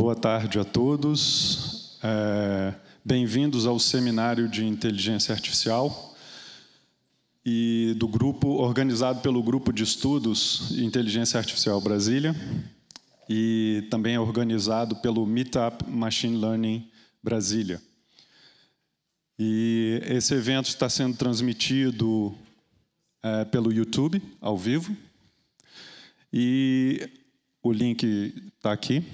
Boa tarde a todos. É, Bem-vindos ao Seminário de Inteligência Artificial e do grupo organizado pelo Grupo de Estudos Inteligência Artificial Brasília e também organizado pelo Meetup Machine Learning Brasília. E esse evento está sendo transmitido é, pelo YouTube, ao vivo. E o link está aqui.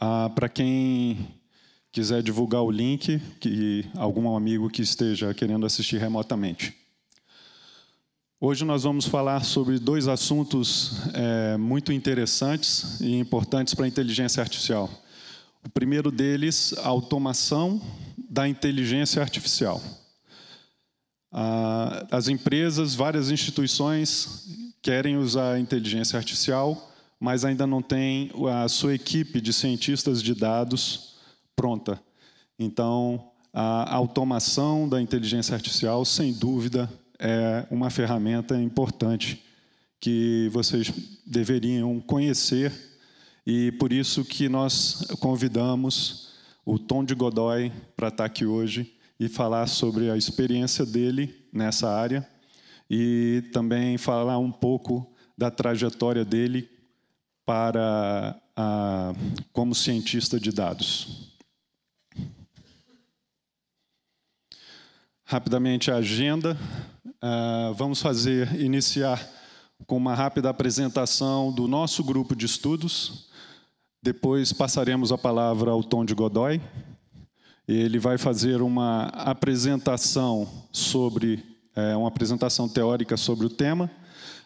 Ah, Para quem quiser divulgar o link, que algum amigo que esteja querendo assistir remotamente. Hoje nós vamos falar sobre dois assuntos é, muito interessantes e importantes para a inteligência artificial. O primeiro deles, a automação da inteligência artificial. Ah, as empresas, várias instituições querem usar a inteligência artificial mas ainda não tem a sua equipe de cientistas de dados pronta. Então, a automação da inteligência artificial, sem dúvida, é uma ferramenta importante que vocês deveriam conhecer e por isso que nós convidamos o Tom de Godoy para estar aqui hoje e falar sobre a experiência dele nessa área e também falar um pouco da trajetória dele para a, ah, como cientista de dados. Rapidamente a agenda. Uh, vamos fazer iniciar com uma rápida apresentação do nosso grupo de estudos. Depois passaremos a palavra ao Tom de Godoy. Ele vai fazer uma apresentação sobre é, uma apresentação teórica sobre o tema.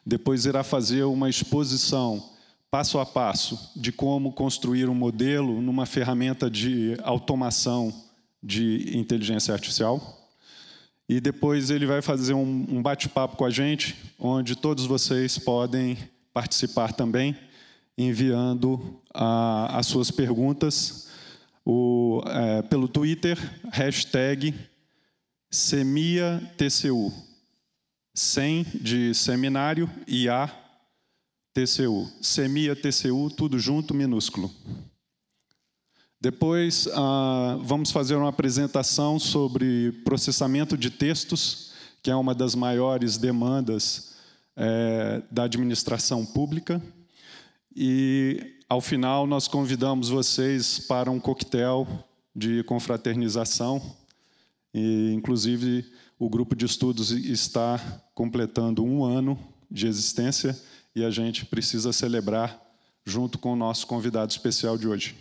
Depois irá fazer uma exposição passo a passo de como construir um modelo numa ferramenta de automação de inteligência artificial. E depois ele vai fazer um, bate-papo com a gente, onde todos vocês podem participar também, enviando a, as suas perguntas o, é, pelo Twitter, hashtag SemiaTCU. sem de seminário e A TCU. Semia, TCU, tudo junto, minúsculo. Depois, ah, vamos fazer uma apresentação sobre processamento de textos, que é uma das maiores demandas eh, da administração pública. E, ao final, nós convidamos vocês para um coquetel de confraternização. E, inclusive, o grupo de estudos está completando um ano de existência e a gente precisa celebrar junto com o nosso convidado especial de hoje.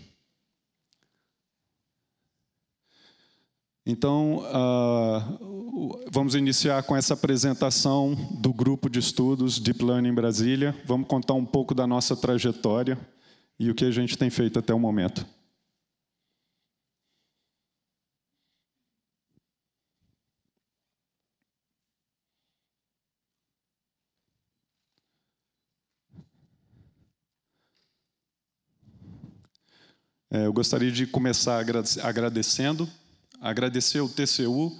Então, uh, vamos iniciar com essa apresentação do grupo de estudos Deep Learning Brasília. Vamos contar um pouco da nossa trajetória e o que a gente tem feito até o momento. É, eu gostaria de começar agradecendo, agradecer o TCU,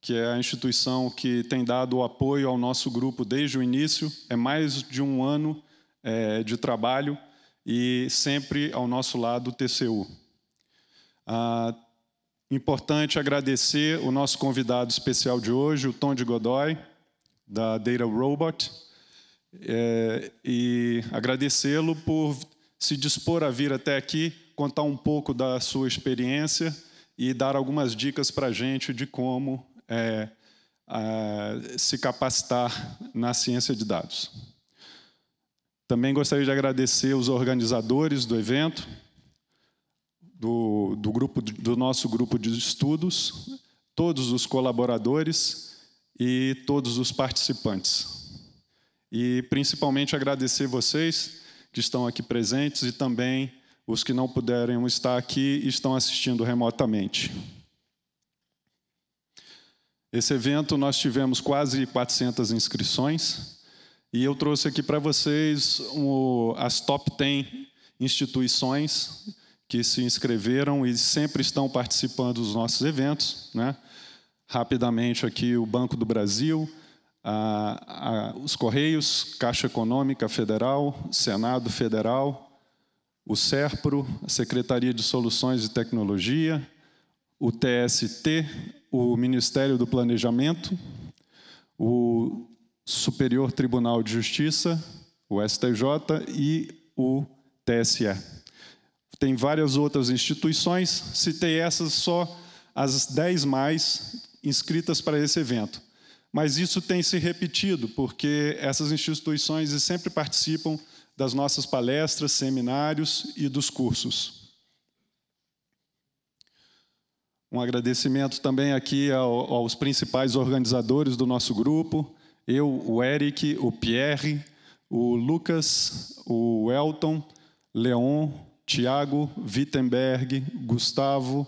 que é a instituição que tem dado o apoio ao nosso grupo desde o início, é mais de um ano é, de trabalho e sempre ao nosso lado o TCU. Ah, importante agradecer o nosso convidado especial de hoje, o Tom de Godoy, da Data Robot, é, e agradecê-lo por se dispor a vir até aqui contar um pouco da sua experiência e dar algumas dicas para a gente de como é, a, se capacitar na ciência de dados. Também gostaria de agradecer os organizadores do evento, do, do, grupo, do nosso grupo de estudos, todos os colaboradores e todos os participantes. E principalmente agradecer vocês que estão aqui presentes e também os que não puderem estar aqui estão assistindo remotamente. Esse evento nós tivemos quase 400 inscrições e eu trouxe aqui para vocês o, as top 10 instituições que se inscreveram e sempre estão participando dos nossos eventos. Né? Rapidamente aqui o Banco do Brasil, a, a, os Correios, Caixa Econômica Federal, Senado Federal, o SERPRO, a Secretaria de Soluções e Tecnologia, o TST, o Ministério do Planejamento, o Superior Tribunal de Justiça, o STJ e o TSE. Tem várias outras instituições, citei essas só as 10 mais inscritas para esse evento. Mas isso tem se repetido, porque essas instituições sempre participam das nossas palestras, seminários e dos cursos. Um agradecimento também aqui ao, aos principais organizadores do nosso grupo, eu, o Eric, o Pierre, o Lucas, o Elton, Leon, Tiago, Wittenberg, Gustavo,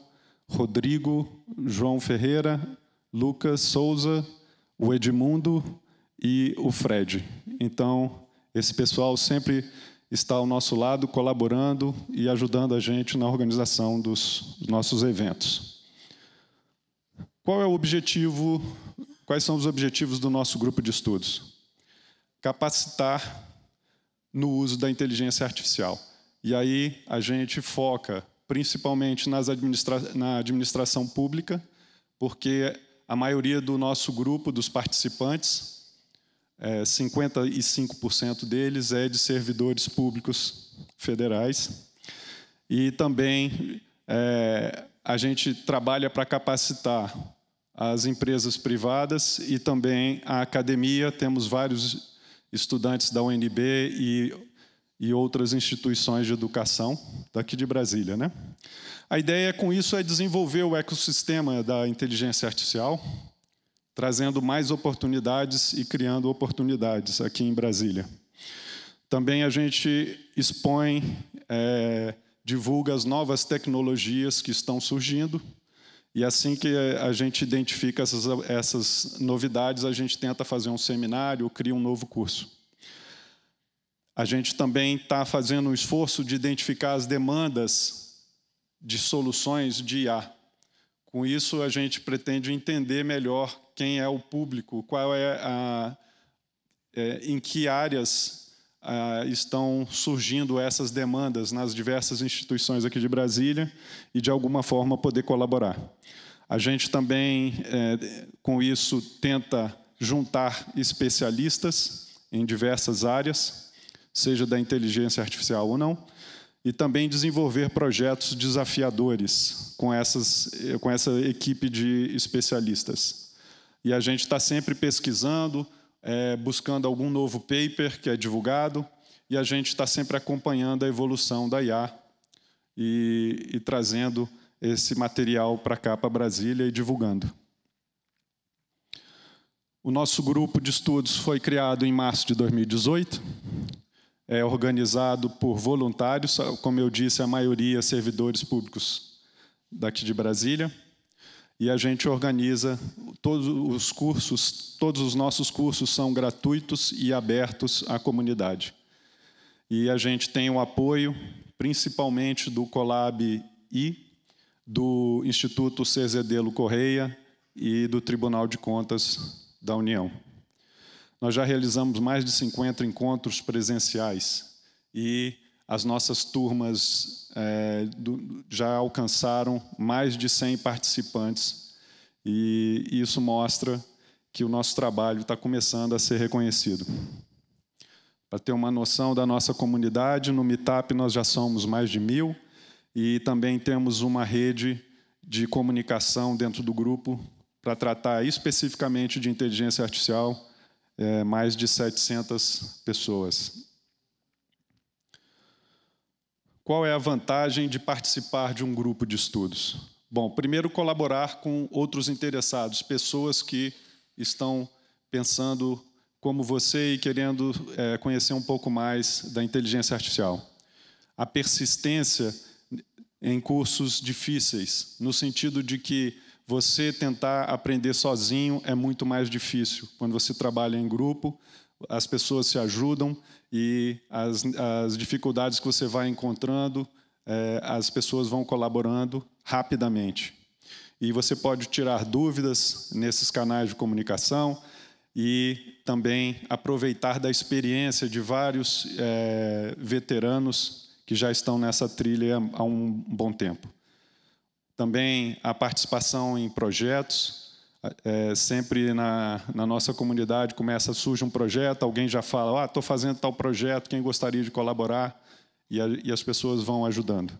Rodrigo, João Ferreira, Lucas Souza, o Edmundo e o Fred. Então, esse pessoal sempre está ao nosso lado, colaborando e ajudando a gente na organização dos nossos eventos. Qual é o objetivo? Quais são os objetivos do nosso grupo de estudos? Capacitar no uso da inteligência artificial. E aí a gente foca principalmente administra na administração pública, porque a maioria do nosso grupo, dos participantes, é, 55% deles é de servidores públicos federais. E também é, a gente trabalha para capacitar as empresas privadas e também a academia. Temos vários estudantes da UNB e, e outras instituições de educação daqui de Brasília. Né? A ideia com isso é desenvolver o ecossistema da inteligência artificial, trazendo mais oportunidades e criando oportunidades aqui em Brasília. Também a gente expõe, é, divulga as novas tecnologias que estão surgindo, e assim que a gente identifica essas, essas novidades, a gente tenta fazer um seminário, cria um novo curso. A gente também está fazendo um esforço de identificar as demandas de soluções de IA. Com isso, a gente pretende entender melhor quem é o público, qual é a, é, em que áreas ah, estão surgindo essas demandas nas diversas instituições aqui de Brasília e, de alguma forma, poder colaborar. A gente também, é, com isso, tenta juntar especialistas em diversas áreas, seja da inteligência artificial ou não, e também desenvolver projetos desafiadores com, essas, com essa equipe de especialistas. E a gente está sempre pesquisando, é, buscando algum novo paper que é divulgado, e a gente está sempre acompanhando a evolução da IA e, e trazendo esse material para cá, para Brasília, e divulgando. O nosso grupo de estudos foi criado em março de 2018 é organizado por voluntários, como eu disse, a maioria servidores públicos daqui de Brasília. E a gente organiza todos os cursos, todos os nossos cursos são gratuitos e abertos à comunidade. E a gente tem o apoio principalmente do Colab I, do Instituto CZDelo Correia e do Tribunal de Contas da União. Nós já realizamos mais de 50 encontros presenciais e as nossas turmas é, do, já alcançaram mais de 100 participantes, e isso mostra que o nosso trabalho está começando a ser reconhecido. Para ter uma noção da nossa comunidade, no Meetup nós já somos mais de mil e também temos uma rede de comunicação dentro do grupo para tratar especificamente de inteligência artificial é, mais de 700 pessoas. Qual é a vantagem de participar de um grupo de estudos? Bom, primeiro, colaborar com outros interessados, pessoas que estão pensando como você e querendo é, conhecer um pouco mais da inteligência artificial. A persistência em cursos difíceis, no sentido de que você tentar aprender sozinho é muito mais difícil. Quando você trabalha em grupo, as pessoas se ajudam e as, as dificuldades que você vai encontrando, é, as pessoas vão colaborando rapidamente. E você pode tirar dúvidas nesses canais de comunicação e também aproveitar da experiência de vários é, veteranos que já estão nessa trilha há um bom tempo também a participação em projetos. É, sempre na, na, nossa comunidade começa, surge um projeto, alguém já fala, estou ah, fazendo tal projeto, quem gostaria de colaborar? E, a, e as pessoas vão ajudando.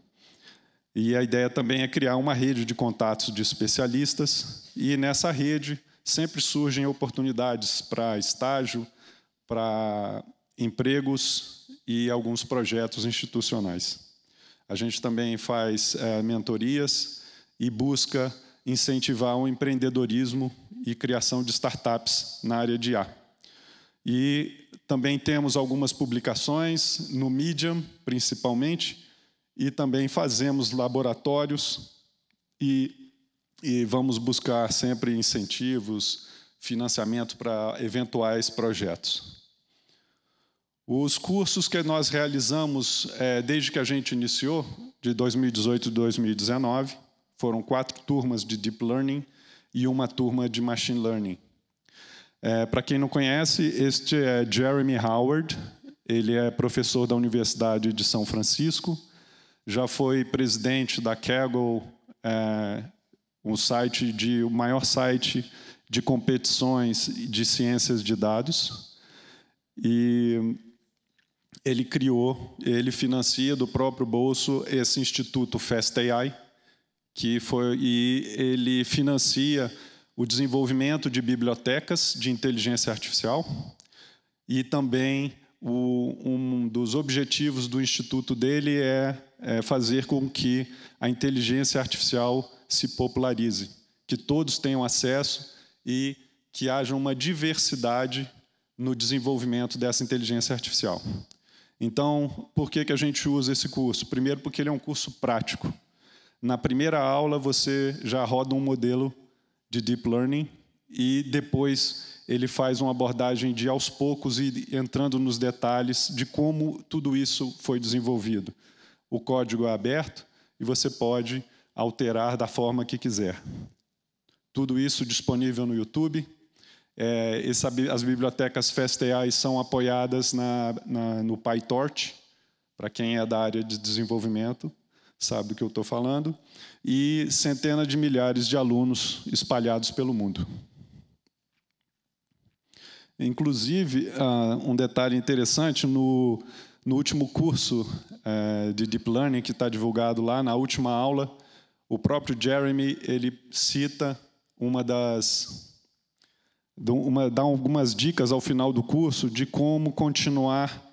E a ideia também é criar uma rede de contatos de especialistas, e nessa rede sempre surgem oportunidades para estágio, para empregos e alguns projetos institucionais. A gente também faz é, mentorias, e busca incentivar o empreendedorismo e criação de startups na área de IA. E também temos algumas publicações no Medium, principalmente, e também fazemos laboratórios e, e vamos buscar sempre incentivos, financiamento para eventuais projetos. Os cursos que nós realizamos é, desde que a gente iniciou, de 2018 e 2019, foram quatro turmas de Deep Learning e uma turma de Machine Learning. É, Para quem não conhece, este é Jeremy Howard. Ele é professor da Universidade de São Francisco. Já foi presidente da Kaggle, é, um site de o maior site de competições de ciências de dados. E ele criou, ele financia do próprio bolso esse instituto Fast AI que foi e ele financia o desenvolvimento de bibliotecas de inteligência artificial e também o, um dos objetivos do instituto dele é, é fazer com que a inteligência artificial se popularize, que todos tenham acesso e que haja uma diversidade no desenvolvimento dessa inteligência artificial. Então, por que, que a gente usa esse curso? Primeiro, porque ele é um curso prático. Na primeira aula, você já roda um modelo de deep learning e depois ele faz uma abordagem de aos poucos e entrando nos detalhes de como tudo isso foi desenvolvido. O código é aberto e você pode alterar da forma que quiser. Tudo isso disponível no YouTube. É, essa, as bibliotecas FastAI são apoiadas na, na, no PyTorch, para quem é da área de desenvolvimento sabe do que eu estou falando, e centenas de milhares de alunos espalhados pelo mundo. Inclusive, ah, um detalhe interessante, no, no último curso eh, de Deep Learning que está divulgado lá, na última aula, o próprio Jeremy ele cita uma das uma, dá algumas dicas ao final do curso de como continuar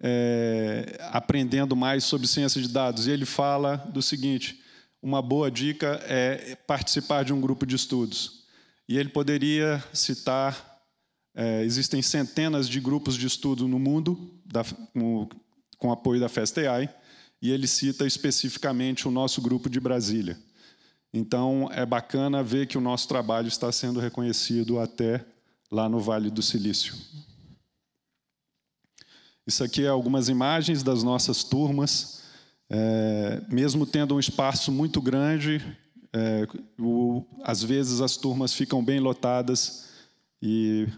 é, aprendendo mais sobre ciência de dados. E ele fala do seguinte: uma boa dica é participar de um grupo de estudos. E ele poderia citar: é, existem centenas de grupos de estudo no mundo, da, com, com apoio da FestAI, e ele cita especificamente o nosso grupo de Brasília. Então, é bacana ver que o nosso trabalho está sendo reconhecido até lá no Vale do Silício. Isso aqui é algumas imagens das nossas turmas. É, mesmo tendo um espaço muito grande, é, o, às vezes as turmas ficam bem lotadas e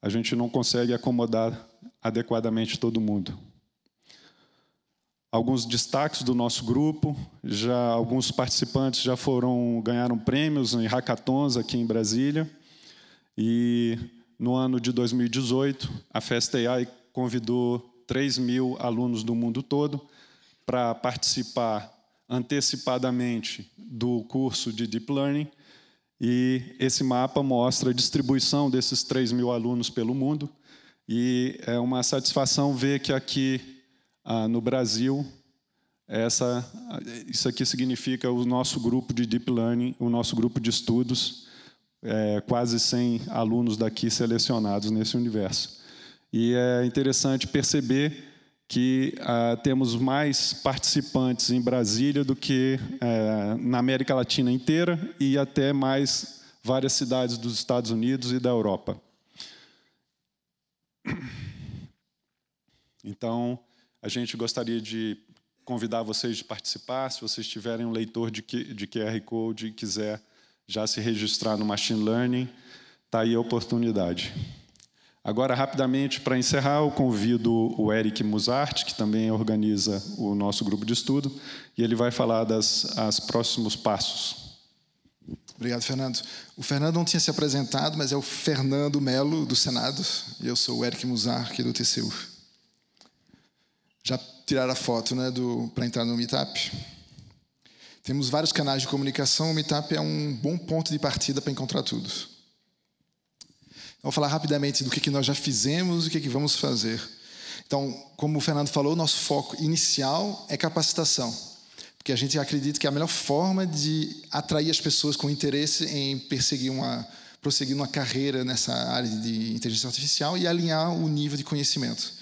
a gente não consegue acomodar adequadamente todo mundo. Alguns destaques do nosso grupo, já alguns participantes já foram ganharam prêmios em hackathons aqui em Brasília. E no ano de 2018, a Festa AI convidou 3 mil alunos do mundo todo para participar antecipadamente do curso de Deep Learning. E esse mapa mostra a distribuição desses 3 mil alunos pelo mundo. E é uma satisfação ver que aqui ah, no Brasil, essa, isso aqui significa o nosso grupo de Deep Learning, o nosso grupo de estudos, é, quase 100 alunos daqui selecionados nesse universo. E é interessante perceber que ah, temos mais participantes em Brasília do que eh, na América Latina inteira e até mais várias cidades dos Estados Unidos e da Europa. Então, a gente gostaria de convidar vocês de participar. Se vocês tiverem um leitor de, de QR Code e quiser já se registrar no Machine Learning, está aí a oportunidade. Agora, rapidamente, para encerrar, eu convido o Eric Musart, que também organiza o nosso grupo de estudo, e ele vai falar das as próximos passos. Obrigado, Fernando. O Fernando não tinha se apresentado, mas é o Fernando Melo, do Senado, e eu sou o Eric Musart, do TCU. Já tiraram a foto né, para entrar no Meetup? Temos vários canais de comunicação, o Meetup é um bom ponto de partida para encontrar tudo vou falar rapidamente do que, que nós já fizemos e o que, que vamos fazer. Então, como o Fernando falou, nosso foco inicial é capacitação, porque a gente acredita que a melhor forma de atrair as pessoas com interesse em perseguir uma, prosseguir uma carreira nessa área de inteligência artificial e alinhar o nível de conhecimento.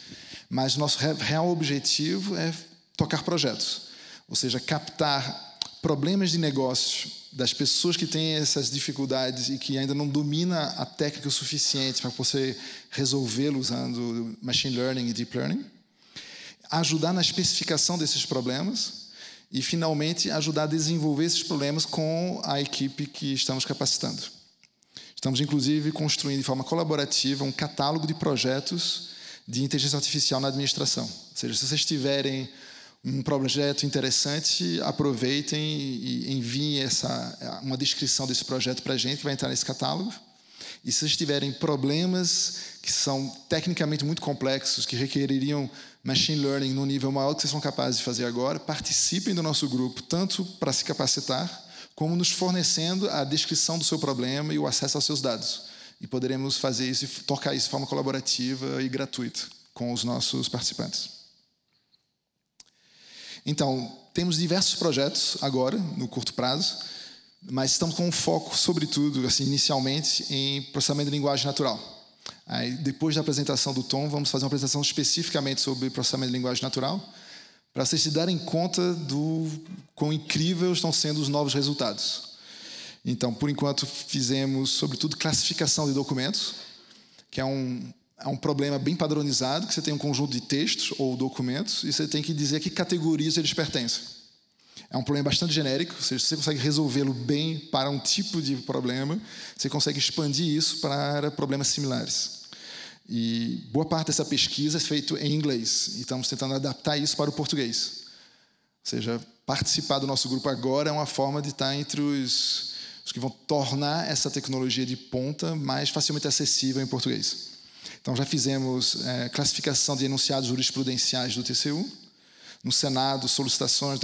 Mas nosso real objetivo é tocar projetos, ou seja, captar problemas de negócios das pessoas que têm essas dificuldades e que ainda não domina a técnica o suficiente para você resolvê-lo usando machine learning e deep learning, ajudar na especificação desses problemas e finalmente ajudar a desenvolver esses problemas com a equipe que estamos capacitando. Estamos inclusive construindo de forma colaborativa um catálogo de projetos de inteligência artificial na administração. Ou seja, se vocês tiverem um projeto interessante, aproveitem e enviem essa, uma descrição desse projeto para a gente, que vai entrar nesse catálogo. E se vocês tiverem problemas que são tecnicamente muito complexos, que requeririam machine learning no nível maior que vocês são capazes de fazer agora, participem do nosso grupo, tanto para se capacitar, como nos fornecendo a descrição do seu problema e o acesso aos seus dados. E poderemos fazer isso, tocar isso de forma colaborativa e gratuita com os nossos participantes. Então, temos diversos projetos agora, no curto prazo, mas estamos com um foco, sobretudo, assim, inicialmente, em processamento de linguagem natural. Aí, depois da apresentação do Tom, vamos fazer uma apresentação especificamente sobre processamento de linguagem natural, para vocês se darem conta do quão incríveis estão sendo os novos resultados. Então, por enquanto, fizemos, sobretudo, classificação de documentos, que é um, é um problema bem padronizado, que você tem um conjunto de textos ou documentos e você tem que dizer a que categorias eles pertencem. É um problema bastante genérico, ou seja, se você consegue resolvê-lo bem para um tipo de problema, você consegue expandir isso para problemas similares. E boa parte dessa pesquisa é feita em inglês, e estamos tentando adaptar isso para o português. Ou seja, participar do nosso grupo agora é uma forma de estar entre os, os que vão tornar essa tecnologia de ponta mais facilmente acessível em português. Então, já fizemos é, classificação de enunciados jurisprudenciais do TCU, no Senado, solicitações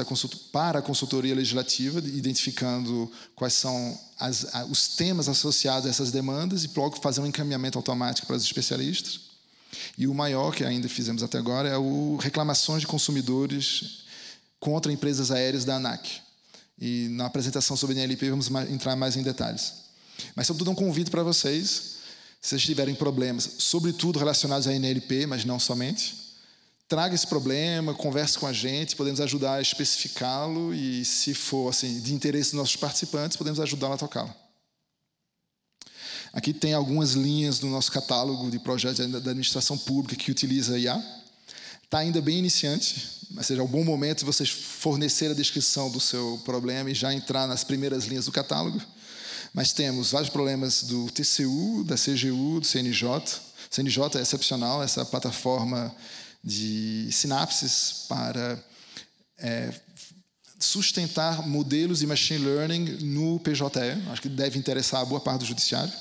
para a consultoria legislativa, identificando quais são as, os temas associados a essas demandas e, logo, fazer um encaminhamento automático para os especialistas. E o maior que ainda fizemos até agora é o reclamações de consumidores contra empresas aéreas da ANAC. E na apresentação sobre a NLP vamos entrar mais em detalhes. Mas, sobretudo, um convite para vocês se vocês tiverem problemas, sobretudo relacionados à NLP, mas não somente, traga esse problema, converse com a gente, podemos ajudar a especificá-lo e, se for assim, de interesse dos nossos participantes, podemos ajudá-lo a tocá-lo. Aqui tem algumas linhas do nosso catálogo de projetos da administração pública que utiliza a IA. Está ainda bem iniciante, mas seja, é um bom momento vocês fornecer a descrição do seu problema e já entrar nas primeiras linhas do catálogo. Mas temos vários problemas do TCU, da CGU, do CNJ. O CNJ é excepcional, essa plataforma de sinapses para é, sustentar modelos de machine learning no PJE. Acho que deve interessar a boa parte do judiciário.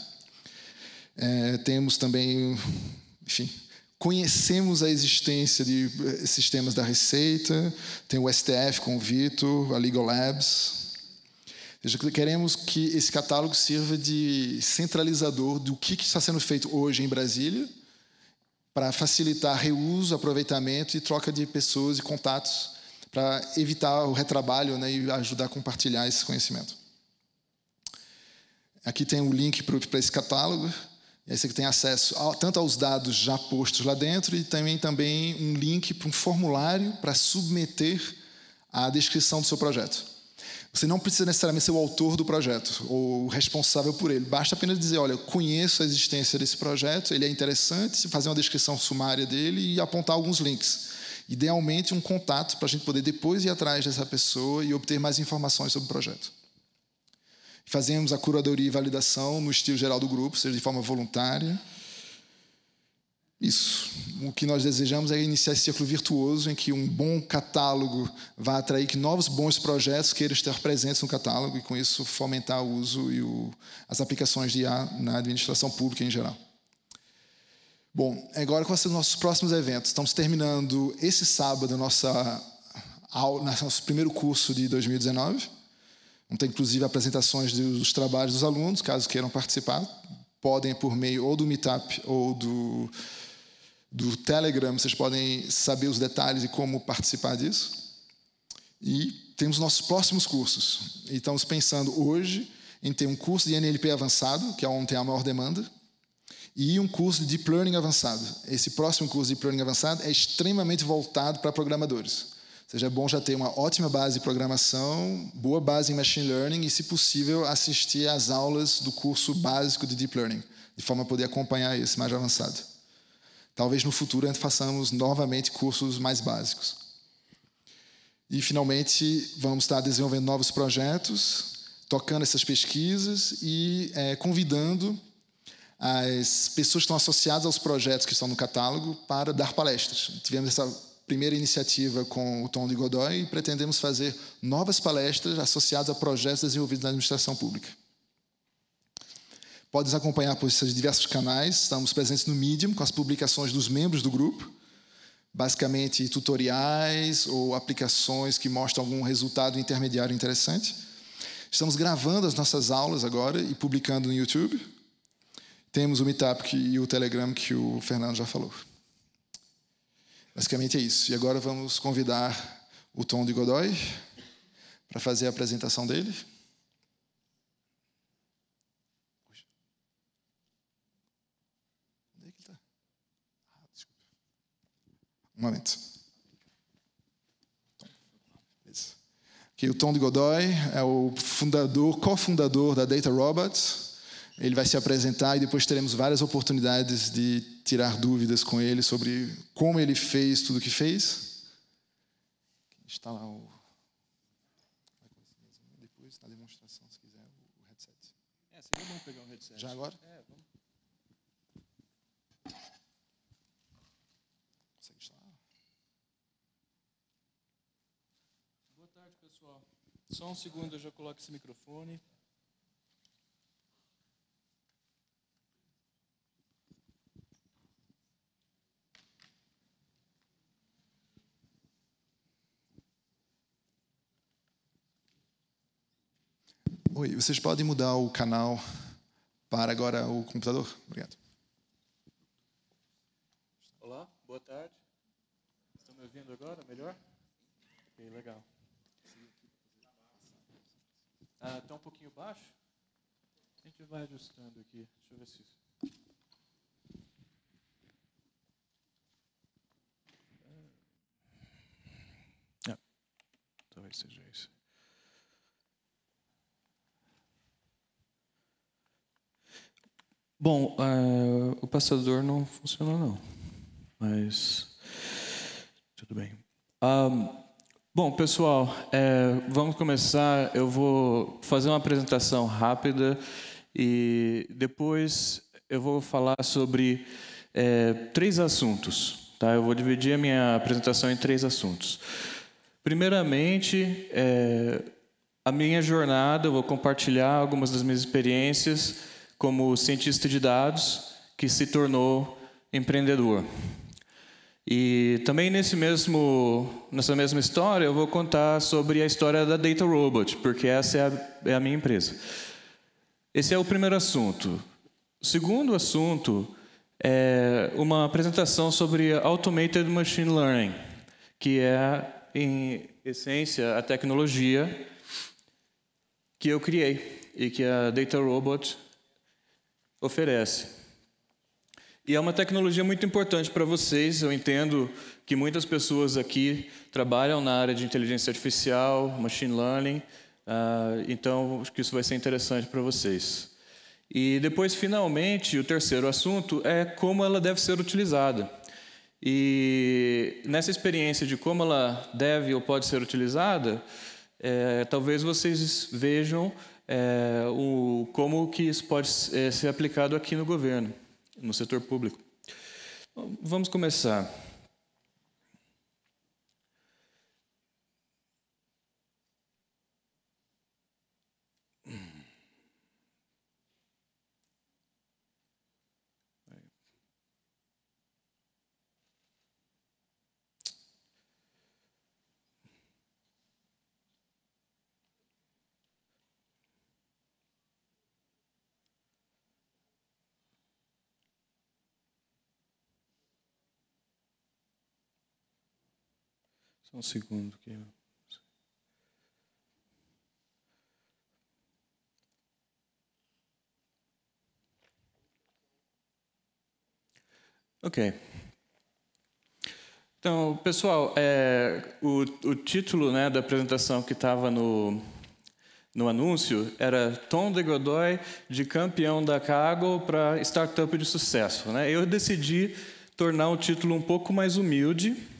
É, temos também, enfim, conhecemos a existência de eh, sistemas da Receita, tem o STF com o Vitor, a Legal Labs, Queremos que esse catálogo sirva de centralizador do que, está sendo feito hoje em Brasília para facilitar reuso, aproveitamento e troca de pessoas e contatos para evitar o retrabalho né, e ajudar a compartilhar esse conhecimento. Aqui tem o um link para esse catálogo. Aí você tem acesso tanto aos dados já postos lá dentro e também, também um link para um formulário para submeter a descrição do seu projeto. Você não precisa necessariamente ser o autor do projeto ou responsável por ele. Basta apenas dizer, olha, conheço a existência desse projeto, ele é interessante, fazer uma descrição sumária dele e apontar alguns links. Idealmente, um contato para a gente poder depois ir atrás dessa pessoa e obter mais informações sobre o projeto. Fazemos a curadoria e validação no estilo geral do grupo, seja de forma voluntária isso. O que nós desejamos é iniciar esse ciclo virtuoso em que um bom catálogo vá atrair que novos bons projetos queiram estar presentes no catálogo e, com isso, fomentar o uso e o, as aplicações de IA na administração pública em geral. Bom, agora quais são os nossos próximos eventos? Estamos terminando esse sábado nossa aula, nosso primeiro curso de 2019. vamos ter, inclusive, apresentações dos trabalhos dos alunos, caso queiram participar. Podem, por meio ou do Meetup ou do do Telegram, vocês podem saber os detalhes e como participar disso. E temos nossos próximos cursos. E estamos pensando hoje em ter um curso de NLP avançado, que é onde tem a maior demanda, e um curso de Deep Learning avançado. Esse próximo curso de Deep Learning avançado é extremamente voltado para programadores. Ou seja, é bom já ter uma ótima base de programação, boa base em Machine Learning e, se possível, assistir às aulas do curso básico de Deep Learning, de forma a poder acompanhar esse mais avançado. Talvez no futuro façamos novamente cursos mais básicos. E finalmente vamos estar desenvolvendo novos projetos, tocando essas pesquisas e é, convidando as pessoas que estão associadas aos projetos que estão no catálogo para dar palestras. Tivemos essa primeira iniciativa com o Tom de Godoy e pretendemos fazer novas palestras associadas a projetos desenvolvidos na administração pública. Pode nos acompanhar por diversos canais. Estamos presentes no Medium com as publicações dos membros do grupo. Basicamente, tutoriais ou aplicações que mostram algum resultado intermediário interessante. Estamos gravando as nossas aulas agora e publicando no YouTube. Temos o Meetup e o Telegram que o Fernando já falou. Basicamente é isso. E agora vamos convidar o Tom de Godoy para fazer a apresentação dele. Um momento. Que o Tom de Godoy é o fundador, cofundador da Data Robots. Ele vai se apresentar e depois teremos várias oportunidades de tirar dúvidas com ele sobre como ele fez tudo o que fez. Está lá o depois na demonstração, se quiser, o headset. É, seria bom pegar o headset. Já agora? Só um segundo, eu já coloco esse microfone. Oi, vocês podem mudar o canal para agora o computador? Obrigado. Olá, boa tarde. Estão me ouvindo agora? Melhor? Ok, legal. Está ah, tá um pouquinho baixo? A gente vai ajustando aqui. Deixa eu ver se isso. Ah, ah talvez seja isso. Bom, uh, o passador não funcionou não, mas tudo bem. Um, ah, Bom, pessoal, é, vamos começar. Eu vou fazer uma apresentação rápida e depois eu vou falar sobre é, três assuntos. Tá? Eu vou dividir a minha apresentação em três assuntos. Primeiramente, é, a minha jornada, eu vou compartilhar algumas das minhas experiências como cientista de dados que se tornou empreendedor. E também nesse mesmo, nessa mesma história, eu vou contar sobre a história da Data Robot, porque essa é a, é a minha empresa. Esse é o primeiro assunto. O segundo assunto é uma apresentação sobre Automated Machine Learning, que é, em essência, a tecnologia que eu criei e que a Data Robot oferece. E é uma tecnologia muito importante para vocês. Eu entendo que muitas pessoas aqui trabalham na área de inteligência artificial, machine learning. Uh, então, acho que isso vai ser interessante para vocês. E depois, finalmente, o terceiro assunto é como ela deve ser utilizada. E nessa experiência de como ela deve ou pode ser utilizada, é, talvez vocês vejam é, o, como que isso pode é, ser aplicado aqui no governo no setor público. Vamos começar. Só um segundo aqui. Ok. Então, pessoal, é, o, o, título né, da apresentação que estava no, no anúncio era Tom de Godoy de campeão da Cago para startup de sucesso. Né? Eu decidi tornar o título um pouco mais humilde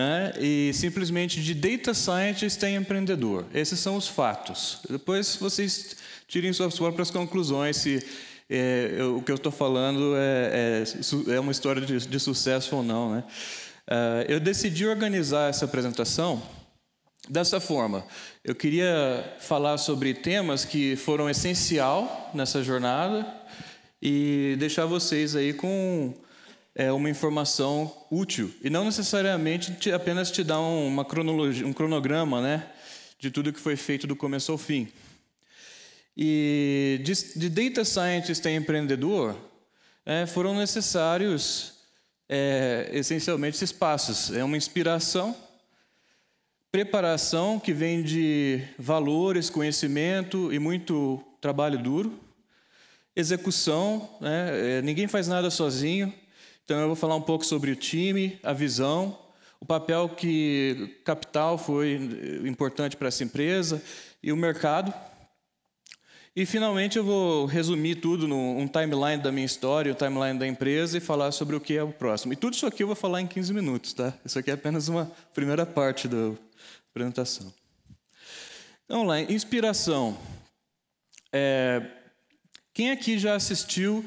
né? e simplesmente de data scientist em empreendedor. Esses são os fatos. Depois vocês tirem suas próprias conclusões se é, eu, o que eu estou falando é, é, é, uma história de, de sucesso ou não. Né? Uh, eu decidi organizar essa apresentação dessa forma. Eu queria falar sobre temas que foram essencial nessa jornada e deixar vocês aí com é, uma informação útil. E não necessariamente te, apenas te dar uma cronologia, um cronograma né, de tudo que foi feito do começo ao fim. E de, de data scientist a empreendedor, é, foram necessários é, essencialmente esses passos. É uma inspiração, preparação que vem de valores, conhecimento e muito trabalho duro, execução, né? É, ninguém faz nada sozinho, então eu vou falar um pouco sobre o time, a visão, o papel que capital foi eh, importante para essa empresa e o mercado. E finalmente eu vou resumir tudo num timeline da minha história, o timeline da empresa e falar sobre o que é o próximo. E tudo isso aqui eu vou falar em 15 minutos, tá? Isso aqui é apenas uma primeira parte da apresentação. Então lá, inspiração. É... Quem aqui já assistiu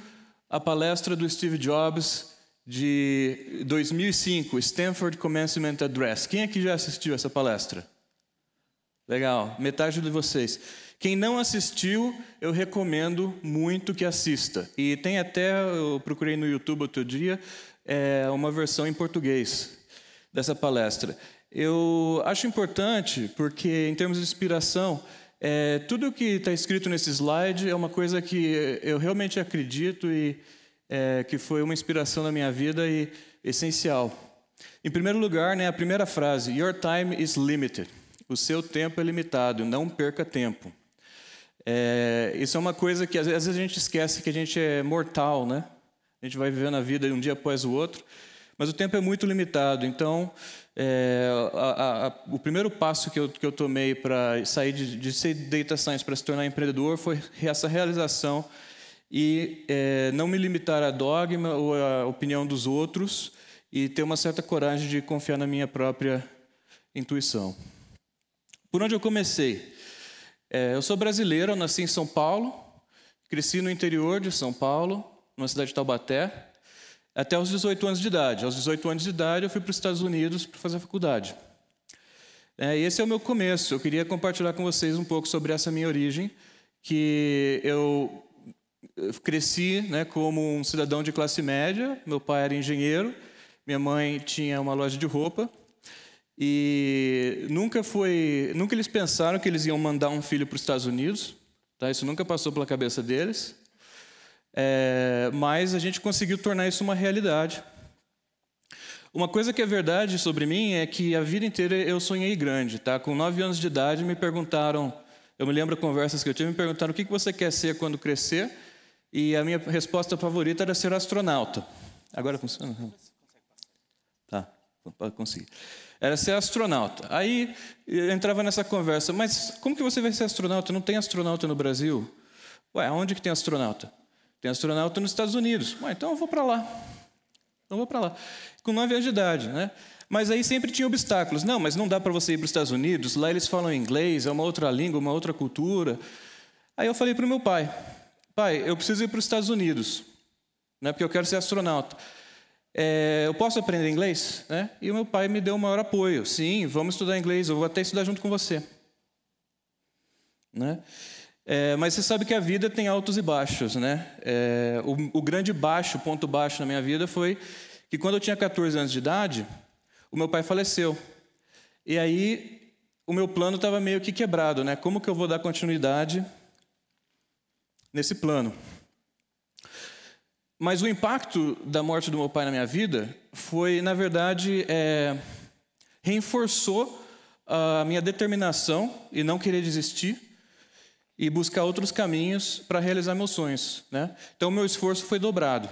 a palestra do Steve Jobs de 2005, Stanford Commencement Address. Quem aqui já assistiu essa palestra? Legal, metade de vocês. Quem não assistiu, eu recomendo muito que assista. E tem até, eu procurei no YouTube outro dia, é, uma versão em português dessa palestra. Eu acho importante, porque em termos de inspiração, é, tudo que está escrito nesse slide é uma coisa que eu realmente acredito e é, que foi uma inspiração na minha vida e essencial. Em primeiro lugar, né, a primeira frase: Your time is limited. O seu tempo é limitado, não perca tempo. É, isso é uma coisa que às vezes a gente esquece que a gente é mortal, né? A gente vai vivendo a vida um dia após o outro, mas o tempo é muito limitado. Então, é, a, a, o primeiro passo que eu, que eu tomei para sair de, de ser data science para se tornar empreendedor foi essa realização e é, não me limitar a dogma ou a opinião dos outros e ter uma certa coragem de confiar na minha própria intuição. Por onde eu comecei? É, eu sou brasileiro, nasci em São Paulo, cresci no interior de São Paulo, numa cidade de Taubaté, até os 18 anos de idade. Aos 18 anos de idade, eu fui para os Estados Unidos para fazer a faculdade. É, esse é o meu começo. Eu queria compartilhar com vocês um pouco sobre essa minha origem, que eu cresci né, como um cidadão de classe média. Meu pai era engenheiro, minha mãe tinha uma loja de roupa. E nunca foi, nunca eles pensaram que eles iam mandar um filho para os Estados Unidos. Tá? Isso nunca passou pela cabeça deles. É, mas a gente conseguiu tornar isso uma realidade. Uma coisa que é verdade sobre mim é que a vida inteira eu sonhei grande. Tá? Com nove anos de idade me perguntaram, eu me lembro de conversas que eu tive, me perguntaram o que você quer ser quando crescer. E a minha resposta favorita era ser astronauta. Agora funciona? Tá, consegui. Era ser astronauta. Aí entrava nessa conversa, mas como que você vai ser astronauta? Não tem astronauta no Brasil? Ué, onde que tem astronauta? Tem astronauta nos Estados Unidos. Ué, então eu vou para lá. Eu vou para lá. Com nove anos de idade, né? Mas aí sempre tinha obstáculos. Não, mas não dá para você ir para os Estados Unidos. Lá eles falam inglês, é uma outra língua, uma outra cultura. Aí eu falei para o meu pai. Pai, eu preciso ir para os Estados Unidos, né, porque eu quero ser astronauta. É, eu posso aprender inglês? Né? E o meu pai me deu o maior apoio. Sim, vamos estudar inglês, eu vou até estudar junto com você. Né? É, mas você sabe que a vida tem altos e baixos. Né? É, o, o, grande baixo, ponto baixo na minha vida foi que quando eu tinha 14 anos de idade, o meu pai faleceu. E aí o meu plano estava meio que quebrado. Né? Como que eu vou dar continuidade nesse plano. Mas o impacto da morte do meu pai na minha vida foi, na verdade, é, reforçou a minha determinação e não querer desistir e buscar outros caminhos para realizar meus sonhos. Né? Então, meu esforço foi dobrado.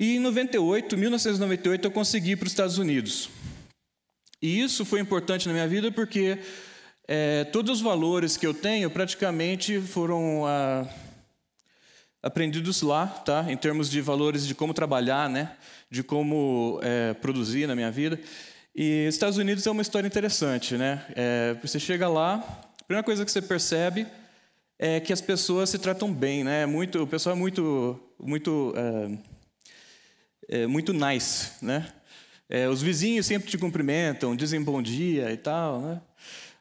E em 98, 1998, eu consegui ir para os Estados Unidos. E isso foi importante na minha vida porque é, todos os valores que eu tenho praticamente foram ah, aprendidos lá, tá? Em termos de valores de como trabalhar, né? De como é, produzir na minha vida. E Estados Unidos é uma história interessante, né? É, você chega lá, a primeira coisa que você percebe é que as pessoas se tratam bem, né? Muito, o pessoal é muito, muito, é, é muito nice, né? É, os vizinhos sempre te cumprimentam, dizem bom dia e tal, né?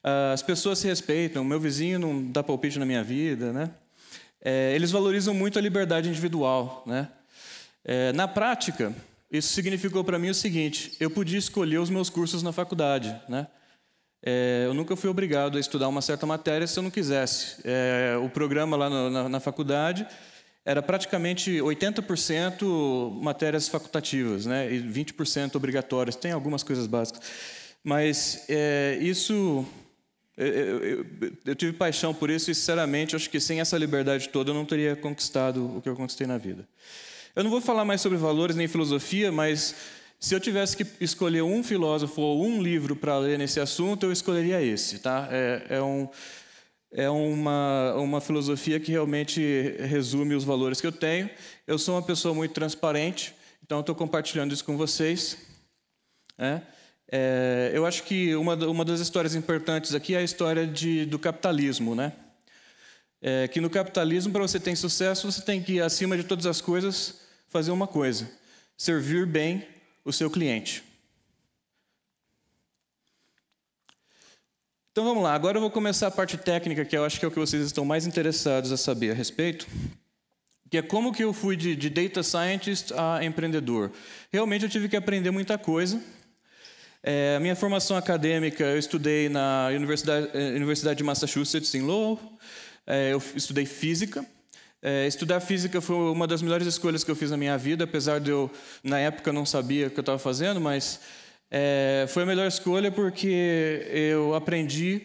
Ah, as pessoas se respeitam, meu vizinho não dá palpite na minha vida, né? É, eles valorizam muito a liberdade individual, né? É, na prática, isso significou para mim o seguinte: eu podia escolher os meus cursos na faculdade, né? É, eu nunca fui obrigado a estudar uma certa matéria se eu não quisesse. É, o programa lá no, na, na faculdade era praticamente 80% matérias facultativas, né? E 20% obrigatórias. Tem algumas coisas básicas. Mas é, isso eu, eu, eu, tive paixão por isso e, sinceramente, acho que sem essa liberdade toda eu não teria conquistado o que eu conquistei na vida. Eu não vou falar mais sobre valores nem filosofia, mas se eu tivesse que escolher um filósofo ou um livro para ler nesse assunto, eu escolheria esse. Tá? É, é, um, é uma, uma filosofia que realmente resume os valores que eu tenho. Eu sou uma pessoa muito transparente, então estou compartilhando isso com vocês. né? É, eu acho que uma, uma das histórias importantes aqui é a história de, do capitalismo, né? É, que no capitalismo, para você ter sucesso, você tem que, acima de todas as coisas, fazer uma coisa: servir bem o seu cliente. Então vamos lá, agora eu vou começar a parte técnica, que eu acho que é o que vocês estão mais interessados a saber a respeito, que é como que eu fui de, de data scientist a empreendedor. Realmente eu tive que aprender muita coisa é, minha formação acadêmica, eu estudei na Universidade, é, Universidade de Massachusetts, em Lowell. É, eu estudei física. É, estudar física foi uma das melhores escolhas que eu fiz na minha vida, apesar de eu, na época, não sabia o que eu estava fazendo, mas é, foi a melhor escolha porque eu aprendi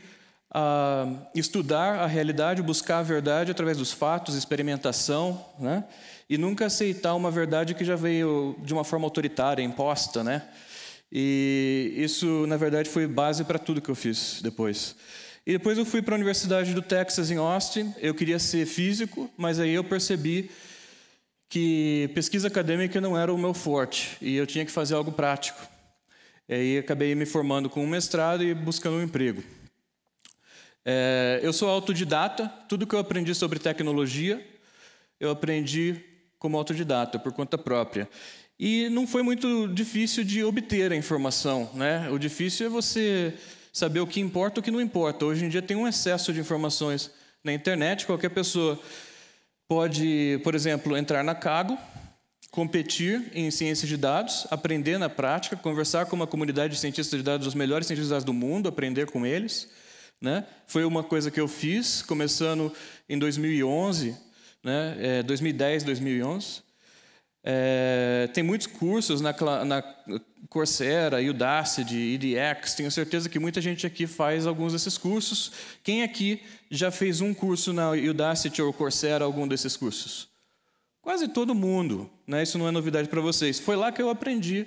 a estudar a realidade, buscar a verdade através dos fatos, experimentação, né? e nunca aceitar uma verdade que já veio de uma forma autoritária, imposta, né? E isso, na verdade, foi base para tudo que eu fiz depois. E depois eu fui para a Universidade do Texas em Austin. Eu queria ser físico, mas aí eu percebi que pesquisa acadêmica não era o meu forte e eu tinha que fazer algo prático. E aí acabei me formando com um mestrado e buscando um emprego. É, eu sou autodidata. Tudo que eu aprendi sobre tecnologia, eu aprendi como autodidata, por conta própria. E não foi muito difícil de obter a informação. Né? O difícil é você saber o que importa e o que não importa. Hoje em dia tem um excesso de informações na internet, qualquer pessoa pode, por exemplo, entrar na Cago, competir em ciência de dados, aprender na prática, conversar com uma comunidade de cientistas de dados, os melhores cientistas de dados do mundo, aprender com eles. Né? Foi uma coisa que eu fiz, começando em 2011, né? É, 2010, 2011. É, tem muitos cursos na, na Coursera, Udacity, EDX. Tenho certeza que muita gente aqui faz alguns desses cursos. Quem aqui já fez um curso na Udacity ou Coursera, algum desses cursos? Quase todo mundo. Né? Isso não é novidade para vocês. Foi lá que eu aprendi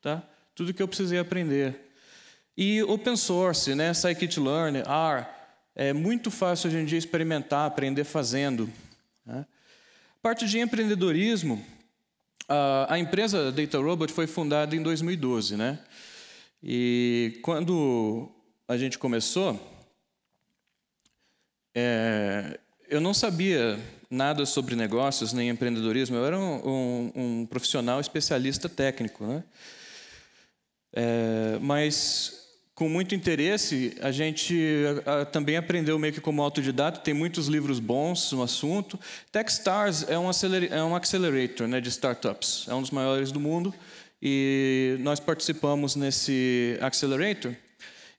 tá? tudo que eu precisei aprender. E open source, né? scikit-learn, R, é muito fácil hoje em dia experimentar, aprender fazendo. Né? Parte de empreendedorismo, a, a empresa Data Robot foi fundada em 2012, né? E quando a gente começou, é, eu não sabia nada sobre negócios nem empreendedorismo. Eu era um, um, um profissional especialista técnico, né? É, mas com muito interesse. A gente também aprendeu meio que como autodidata, tem muitos livros bons no assunto. Techstars é um, é um accelerator né, de startups, é um dos maiores do mundo. E nós participamos nesse accelerator.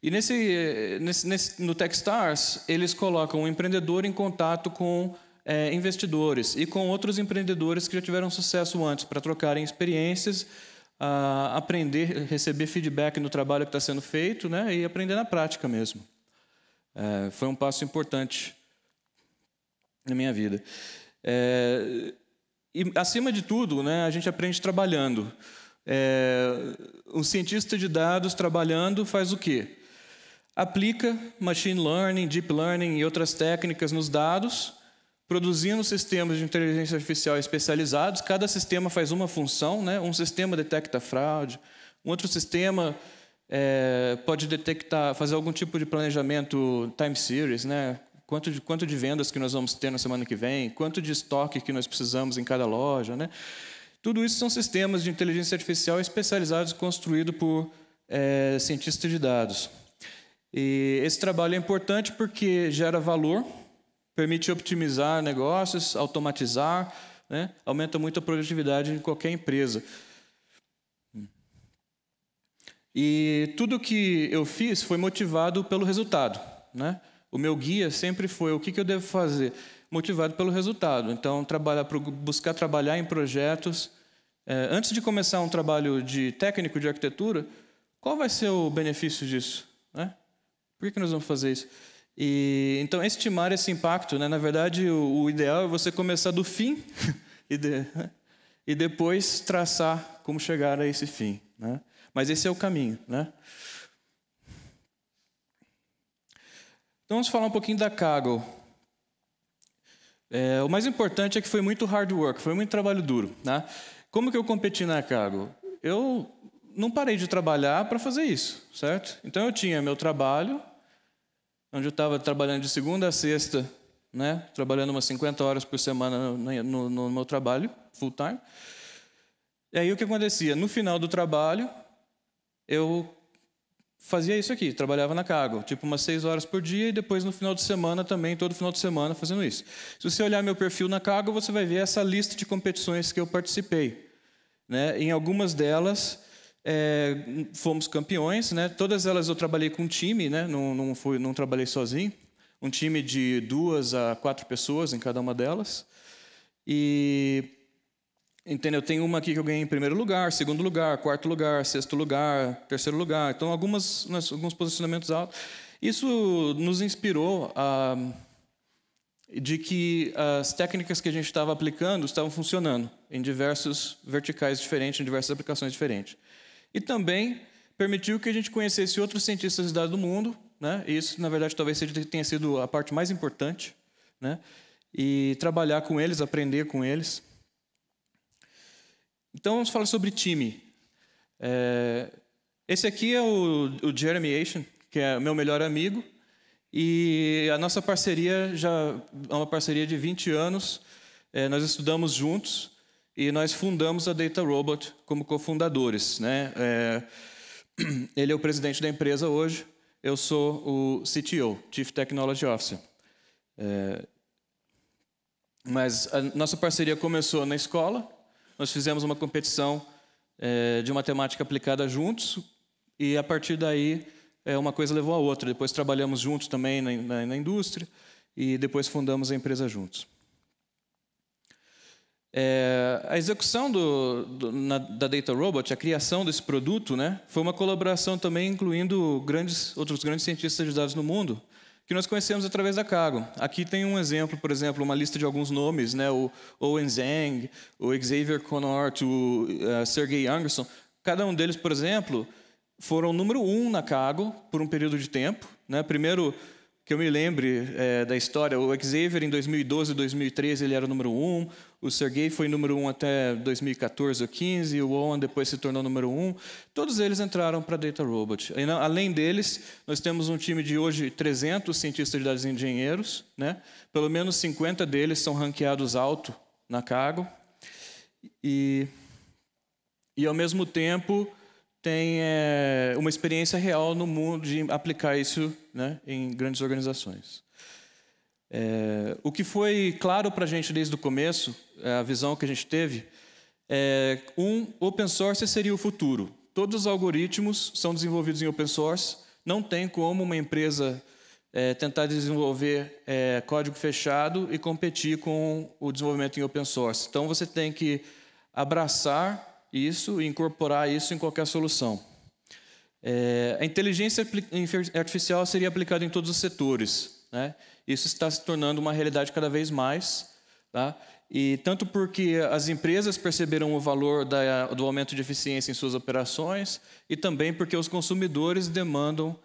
E nesse, nesse, nesse, no Techstars, eles colocam o empreendedor em contato com é, investidores e com outros empreendedores que já tiveram sucesso antes, para trocarem experiências a aprender, receber feedback no trabalho que está sendo feito né, e aprender na prática mesmo. É, foi um passo importante na minha vida. É, e, acima de tudo, né, a gente aprende trabalhando. É, um cientista de dados trabalhando faz o quê? Aplica machine learning, deep learning e outras técnicas nos dados produzindo sistemas de inteligência artificial especializados. Cada sistema faz uma função, né? Um sistema detecta fraude, um outro sistema é, pode detectar, fazer algum tipo de planejamento time series, né? Quanto de, quanto de vendas que nós vamos ter na semana que vem, quanto de estoque que nós precisamos em cada loja, né? Tudo isso são sistemas de inteligência artificial especializados construídos por é, cientistas de dados. E esse trabalho é importante porque gera valor permite optimizar negócios, automatizar, né? aumenta muito a produtividade em qualquer empresa. E tudo que eu fiz foi motivado pelo resultado. Né? O meu guia sempre foi o que, que eu devo fazer, motivado pelo resultado. Então, trabalhar, buscar trabalhar em projetos. É, antes de começar um trabalho de técnico de arquitetura, qual vai ser o benefício disso? Né? Por que, que nós vamos fazer isso? E, então, estimar esse impacto, né? na verdade, o, o, ideal é você começar do fim e, de, e, depois traçar como chegar a esse fim. Né? Mas esse é o caminho. Né? Então, vamos falar um pouquinho da Kaggle. É, o mais importante é que foi muito hard work, foi muito trabalho duro. Né? Como que eu competi na Kaggle? Eu não parei de trabalhar para fazer isso, certo? Então, eu tinha meu trabalho, onde eu estava trabalhando de segunda a sexta, né? Trabalhando umas 50 horas por semana no, no, no meu trabalho, full time. E aí o que acontecia? No final do trabalho, eu fazia isso aqui, trabalhava na cargo, tipo umas seis horas por dia e depois no final de semana também, todo final de semana fazendo isso. Se você olhar meu perfil na cargo, você vai ver essa lista de competições que eu participei. Né? Em algumas delas, é, fomos campeões, né? Todas elas eu trabalhei com um time, né? Não, não, fui, não trabalhei sozinho. Um time de duas a quatro pessoas em cada uma delas. E entendeu? Tem uma aqui que eu ganhei em primeiro lugar, segundo lugar, quarto lugar, sexto lugar, terceiro lugar. Então, algumas, né, alguns posicionamentos altos. Isso nos inspirou a, de que as técnicas que a gente estava aplicando estavam funcionando em diversos verticais diferentes, em diversas aplicações diferentes. E também permitiu que a gente conhecesse outros cientistas da do mundo, né? E isso, na verdade, talvez tenha sido a parte mais importante, né? E trabalhar com eles, aprender com eles. Então, vamos falar sobre time. É... Esse aqui é o, o Jeremy Ashen, que é meu melhor amigo, e a nossa parceria já é uma parceria de 20 anos. É, nós estudamos juntos e nós fundamos a Data Robot como cofundadores. Né? É, ele é o presidente da empresa hoje, eu sou o CTO, Chief Technology Officer. É, mas a nossa parceria começou na escola, nós fizemos uma competição é, de matemática aplicada juntos, e a partir daí é, uma coisa levou a outra. Depois trabalhamos juntos também na, na, na indústria, e depois fundamos a empresa juntos. É, a execução do, do, na, da Data Robot, a criação desse produto, né, foi uma colaboração também incluindo grandes, outros grandes cientistas de dados no mundo, que nós conhecemos através da Cargo. Aqui tem um exemplo, por exemplo, uma lista de alguns nomes, né, o Owen Zhang, o Xavier Connort, o uh, eh, Sergey Anderson. Cada um deles, por exemplo, foram número um na Cargo por um período de tempo. Né, primeiro que eu me lembre é, da história, o Xavier em 2012, 2013 ele era o número um, o Sergei foi número um até 2014 ou 15, o Owen depois se tornou número um. Todos eles entraram para Data Robot. E, não, além deles, nós temos um time de hoje 300 cientistas de dados e engenheiros, né? Pelo menos 50 deles são ranqueados alto na Cargo. E e ao mesmo tempo, tem é, uma experiência real no mundo de aplicar isso né, em grandes organizações. É, o que foi claro para a gente desde o começo, eh, a visão que a gente teve, é, um, open source seria o futuro. Todos os algoritmos são desenvolvidos em open source, não tem como uma empresa é, tentar desenvolver código fechado e competir com o desenvolvimento em open source. Então, você tem que abraçar isso e incorporar isso em qualquer solução. É, a inteligência artificial seria aplicada em todos os setores. Né? Isso está se tornando uma realidade cada vez mais. Tá? E tanto porque as empresas perceberam o valor da, do aumento de eficiência em suas operações, e também porque os consumidores demandam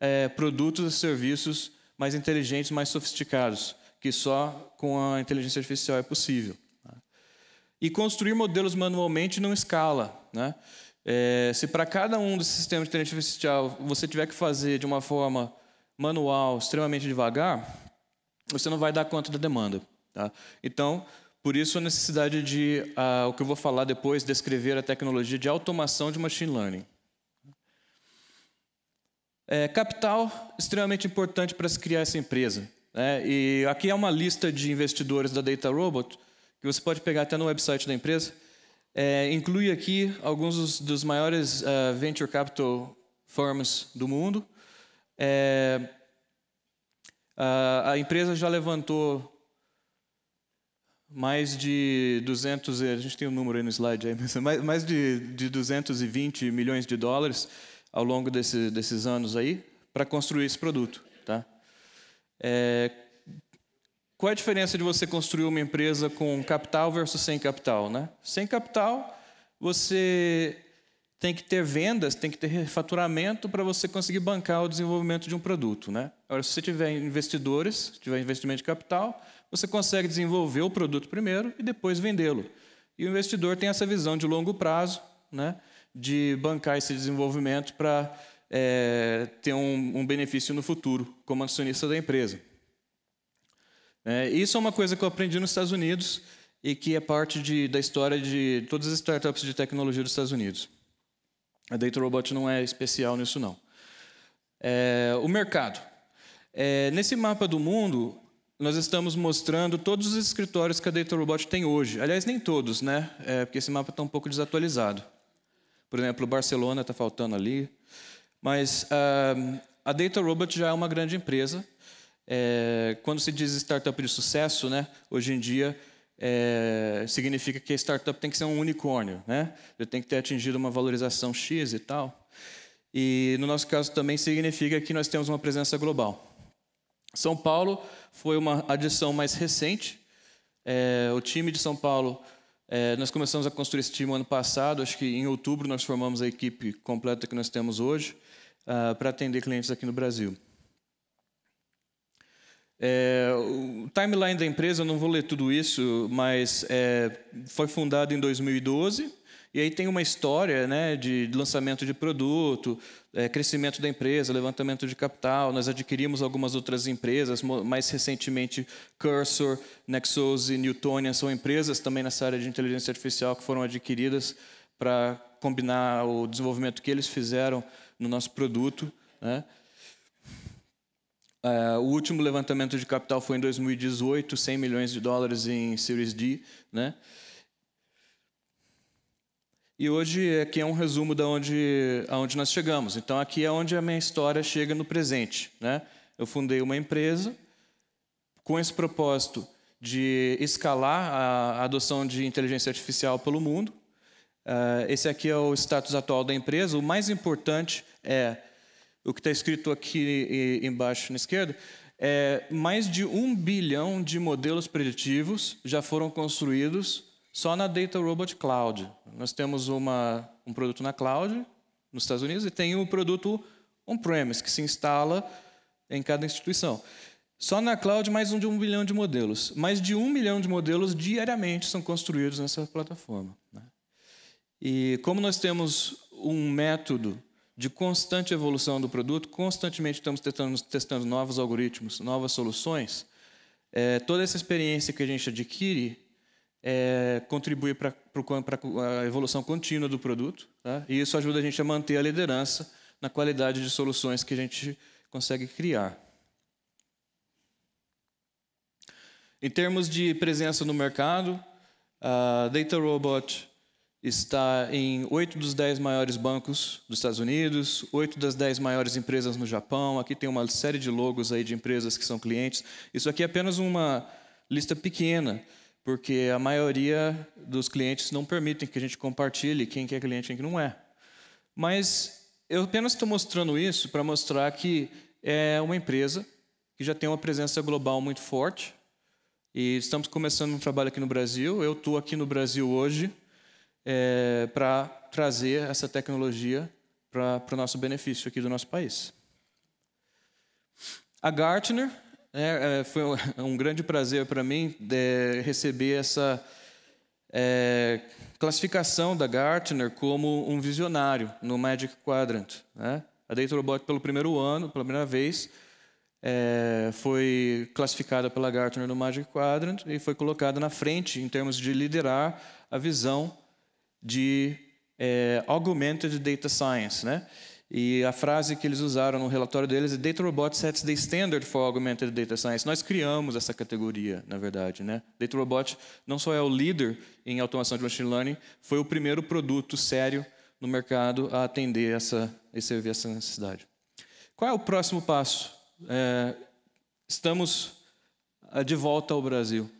é, produtos e serviços mais inteligentes, mais sofisticados, que só com a inteligência artificial é possível. E construir modelos manualmente não escala. Né? É, se para cada um dos sistemas de inteligência artificial você tiver que fazer de uma forma manual, extremamente devagar, você não vai dar conta da demanda. Tá? Então, por isso a necessidade de, ah, o que eu vou falar depois, descrever a tecnologia de automação de machine learning. É, capital, extremamente importante para se criar essa empresa. Né? E aqui é uma lista de investidores da Data Robot você pode pegar até no website da empresa, é, inclui aqui alguns dos, dos maiores uh, venture capital firms do mundo. É, a, a empresa já levantou mais de 200, a gente tem um número aí no slide, aí, é mais, mais de, de 220 milhões de dólares ao longo desse, desses anos aí para construir esse produto. Tá? É, qual é a diferença de você construir uma empresa com capital versus sem capital? Né? Sem capital, você tem que ter vendas, tem que ter faturamento para você conseguir bancar o desenvolvimento de um produto. Né? Agora, se você tiver investidores, se tiver investimento de capital, você consegue desenvolver o produto primeiro e depois vendê-lo. E o investidor tem essa visão de longo prazo, né? de bancar esse desenvolvimento para é, eh, ter um, um benefício no futuro como acionista da empresa. É, isso é uma coisa que eu aprendi nos Estados Unidos e que é parte de, da história de todas as startups de tecnologia dos Estados Unidos. A Data Robot não é especial nisso, não. É, o mercado. É, nesse mapa do mundo, nós estamos mostrando todos os escritórios que a Data Robot tem hoje. Aliás, nem todos, né? É, porque esse mapa está um pouco desatualizado. Por exemplo, Barcelona está faltando ali. Mas uh, a Data Robot já é uma grande empresa é, quando se diz startup de sucesso, né, hoje em dia, é, significa que a startup tem que ser um unicórnio, né? Ele tem que ter atingido uma valorização X e tal. E no nosso caso também significa que nós temos uma presença global. São Paulo foi uma adição mais recente. É, o time de São Paulo, é, nós começamos a construir esse time ano passado. Acho que em outubro nós formamos a equipe completa que nós temos hoje uh, para atender clientes aqui no Brasil. É, o timeline da empresa, eu não vou ler tudo isso, mas é, foi fundado em 2012 e aí tem uma história né, de lançamento de produto, é, crescimento da empresa, levantamento de capital. Nós adquirimos algumas outras empresas, mais recentemente Cursor, Nexos e Newtonian são empresas também nessa área de inteligência artificial que foram adquiridas para combinar o desenvolvimento que eles fizeram no nosso produto. Né? Uh, o último levantamento de capital foi em 2018, 100 milhões de dólares em Series D, né? E hoje aqui é um resumo de onde aonde nós chegamos. Então aqui é onde a minha história chega no presente, né? Eu fundei uma empresa com esse propósito de escalar a adoção de inteligência artificial pelo mundo. Uh, esse aqui é o status atual da empresa. O mais importante é o que está escrito aqui embaixo na esquerda, é, mais de um bilhão de modelos preditivos já foram construídos só na Data Robot Cloud. Nós temos uma, um produto na cloud, nos Estados Unidos, e tem um produto on-premise, que se instala em cada instituição. Só na cloud, mais de um bilhão de modelos. Mais de um milhão de modelos diariamente são construídos nessa plataforma. Né? E como nós temos um método de constante evolução do produto, constantemente estamos testando, testando novos algoritmos, novas soluções. É, toda essa experiência que a gente adquire é, contribui para a evolução contínua do produto, tá? e isso ajuda a gente a manter a liderança na qualidade de soluções que a gente consegue criar. Em termos de presença no mercado, a Data Robot está em oito dos dez maiores bancos dos Estados Unidos, oito das dez maiores empresas no Japão. Aqui tem uma série de logos aí de empresas que são clientes. Isso aqui é apenas uma lista pequena, porque a maioria dos clientes não permitem que a gente compartilhe quem é cliente e quem não é. Mas eu apenas estou mostrando isso para mostrar que é uma empresa que já tem uma presença global muito forte. E estamos começando um trabalho aqui no Brasil. Eu estou aqui no Brasil hoje é, para trazer essa tecnologia para o nosso benefício aqui do nosso país. A Gartner, né, é, foi um grande prazer para mim é, receber essa é, classificação da Gartner como um visionário no Magic Quadrant. Né? A Data Robot, pelo primeiro ano, pela primeira vez, é, foi classificada pela Gartner no Magic Quadrant e foi colocada na frente em termos de liderar a visão de é, augmented data science, né? E a frase que eles usaram no relatório deles é Data Robot sets the standard for augmented data science. Nós criamos essa categoria, na verdade, né? Data Robot não só é o líder em automação de machine learning, foi o primeiro produto sério no mercado a atender essa, a servir essa necessidade. Qual é o próximo passo? É, estamos é, de volta ao Brasil.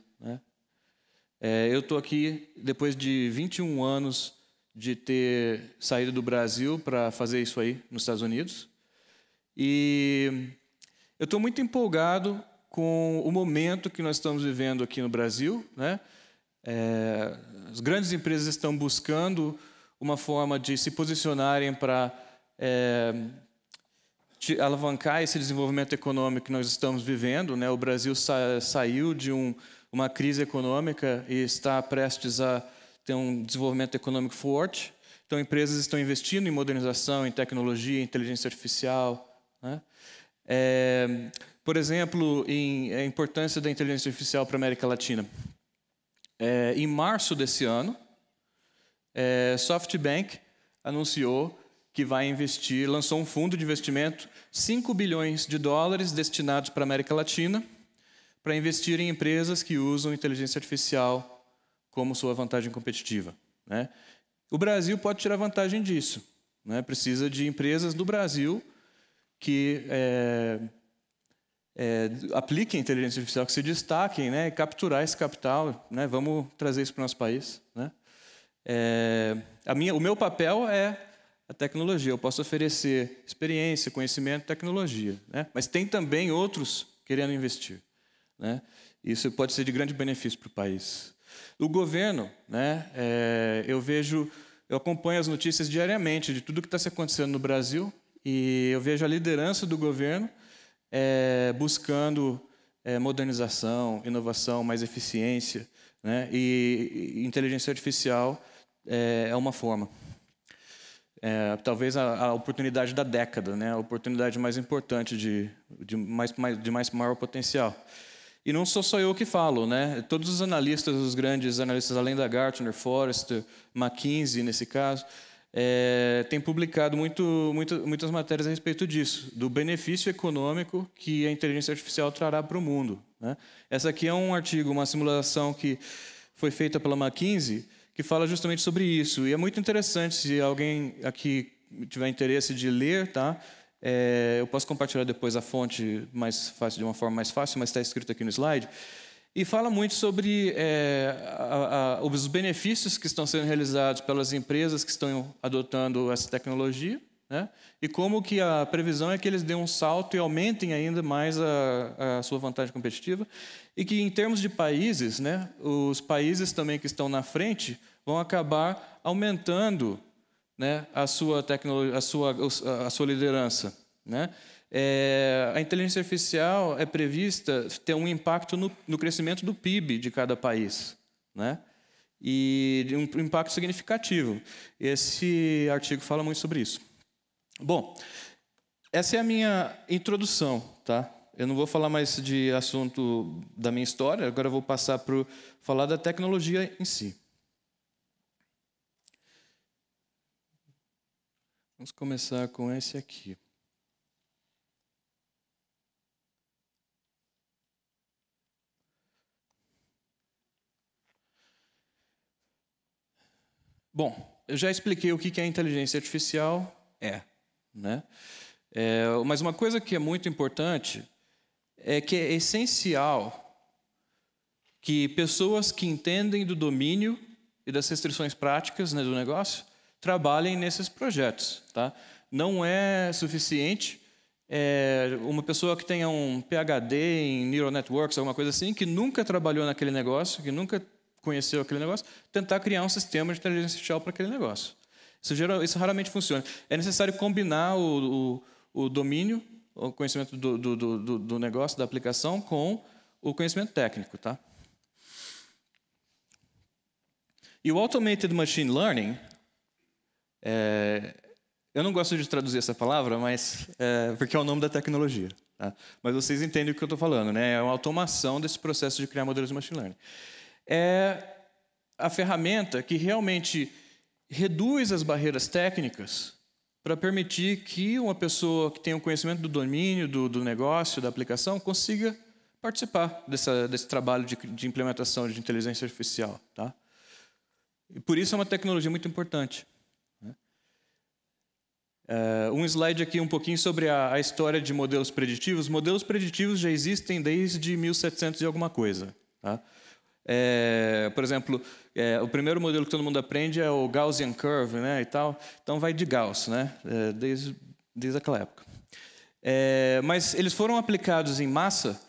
É, eu estou aqui depois de 21 anos de ter saído do Brasil para fazer isso aí nos Estados Unidos. E eu estou muito empolgado com o momento que nós estamos vivendo aqui no Brasil. Né? É, as grandes empresas estão buscando uma forma de se posicionarem para é, alavancar esse desenvolvimento econômico que nós estamos vivendo. Né? O Brasil sa saiu de um uma crise econômica e está prestes a ter um desenvolvimento econômico forte. Então, empresas estão investindo em modernização, em tecnologia, em inteligência artificial. Né? É, por exemplo, em, a importância da inteligência artificial para a América Latina. É, em março desse ano, é, SoftBank anunciou que vai investir, lançou um fundo de investimento, 5 bilhões de dólares destinados para a América Latina, para investir em empresas que usam inteligência artificial como sua vantagem competitiva. Né? O Brasil pode tirar vantagem disso. Né? Precisa de empresas do Brasil que é, é, apliquem inteligência artificial, que se destaquem, né? capturar esse capital. Né? Vamos trazer isso para o nosso país. Né? É, a minha, o meu papel é a tecnologia. Eu posso oferecer experiência, conhecimento, tecnologia. Né? Mas tem também outros querendo investir. Né? Isso pode ser de grande benefício para o país. O governo, né, é, eu vejo, eu acompanho as notícias diariamente de tudo que está se acontecendo no Brasil e eu vejo a liderança do governo é, buscando é, modernização, inovação, mais eficiência, né, e, e inteligência artificial é, uma forma. talvez a, a, oportunidade da década, né, a oportunidade mais importante de, de, mais, mais, de mais maior potencial. E não sou só eu que falo, né? Todos os analistas, os grandes analistas, além da Gartner, Forrester, McKinsey, nesse caso, é, têm publicado muito, muito, muitas matérias a respeito disso, do benefício econômico que a inteligência artificial trará para o mundo. Né? Essa aqui é um artigo, uma simulação que foi feita pela McKinsey, que fala justamente sobre isso. E é muito interessante, se alguém aqui tiver interesse de ler, tá? É, eu posso compartilhar depois a fonte mais fácil, de uma forma mais fácil, mas está escrito aqui no slide. E fala muito sobre é, a, a, os benefícios que estão sendo realizados pelas empresas que estão adotando essa tecnologia, né? e como que a previsão é que eles dêem um salto e aumentem ainda mais a, a sua vantagem competitiva, e que em termos de países, né, os países também que estão na frente vão acabar aumentando né, a, sua a, sua, a sua liderança. Né? É, a inteligência artificial é prevista ter um impacto no, no crescimento do PIB de cada país. Né? E um impacto significativo. Esse artigo fala muito sobre isso. Bom, essa é a minha introdução, tá? Eu não vou falar mais de assunto da minha história, agora eu vou passar para falar da tecnologia em si. Vamos começar com esse aqui. Bom, eu já expliquei o que a é inteligência artificial é, né? É, mas uma coisa que é muito importante é que é essencial que pessoas que entendem do domínio e das restrições práticas né, do negócio trabalhem nesses projetos. Tá? Não é suficiente é, uma pessoa que tenha um PhD em neural networks, alguma coisa assim, que nunca trabalhou naquele negócio, que nunca conheceu aquele negócio, tentar criar um sistema de inteligência artificial para aquele negócio. Isso, geral, isso, raramente funciona. É necessário combinar o, o, o domínio, o conhecimento do, do, do, do, negócio, da aplicação, com o conhecimento técnico. Tá? E o Automated Machine Learning é, eu não gosto de traduzir essa palavra, mas é, porque é o nome da tecnologia. Tá? Mas vocês entendem o que eu estou falando, né? É uma automação desse processo de criar modelos de machine learning. É a ferramenta que realmente reduz as barreiras técnicas para permitir que uma pessoa que tem o um conhecimento do domínio, do, do, negócio, da aplicação, consiga participar dessa, desse trabalho de, de, implementação de inteligência artificial. Tá? E por isso é uma tecnologia muito importante. Uh, um slide aqui um pouquinho sobre a, a, história de modelos preditivos. Modelos preditivos já existem desde 1700 e alguma coisa. Tá? É, por exemplo, é, o primeiro modelo que todo mundo aprende é o Gaussian Curve né, e tal. Então vai de Gauss, né, desde, desde aquela época. mas eles foram aplicados em massa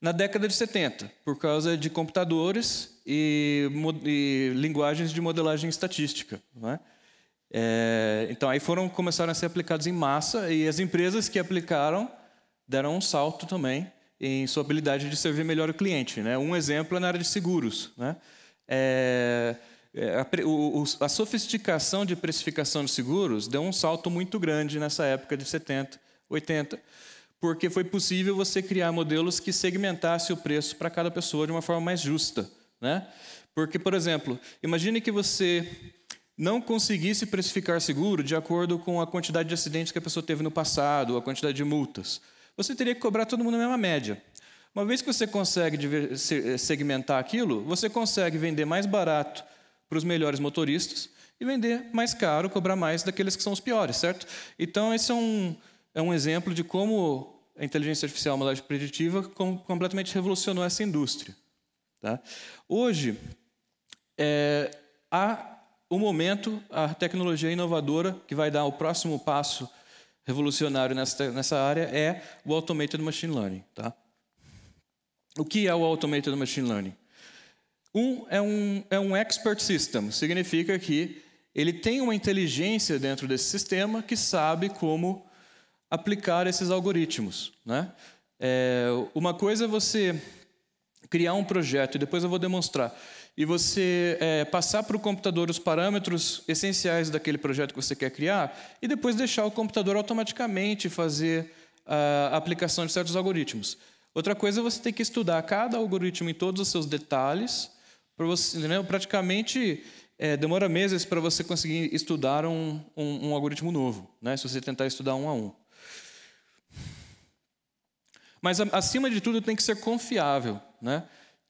na década de 70, por causa de computadores e, e linguagens de modelagem estatística. Não é? É, então, aí foram começaram a ser aplicados em massa e as empresas que aplicaram deram um salto também em sua habilidade de servir melhor o cliente. Né? Um exemplo é na área de seguros. Né? É, é a, o, a, sofisticação de precificação de seguros deu um salto muito grande nessa época de 70, 80, porque foi possível você criar modelos que segmentasse o preço para cada pessoa de uma forma mais justa. Né? Porque, por exemplo, imagine que você não conseguisse precificar seguro de acordo com a quantidade de acidentes que a pessoa teve no passado, ou a quantidade de multas. Você teria que cobrar todo mundo na mesma média. Uma vez que você consegue eh, segmentar aquilo, você consegue vender mais barato para os melhores motoristas e vender mais caro, cobrar mais daqueles que são os piores, certo? Então, esse é um, é um exemplo de como a inteligência artificial, é a modelagem preditiva, completamente revolucionou essa indústria. Tá? Hoje, é, há o momento, a tecnologia inovadora que vai dar o próximo passo revolucionário nessa, nessa área é o Automated Machine Learning. Tá? O que é o Automated Machine Learning? Um é um, é um expert system, significa que ele tem uma inteligência dentro desse sistema que sabe como aplicar esses algoritmos. Né? É, uma coisa é você criar um projeto, e depois eu vou demonstrar e você é, passar para o computador os parâmetros essenciais daquele projeto que você quer criar e depois deixar o computador automaticamente fazer ah, a aplicação de certos algoritmos. Outra coisa é você ter que estudar cada algoritmo em todos os seus detalhes. Para você, né, praticamente é, demora meses para você conseguir estudar um, um, um algoritmo novo, né, se você tentar estudar um a um. Mas, acima de tudo, tem que ser confiável. Né?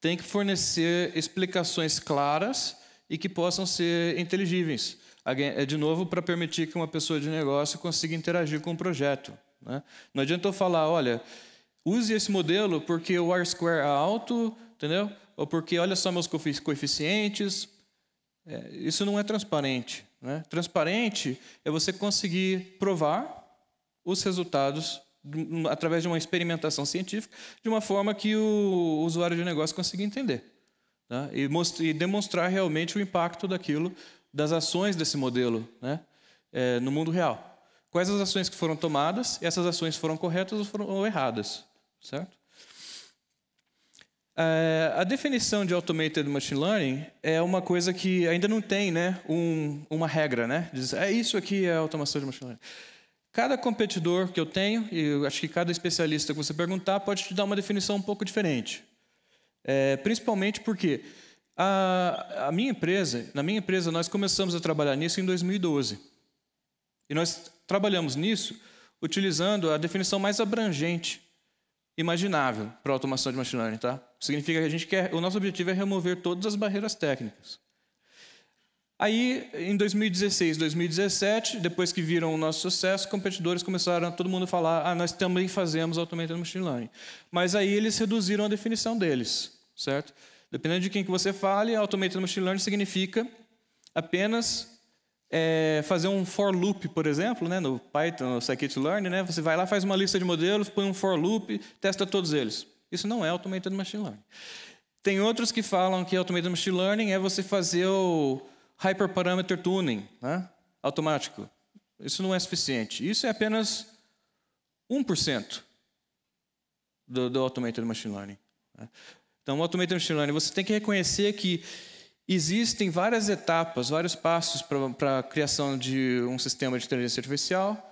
tem que fornecer explicações claras e que possam ser inteligíveis. É de novo para permitir que uma pessoa de negócio consiga interagir com o projeto. Né? Não adianta eu falar, olha, use esse modelo porque o R-square é alto, entendeu? Ou porque olha só meus coeficientes. É, isso não é transparente. Né? Transparente é você conseguir provar os resultados através de uma experimentação científica, de uma forma que o usuário de negócio consiga entender. Tá? E, e, demonstrar realmente o impacto daquilo, das ações desse modelo né? é, no mundo real. Quais as ações que foram tomadas, e essas ações foram corretas ou foram erradas. Certo? É, a definição de automated machine learning é uma coisa que ainda não tem né, um, uma regra. Né? Diz, é isso aqui é automação de machine learning. Cada competidor que eu tenho, e eu acho que cada especialista que você perguntar, pode te dar uma definição um pouco diferente. É, principalmente porque a, a, minha empresa, na minha empresa, nós começamos a trabalhar nisso em 2012. E nós trabalhamos nisso utilizando a definição mais abrangente imaginável para automação de machine learning. Tá? Significa que a gente quer, o nosso objetivo é remover todas as barreiras técnicas. Aí, em 2016, 2017, depois que viram o nosso sucesso, competidores começaram a todo mundo falar: ah, nós também fazemos automated machine learning. Mas aí eles reduziram a definição deles, certo? Dependendo de quem que você fale, automated machine learning significa apenas é, fazer um for loop, por exemplo, né, no Python, no scikit-learn, né, você vai lá, faz uma lista de modelos, põe um for loop, testa todos eles. Isso não é automated machine learning. Tem outros que falam que automated machine learning é você fazer o hyperparameter tuning né, automático. Isso não é suficiente. Isso é apenas 1% do, do Automated Machine Learning. Né? Então, o Automated Machine Learning, você tem que reconhecer que existem várias etapas, vários passos para a criação de um sistema de inteligência artificial.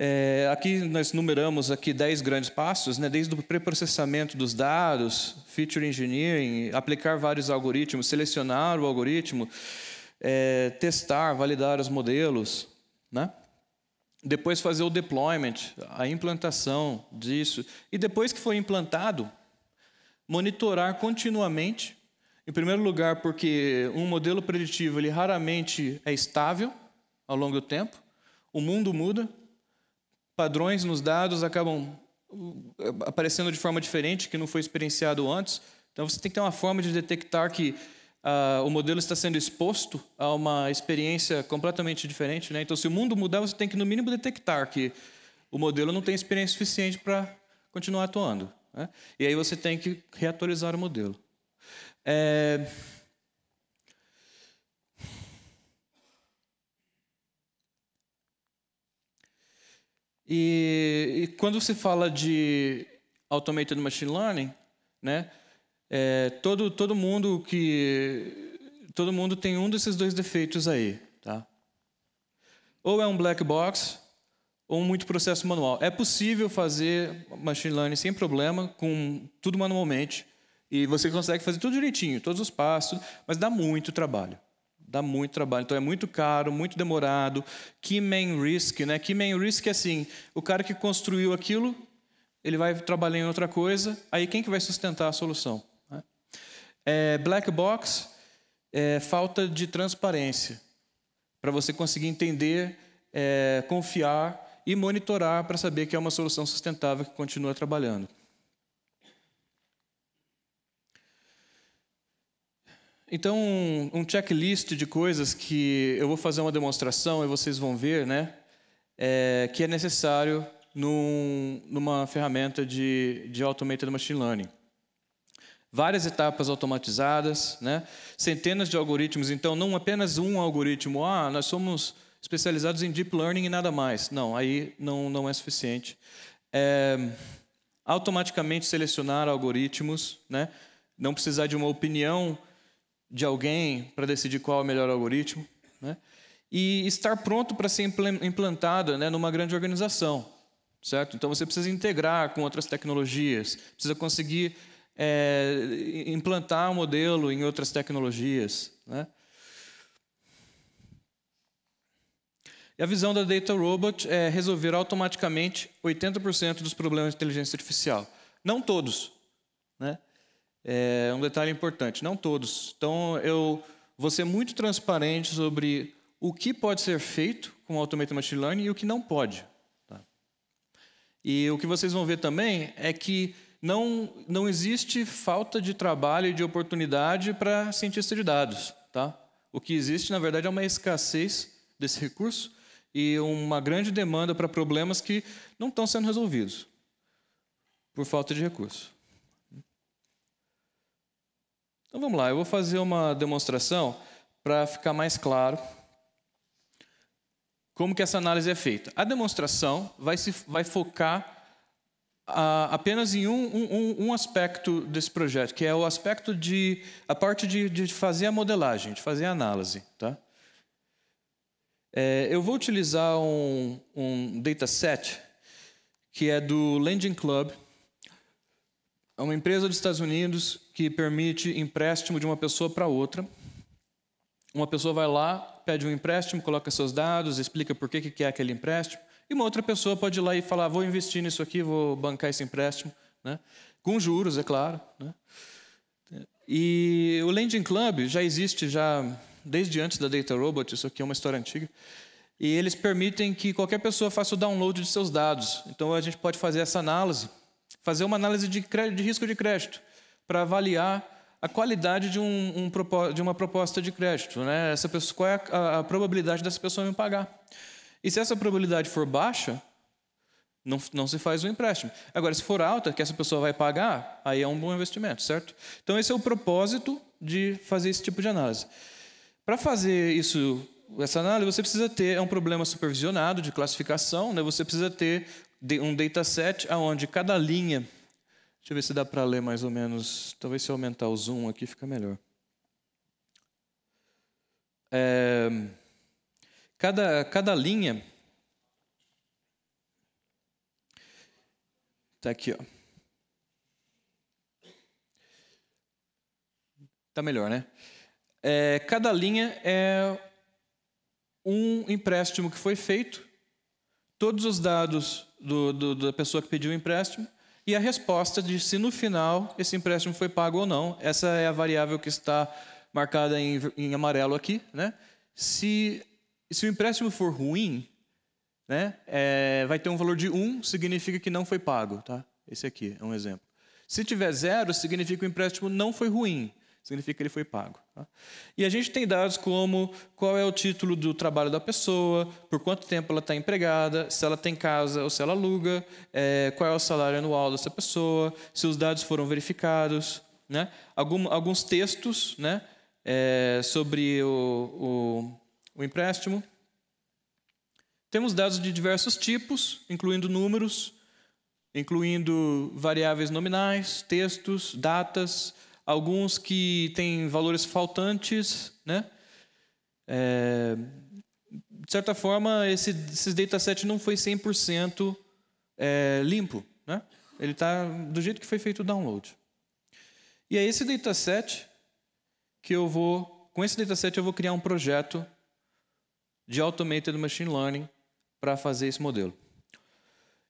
É, aqui nós numeramos aqui 10 grandes passos, né, desde o pré-processamento dos dados, feature engineering, aplicar vários algoritmos, selecionar o algoritmo, é, testar, validar os modelos, né? depois fazer o deployment, a implantação disso, e depois que foi implantado, monitorar continuamente, em primeiro lugar, porque um modelo preditivo ele raramente é estável ao longo do tempo, o mundo muda, padrões nos dados acabam uh, aparecendo de forma diferente que não foi experienciado antes, então você tem que ter uma forma de detectar que Uh, o modelo está sendo exposto a uma experiência completamente diferente. Né? Então, se o mundo mudar, você tem que, no mínimo, detectar que o modelo não tem experiência suficiente para continuar atuando. Né? E aí você tem que reatualizar o modelo. É... E, e quando se fala de automated machine learning, né, é, todo, todo mundo que todo mundo tem um desses dois defeitos aí, tá? Ou é um black box ou muito processo manual. É possível fazer machine learning sem problema com tudo manualmente e você consegue fazer tudo direitinho, todos os passos, mas dá muito trabalho. Dá muito trabalho, então é muito caro, muito demorado. Key main risk, né? Key main risk é assim, o cara que construiu aquilo, ele vai trabalhar em outra coisa, aí quem que vai sustentar a solução? É, black box é falta de transparência para você conseguir entender, é, confiar e monitorar para saber que é uma solução sustentável que continua trabalhando. Então, um checklist de coisas que eu vou fazer uma demonstração e vocês vão ver, né? É, que é necessário num, numa ferramenta de, de automated machine learning várias etapas automatizadas, né? centenas de algoritmos. Então, não apenas um algoritmo. Ah, nós somos especializados em deep learning e nada mais. Não, aí não, não é suficiente. É, automaticamente selecionar algoritmos, né? não precisar de uma opinião de alguém para decidir qual é o melhor algoritmo. Né? E estar pronto para ser implantado né, numa grande organização. Certo? Então você precisa integrar com outras tecnologias, precisa conseguir é, implantar o um modelo em outras tecnologias. Né? E a visão da Data Robot é resolver automaticamente 80% dos problemas de inteligência artificial. Não todos. Né? É um detalhe importante, não todos. Então, eu vou ser muito transparente sobre o que pode ser feito com o Automated Machine Learning e o que não pode. Tá? E o que vocês vão ver também é que não, não existe falta de trabalho e de oportunidade para cientista de dados. Tá? O que existe, na verdade, é uma escassez desse recurso e uma grande demanda para problemas que não estão sendo resolvidos por falta de recurso. Então vamos lá, eu vou fazer uma demonstração para ficar mais claro como que essa análise é feita. A demonstração vai, se, vai focar apenas em um, um, um, aspecto desse projeto, que é o aspecto de a parte de, de fazer a modelagem, de fazer a análise, tá? É, eu vou utilizar um, um dataset que é do Lending Club, é uma empresa dos Estados Unidos que permite empréstimo de uma pessoa para outra. Uma pessoa vai lá, pede um empréstimo, coloca seus dados, explica por que, que quer aquele empréstimo. E uma outra pessoa pode ir lá e falar: ah, vou investir nisso aqui, vou bancar esse empréstimo, né? com juros, é claro. Né? E o Lending Club já existe já desde antes da Data Robot, isso aqui é uma história antiga. E eles permitem que qualquer pessoa faça o download de seus dados. Então a gente pode fazer essa análise, fazer uma análise de, de risco de crédito para avaliar a qualidade de, um, um, de, uma proposta de crédito. Né? Essa pessoa, qual é a, a probabilidade dessa pessoa me pagar? E se essa probabilidade for baixa, não, não se faz um empréstimo. Agora, se for alta, que essa pessoa vai pagar, aí é um bom investimento, certo? Então, esse é o propósito de fazer esse tipo de análise. Para fazer isso, essa análise, você precisa ter é um problema supervisionado de classificação, né? você precisa ter um dataset onde cada linha. Deixa eu ver se dá para ler mais ou menos. Talvez se eu aumentar o zoom aqui fica melhor. É. Cada, cada linha. Está aqui, ó. Está melhor, né? É, cada linha é um empréstimo que foi feito, todos os dados do, do, da pessoa que pediu o empréstimo e a resposta de se no final esse empréstimo foi pago ou não. Essa é a variável que está marcada em, em amarelo aqui. Né? Se e se o empréstimo for ruim, né, é, vai ter um valor de 1, um, significa que não foi pago. Tá? Esse aqui é um exemplo. Se tiver zero, significa que o empréstimo não foi ruim, significa que ele foi pago. Tá? E a gente tem dados como qual é o título do trabalho da pessoa, por quanto tempo ela está empregada, se ela tem casa ou se ela aluga, é, qual é o salário anual dessa pessoa, se os dados foram verificados. Né? Algum, alguns textos né? É, sobre o, o empréstimo. Temos dados de diversos tipos, incluindo números, incluindo variáveis nominais, textos, datas, alguns que têm valores faltantes. Né? É, de certa forma, esse, esse dataset não foi 100% é, limpo. Né? Ele está do jeito que foi feito o download. E é esse dataset que eu vou, com esse dataset eu vou criar um projeto de Automated Machine Learning para fazer esse modelo.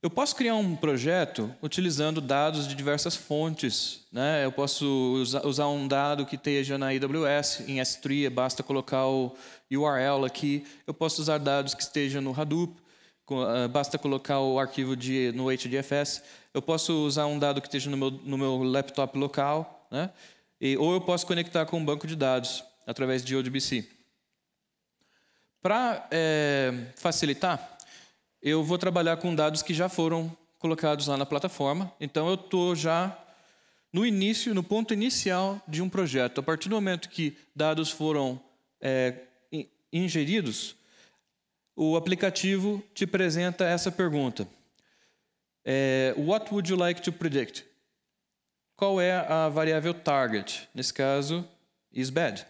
Eu posso criar um projeto utilizando dados de diversas fontes. Né? Eu posso usa, usar um dado que esteja na AWS, em S3, basta colocar o URL aqui. Eu posso usar dados que estejam no Hadoop, ah, basta colocar o arquivo de, no HDFS. Eu posso usar um dado que esteja no meu, no meu laptop local. Né? E, ou eu posso conectar com um banco de dados através de ODBC. Para é, facilitar, eu vou trabalhar com dados que já foram colocados lá na plataforma. Então, eu estou já no início, no ponto inicial de um projeto. A partir do momento que dados foram é, ingeridos, o aplicativo te apresenta essa pergunta. É, what would you like to predict? Qual é a variável target? Nesse caso, is bad.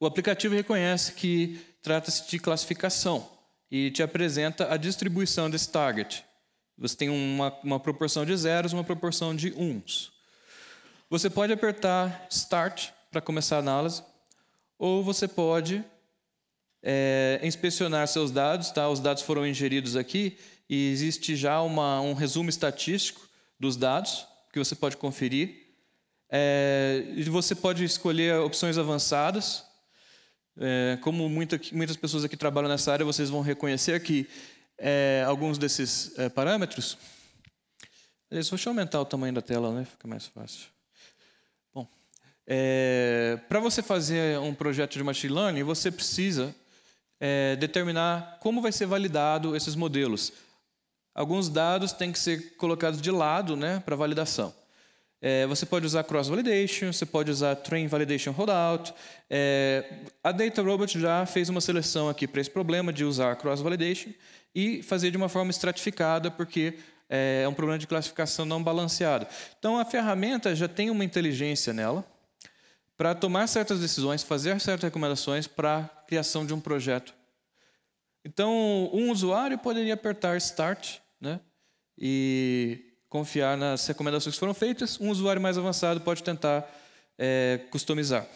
O aplicativo reconhece que trata-se de classificação e te apresenta a distribuição desse target. Você tem uma, uma proporção de zeros, uma proporção de uns. Você pode apertar Start para começar a análise, ou você pode é, inspecionar seus dados. Tá? Os dados foram ingeridos aqui e existe já uma, um resumo estatístico dos dados que você pode conferir. É, e você pode escolher opções avançadas, é, como muita, muitas pessoas aqui trabalham nessa área, vocês vão reconhecer que é, alguns desses é, parâmetros. Deixa eu aumentar o tamanho da tela, né? Fica mais fácil. Bom, é, para você fazer um projeto de machine learning, você precisa é, determinar como vai ser validado esses modelos. Alguns dados têm que ser colocados de lado, né, para validação. É, você pode usar cross-validation, você pode usar train validation rollout. É, a DataRobot já fez uma seleção aqui para esse problema de usar cross-validation e fazer de uma forma estratificada, porque é, é um problema de classificação não balanceado. Então, a ferramenta já tem uma inteligência nela para tomar certas decisões, fazer certas recomendações para a criação de um projeto. Então, um usuário poderia apertar Start, né? E confiar nas recomendações que foram feitas. Um usuário mais avançado pode tentar é, customizar.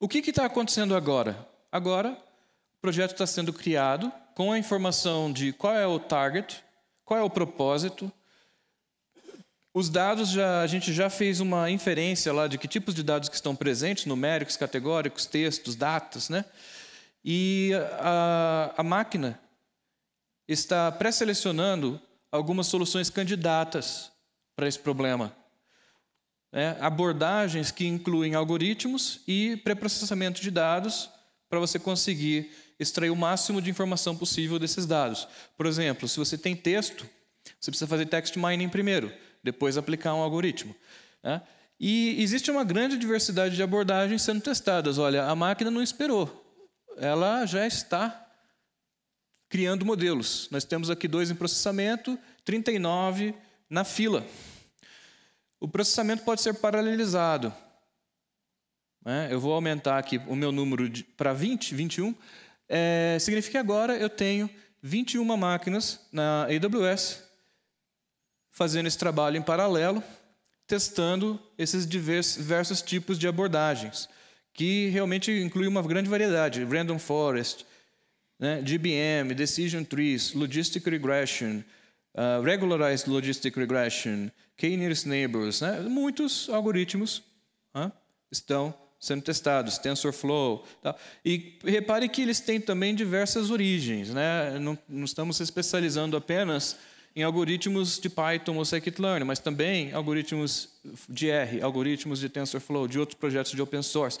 O que está acontecendo agora? Agora, o projeto está sendo criado com a informação de qual é o target, qual é o propósito. Os dados, já, a gente já fez uma inferência lá de que tipos de dados que estão presentes, numéricos, categóricos, textos, datas, né? E a, a máquina está pré-selecionando algumas soluções candidatas para esse problema. É, abordagens que incluem algoritmos e pré-processamento de dados para você conseguir extrair o máximo de informação possível desses dados. Por exemplo, se você tem texto, você precisa fazer text mining primeiro, depois aplicar um algoritmo. Né? E existe uma grande diversidade de abordagens sendo testadas. Olha, a máquina não esperou, ela já está criando modelos. Nós temos aqui dois em processamento, 39 na fila. O processamento pode ser paralelizado. Né? Eu vou aumentar aqui o meu número para 20, 21. É, significa que agora eu tenho 21 máquinas na AWS fazendo esse trabalho em paralelo, testando esses diversos tipos de abordagens, que realmente inclui uma grande variedade. Random Forest, né? GBM, Decision Trees, Logistic Regression, uh, Regularized Logistic Regression, K-Nearest Neighbors, né? muitos algoritmos estão sendo testados, TensorFlow. Tá? E repare que eles têm também diversas origens. Né? Não, não estamos especializando apenas em algoritmos de Python ou scikit-learn, mas também algoritmos de R, algoritmos de TensorFlow, de outros projetos de open source.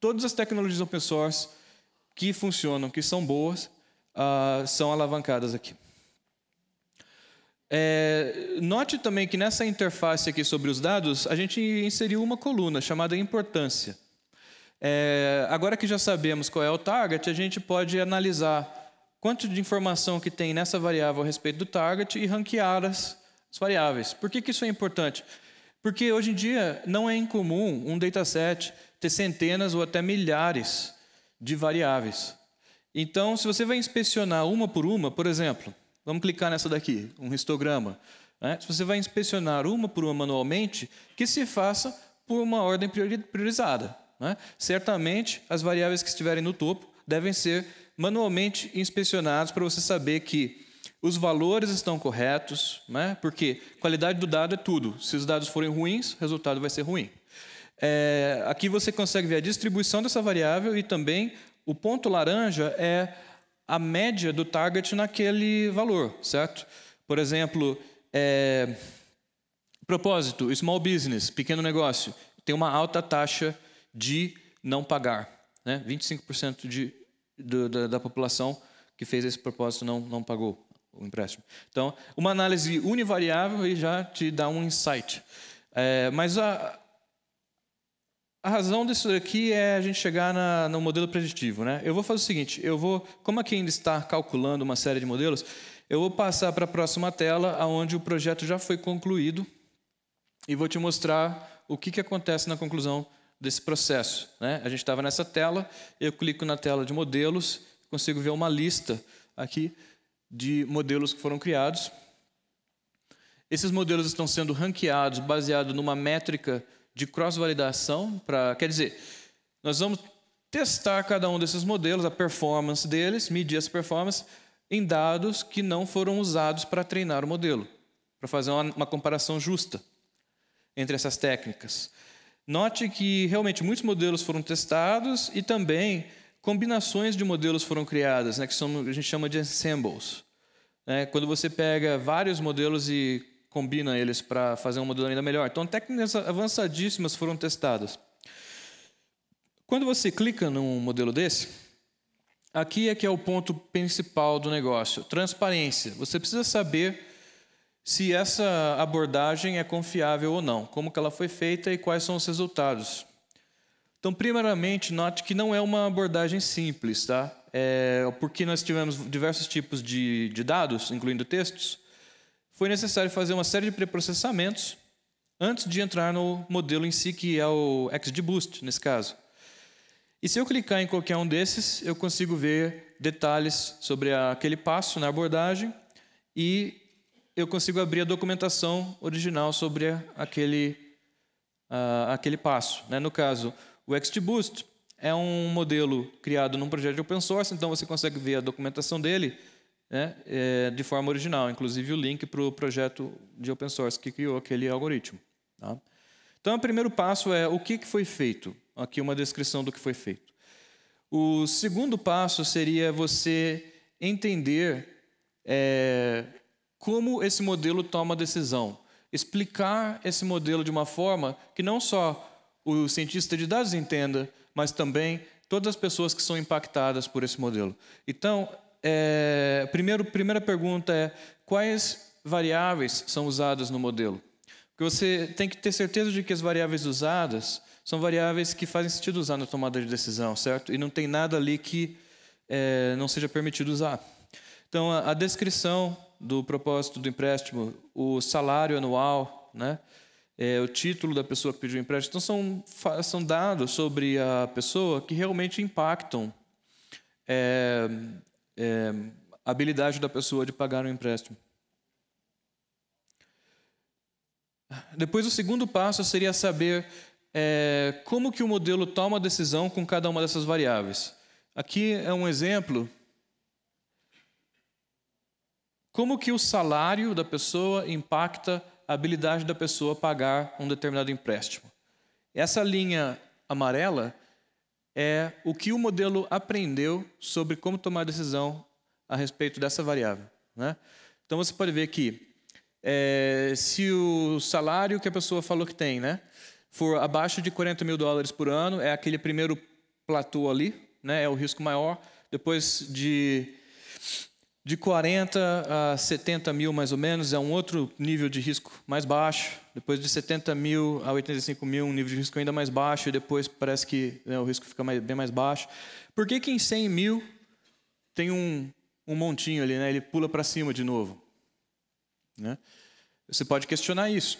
Todas as tecnologias open source que funcionam, que são boas, uh, são alavancadas aqui. É, note também que nessa interface aqui sobre os dados, a gente inseriu uma coluna chamada importância. É, agora que já sabemos qual é o target, a gente pode analisar quanto de informação que tem nessa variável a respeito do target e ranquear as, as variáveis. Por que, que isso é importante? Porque hoje em dia não é incomum um dataset ter centenas ou até milhares de variáveis. Então, se você vai inspecionar uma por uma, por exemplo, vamos clicar nessa daqui, um histograma. Né? Se você vai inspecionar uma por uma manualmente, que se faça por uma ordem priorizada. Né? Certamente, as variáveis que estiverem no topo devem ser manualmente inspecionadas para você saber que os valores estão corretos, né? porque qualidade do dado é tudo. Se os dados forem ruins, o resultado vai ser ruim. É, aqui você consegue ver a distribuição dessa variável e também o ponto laranja é a média do target naquele valor, certo? Por exemplo, é, propósito, small business, pequeno negócio, tem uma alta taxa de não pagar. Né? 25% de, do, da, da, população que fez esse propósito não, não pagou o empréstimo. Então, uma análise univariável e já te dá um insight. É, mas a, a razão disso aqui é a gente chegar na, no modelo preditivo. Né? Eu vou fazer o seguinte, eu vou, como aqui ainda está calculando uma série de modelos, eu vou passar para a próxima tela, onde o projeto já foi concluído, e vou te mostrar o que, que acontece na conclusão desse processo. Né? A gente estava nessa tela, eu clico na tela de modelos, consigo ver uma lista aqui de modelos que foram criados. Esses modelos estão sendo ranqueados baseado numa métrica de cross-validação para, quer dizer, nós vamos testar cada um desses modelos, a performance deles, medir essa performance em dados que não foram usados para treinar o modelo, para fazer uma, uma comparação justa entre essas técnicas. Note que realmente muitos modelos foram testados e também combinações de modelos foram criadas, né, que são, a gente chama de ensembles. Né, quando você pega vários modelos e combina eles para fazer um modelo ainda melhor. Então, técnicas avançadíssimas foram testadas. Quando você clica num modelo desse, aqui é que é o ponto principal do negócio: transparência. Você precisa saber se essa abordagem é confiável ou não, como ela foi feita e quais são os resultados. Então, primeiramente, note que não é uma abordagem simples, tá? É, porque nós tivemos diversos tipos de, de dados, incluindo textos, foi necessário fazer uma série de preprocessamentos antes de entrar no modelo em si, que é o XGBoost, nesse caso. E se eu clicar em qualquer um desses, eu consigo ver detalhes sobre aquele passo na abordagem e eu consigo abrir a documentação original sobre aquele, uh, aquele passo. Né? No caso, o XGBoost é um modelo criado num projeto de open source, então você consegue ver a documentação dele né, é, de forma original, inclusive o link para o projeto de open source que criou aquele algoritmo. Tá? Então, o primeiro passo é o que foi feito. Aqui uma descrição do que foi feito. O segundo passo seria você entender é, como esse modelo toma decisão. Explicar esse modelo de uma forma que não só o cientista de dados entenda, mas também todas as pessoas que são impactadas por esse modelo. Então, é, primeiro, primeira pergunta é: quais variáveis são usadas no modelo? Porque você tem que ter certeza de que as variáveis usadas são variáveis que fazem sentido usar na tomada de decisão, certo? E não tem nada ali que é, não seja permitido usar. Então, a, a, descrição do propósito do empréstimo, o salário anual, né? É, o título da pessoa que pediu o empréstimo, então são, são dados sobre a pessoa que realmente impactam é, é, a habilidade da pessoa de pagar um empréstimo. Depois, o segundo passo seria saber é, como que o modelo toma a decisão com cada uma dessas variáveis. Aqui é um exemplo. Como que o salário da pessoa impacta a habilidade da pessoa a pagar um determinado empréstimo. Essa linha amarela é o que o modelo aprendeu sobre como tomar decisão a respeito dessa variável. Né? Então você pode ver que é, se o salário que a pessoa falou que tem né, for abaixo de 40 mil dólares por ano, é aquele primeiro platô ali, né, é o risco maior. Depois de de 40 a 70 mil, mais ou menos, é um outro nível de risco mais baixo. Depois de 70 mil a 85 mil, um nível de risco ainda mais baixo. E depois parece que né, o risco fica mais, bem mais baixo. Por que, que em 100 mil tem um, um montinho ali, né? ele pula para cima de novo? Né? Você pode questionar isso.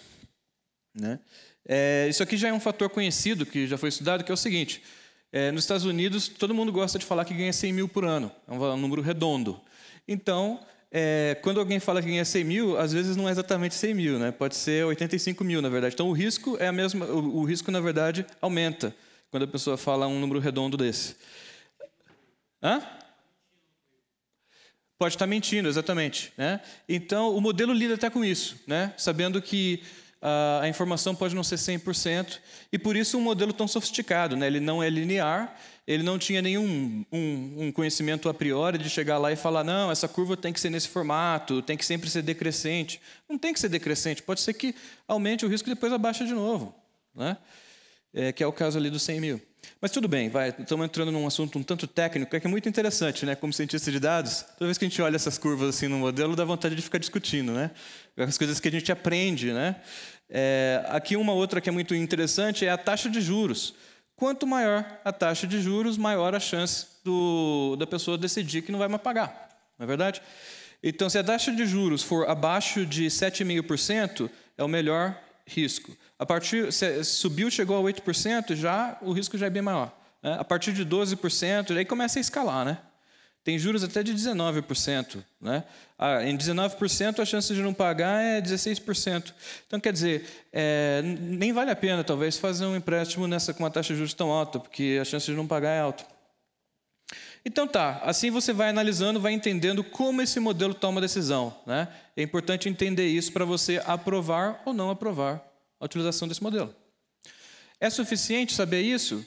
Né? É, isso aqui já é um fator conhecido, que já foi estudado, que é o seguinte. É, nos Estados Unidos, todo mundo gosta de falar que ganha 100 mil por ano. É um número redondo. Então, é, quando alguém fala que ganha 100 mil, às vezes não é exatamente 100 mil, né? pode ser 85 mil, na verdade. Então, o risco é a mesma, o, o risco, na verdade, aumenta quando a pessoa fala um número redondo desse. Hã? Pode estar mentindo, exatamente. Né? Então, o modelo lida até com isso, né? sabendo que a, a informação pode não ser 100%, e por isso um modelo tão sofisticado. Né? Ele não é linear, ele não tinha nenhum um, um conhecimento a priori de chegar lá e falar: não, essa curva tem que ser nesse formato, tem que sempre ser decrescente. Não tem que ser decrescente, pode ser que aumente o risco e depois abaixa de novo, né? É, que é o caso ali dos 100 mil. Mas tudo bem, vai, estamos entrando num assunto um tanto técnico, é que é muito interessante, né? Como cientista de dados, toda vez que a gente olha essas curvas assim no modelo, dá vontade de ficar discutindo, né? As coisas que a gente aprende, né? É, aqui uma outra que é muito interessante é a taxa de juros. Quanto maior a taxa de juros, maior a chance do, da pessoa decidir que não vai mais pagar. Não é verdade? Então, se a taxa de juros for abaixo de 7,5%, é o melhor risco. A partir, se subiu, chegou a 8%, já o risco já é bem maior. Né? A partir de 12%, aí começa a escalar, né? Tem juros até de 19%. Né? Ah, em 19%, a chance de não pagar é 16%. Então, quer dizer, é, nem vale a pena, talvez, fazer um empréstimo nessa, com uma taxa de juros tão alta, porque a chance de não pagar é alta. Então tá, assim você vai analisando, vai entendendo como esse modelo toma decisão. Né? É importante entender isso para você aprovar ou não aprovar a utilização desse modelo. É suficiente saber isso?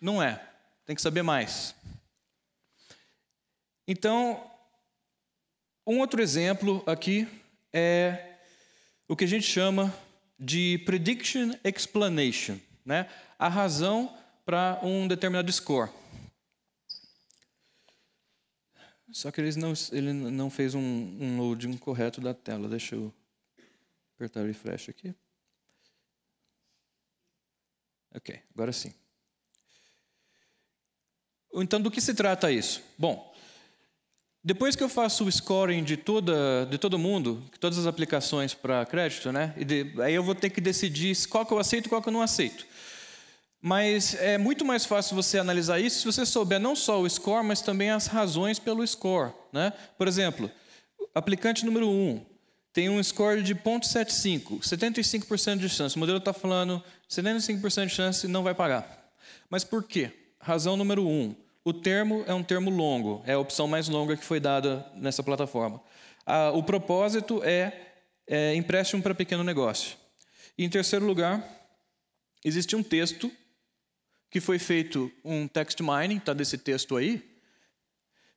Não é. Tem que saber mais. Então, um outro exemplo aqui é o que a gente chama de prediction explanation, né? A razão para um determinado score. Só que eles não, ele não fez um, um loading correto da tela. Deixa eu apertar o refresh aqui. Ok, agora sim. Então, do que se trata isso? Bom, depois que eu faço o scoring de, toda, de todo mundo, todas as aplicações para crédito, né? De, aí eu vou ter que decidir qual que eu aceito e qual que eu não aceito. Mas é muito mais fácil você analisar isso se você souber não só o score, mas também as razões pelo score. Né? Por exemplo, aplicante número 1 um tem um score de 0,75, 75% de chance. O modelo está falando 75% de chance não vai pagar. Mas por quê? Razão número 1. Um, o termo é um termo longo, é a opção mais longa que foi dada nessa plataforma. Ah, o propósito é, é empréstimo para pequeno negócio. E, em terceiro lugar, existe um texto que foi feito um text mining, está desse texto aí,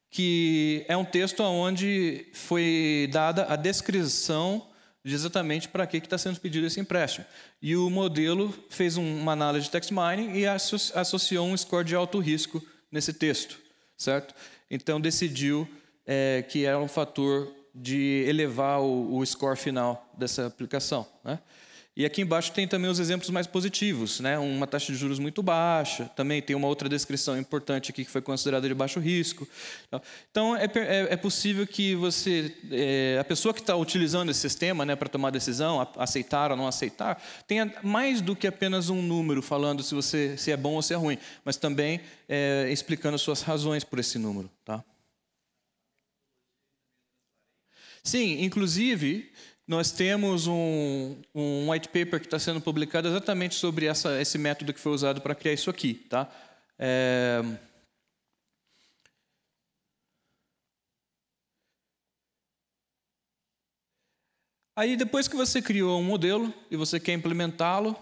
que é um texto onde foi dada a descrição de exatamente para que está sendo pedido esse empréstimo. E o modelo fez uma análise de text mining e associou um score de alto risco nesse texto, certo? Então decidiu é, que era é um fator de elevar o, o score final dessa aplicação, né? E aqui embaixo tem também os exemplos mais positivos, né? uma taxa de juros muito baixa, também tem uma outra descrição importante aqui que foi considerada de baixo risco. Então, é, é, é possível que você, é, a pessoa que está utilizando esse sistema né, para tomar decisão, aceitar ou não aceitar, tenha mais do que apenas um número falando se, você, se é bom ou se é ruim, mas também é, explicando suas razões por esse número. Tá? Sim, inclusive, nós temos um, um white paper que está sendo publicado exatamente sobre essa, esse método que foi usado para criar isso aqui. Tá? É... Aí depois que você criou um modelo e você quer implementá-lo,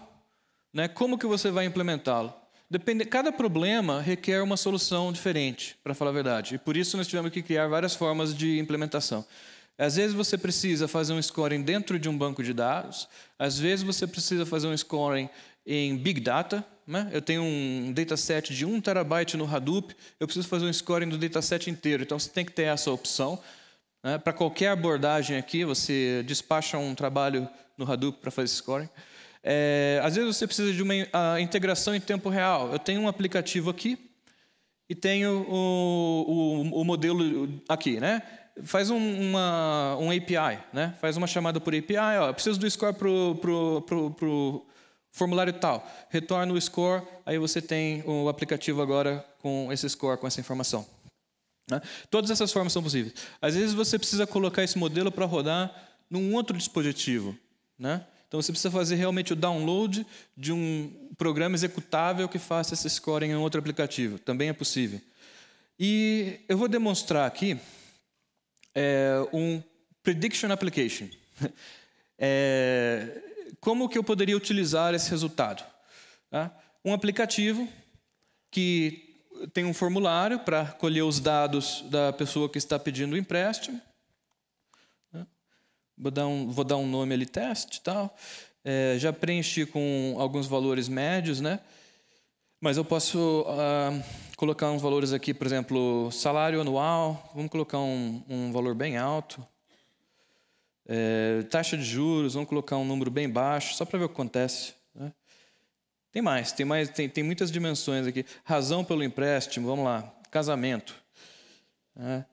né, como que você vai implementá-lo? Depende, cada problema requer uma solução diferente, para falar a verdade. E por isso nós tivemos que criar várias formas de implementação. Às vezes você precisa fazer um scoring dentro de um banco de dados, às vezes você precisa fazer um scoring em Big Data. Né? Eu tenho um dataset de 1 terabyte no Hadoop, eu preciso fazer um scoring do dataset inteiro. Então você tem que ter essa opção. Né? Para qualquer abordagem aqui, você despacha um trabalho no Hadoop para fazer scoring. É, às vezes você precisa de uma ah, integração em tempo real. Eu tenho um aplicativo aqui e tenho o, o, o modelo aqui, né? faz um, uma, um API, né? faz uma chamada por API, ó, preciso do score para o formulário tal, retorna o score, aí você tem o aplicativo agora com esse score, com essa informação. Né? Todas essas formas são possíveis. Às vezes você precisa colocar esse modelo para rodar num outro dispositivo. Né? Então você precisa fazer realmente o download de um programa executável que faça esse scoring em outro aplicativo. Também é possível. E eu vou demonstrar aqui é, um prediction application. É, como que eu poderia utilizar esse resultado? Tá? Um aplicativo que tem um formulário para colher os dados da pessoa que está pedindo o empréstimo. Né? Vou dar um, vou dar um nome ali, teste tal. É, já preenchi com alguns valores médios, né? Mas eu posso ah, colocar uns valores aqui, por exemplo, salário anual, vamos colocar um, um valor bem alto. É, taxa de juros, vamos colocar um número bem baixo, só para ver o que acontece. Né? Tem mais, tem mais, tem, tem muitas dimensões aqui. Razão pelo empréstimo, vamos lá, casamento. Né?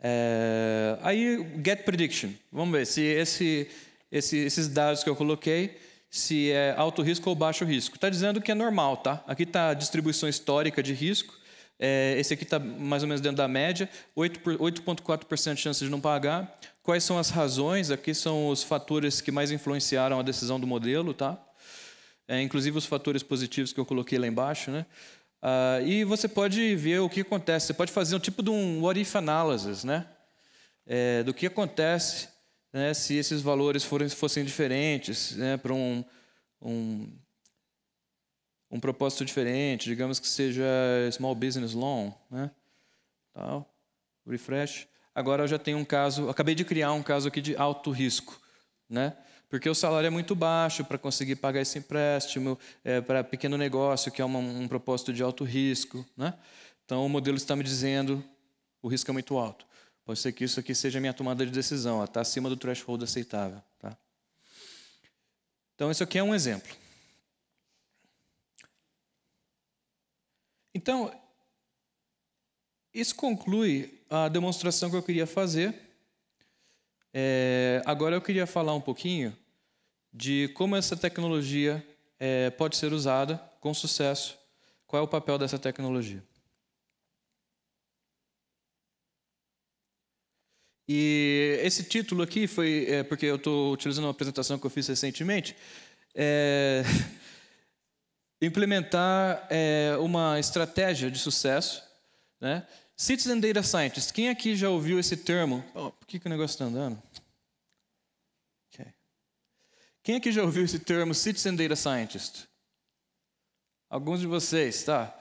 É, aí, get prediction. Vamos ver se esse, esse, esses dados que eu coloquei, se é alto risco ou baixo risco. Está dizendo que é normal, tá? Aqui está a distribuição histórica de risco. É, esse aqui está mais ou menos dentro da média, 8,4% de chance de não pagar. Quais são as razões? Aqui são os fatores que mais influenciaram a decisão do modelo, tá? É, inclusive os fatores positivos que eu coloquei lá embaixo, né? Ah, e você pode ver o que acontece. Você pode fazer um tipo de um what if analysis, né? É, do que acontece né, se esses valores forem, fossem diferentes né, para um, um um propósito diferente, digamos que seja small business loan, né? Tal, refresh. Agora eu já tenho um caso, acabei de criar um caso aqui de alto risco, né? Porque o salário é muito baixo para conseguir pagar esse empréstimo é, para pequeno negócio, que é uma, um propósito de alto risco, né? Então o modelo está me dizendo o risco é muito alto. Pode ser que isso aqui seja minha tomada de decisão, está acima do threshold aceitável, tá? Então isso aqui é um exemplo. Então, isso conclui a demonstração que eu queria fazer. É, agora eu queria falar um pouquinho de como essa tecnologia é, pode ser usada com sucesso, qual é o papel dessa tecnologia. E esse título aqui foi, é, porque eu estou utilizando uma apresentação que eu fiz recentemente, é, implementar é, uma estratégia de sucesso. Né? Citizen Data Scientist, quem aqui já ouviu esse termo? Oh, por que, que o negócio está andando? Okay. Quem aqui já ouviu esse termo Citizen Data Scientist? Alguns de vocês, tá?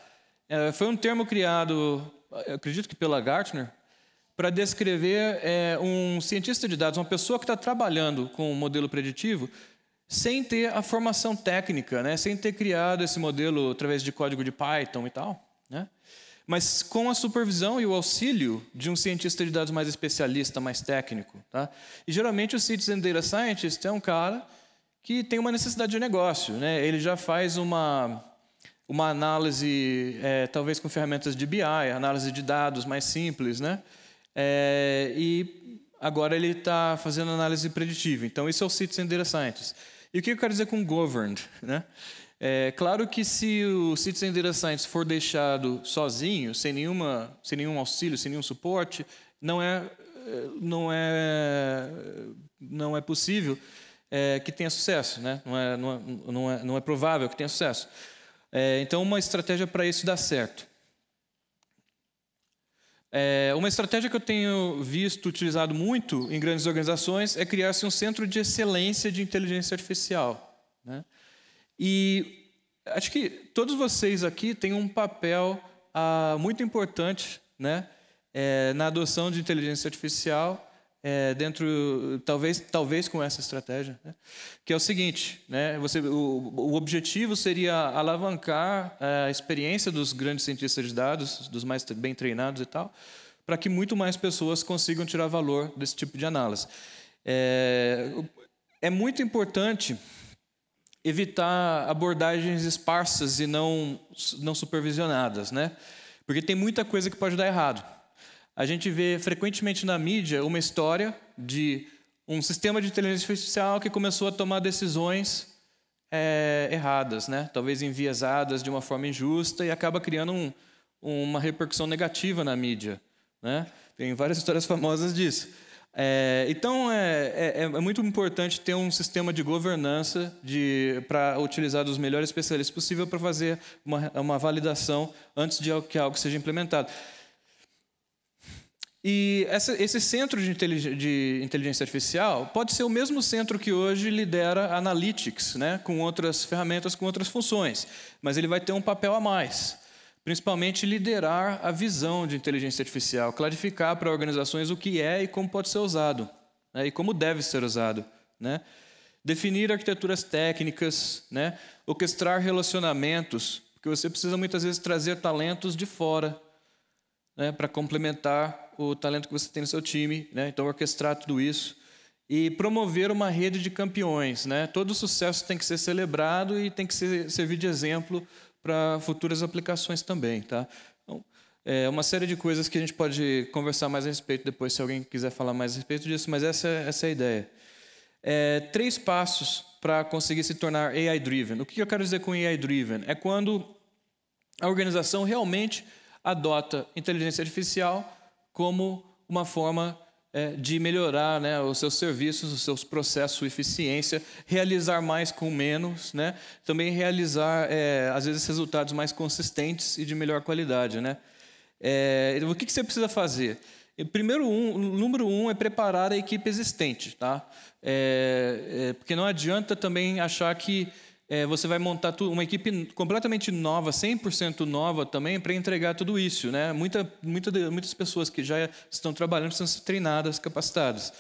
É, foi um termo criado, acredito que pela Gartner, para descrever é, um cientista de dados, uma pessoa que está trabalhando com um modelo preditivo, sem ter a formação técnica, né? sem ter criado esse modelo através de código de Python e tal. Né? Mas com a supervisão e o auxílio de um cientista de dados mais especialista, mais técnico. Tá? E geralmente o Citizen Data Scientist é um cara que tem uma necessidade de negócio. Né? Ele já faz uma, uma análise, é, talvez com ferramentas de BI, análise de dados mais simples. Né? É, e agora ele está fazendo análise preditiva. Então, isso é o Citizen Data Scientist. E o que eu quero dizer com governed? Né? É claro que se o Citizen Data Science for deixado sozinho, sem, nenhuma, sem nenhum auxílio, sem nenhum suporte, não é, não é, não é possível é, que tenha sucesso, né? não, é, não, é, não, é, não é provável que tenha sucesso. É, então, uma estratégia para isso dar certo é, uma estratégia que eu tenho visto utilizado muito em grandes organizações é criar-se um centro de excelência de inteligência artificial. Né? E acho que todos vocês aqui têm um papel ah, muito importante né, é, na adoção de inteligência artificial é, dentro, talvez, talvez com essa estratégia, né? que é o seguinte: né? Você, o, o objetivo seria alavancar é, a experiência dos grandes cientistas de dados, dos mais bem treinados e tal, para que muito mais pessoas consigam tirar valor desse tipo de análise. É, é muito importante evitar abordagens esparsas e não, não supervisionadas, né? Porque tem muita coisa que pode dar errado. A gente vê frequentemente na mídia uma história de um sistema de inteligência artificial que começou a tomar decisões é, erradas, né? talvez enviesadas de uma forma injusta e acaba criando um, uma repercussão negativa na mídia. Né? Tem várias histórias famosas disso. Eh, então, é, então, é, é, é, muito importante ter um sistema de governança para utilizar dos melhores especialistas possível para fazer uma, uma validação antes de que algo seja implementado. E essa, esse centro de, intelig, de inteligência artificial pode ser o mesmo centro que hoje lidera Analytics, né, com outras ferramentas, com outras funções, mas ele vai ter um papel a mais principalmente liderar a visão de inteligência artificial, clarificar para organizações o que é e como pode ser usado, né? e como deve ser usado. Né? Definir arquiteturas técnicas, né? orquestrar relacionamentos, porque você precisa muitas vezes trazer talentos de fora né, para complementar o talento que você tem no seu time, né? então orquestrar tudo isso e promover uma rede de campeões. Né? Todo sucesso tem que ser celebrado e tem que ser, servir de exemplo para futuras aplicações também. Tá? Então, é uma série de coisas que a gente pode conversar mais a respeito depois, se alguém quiser falar mais a respeito disso, mas essa, essa é a ideia. É, três passos para conseguir se tornar AI-driven. O que eu quero dizer com AI-driven? É quando a organização realmente adota inteligência artificial como uma forma é, de melhorar né, os seus serviços, os seus processos, sua eficiência, realizar mais com menos, né? também realizar, é, às vezes, resultados mais consistentes e de melhor qualidade. Né? É, o que, que você precisa fazer? É, primeiro, um, número um é preparar a equipe existente, tá? É, é, porque não adianta também achar que é, você vai montar uma equipe completamente nova, 100% nova também, para entregar tudo isso. Né? Muita, muita, muitas pessoas que já estão trabalhando estão treinadas, capacitadas.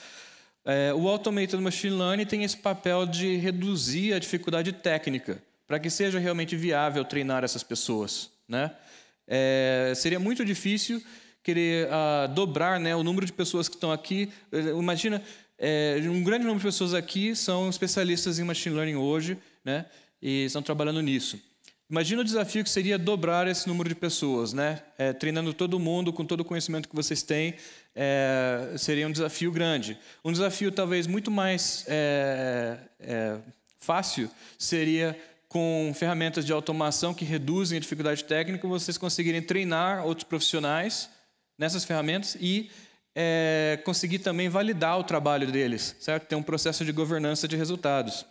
É, o Automated Machine Learning tem esse papel de reduzir a dificuldade técnica, para que seja realmente viável treinar essas pessoas. Né? É, seria muito difícil querer ah, dobrar né, o número de pessoas que estão aqui. Imagina, é, um grande número de pessoas aqui são especialistas em machine learning hoje né? E estão trabalhando nisso. Imagina o desafio que seria dobrar esse número de pessoas, né? É, treinando todo mundo com todo o conhecimento que vocês têm, é, seria um desafio grande. Um desafio talvez muito mais é, é fácil seria com ferramentas de automação que reduzem a dificuldade técnica, vocês conseguirem treinar outros profissionais nessas ferramentas e é, conseguir também validar o trabalho deles, certo? Ter um processo de governança de resultados.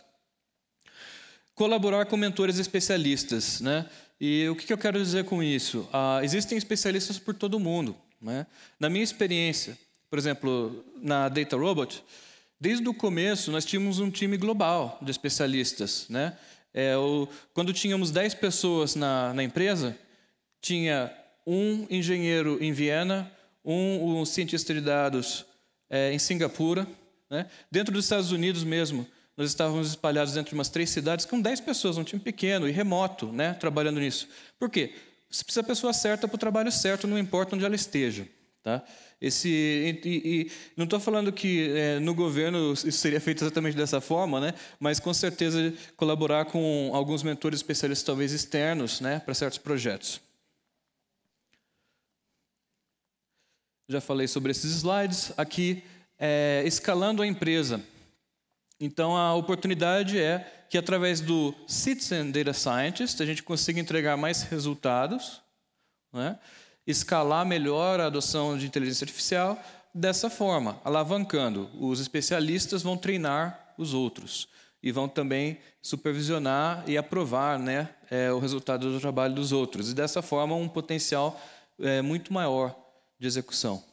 Colaborar com mentores especialistas. Né? E o que eu quero dizer com isso? Ah, existem especialistas por todo mundo. Né? Na minha experiência, por exemplo, na Data Robot, desde o começo nós tínhamos um time global de especialistas. Né? É, o, quando tínhamos 10 pessoas na, na empresa, tinha um engenheiro em Viena, um, um cientista de dados é, em Singapura. Né? Dentro dos Estados Unidos mesmo, nós estávamos espalhados dentro de umas três cidades com dez pessoas, um time pequeno e remoto, né, trabalhando nisso. Por quê? Você precisa da pessoa certa para o trabalho certo, não importa onde ela esteja. Tá? Esse, e, e não estou falando que é, no governo isso seria feito exatamente dessa forma, né? mas com certeza colaborar com alguns mentores especialistas, talvez externos, né? para certos projetos. Já falei sobre esses slides. Aqui, é, escalando a empresa. Então, a oportunidade é que, através do Citizen Data Scientist, a gente consiga entregar mais resultados, né? escalar melhor a adoção de inteligência artificial, dessa forma, alavancando. Os especialistas vão treinar os outros e vão também supervisionar e aprovar né, é, o resultado do trabalho dos outros. E dessa forma, um potencial é, muito maior de execução.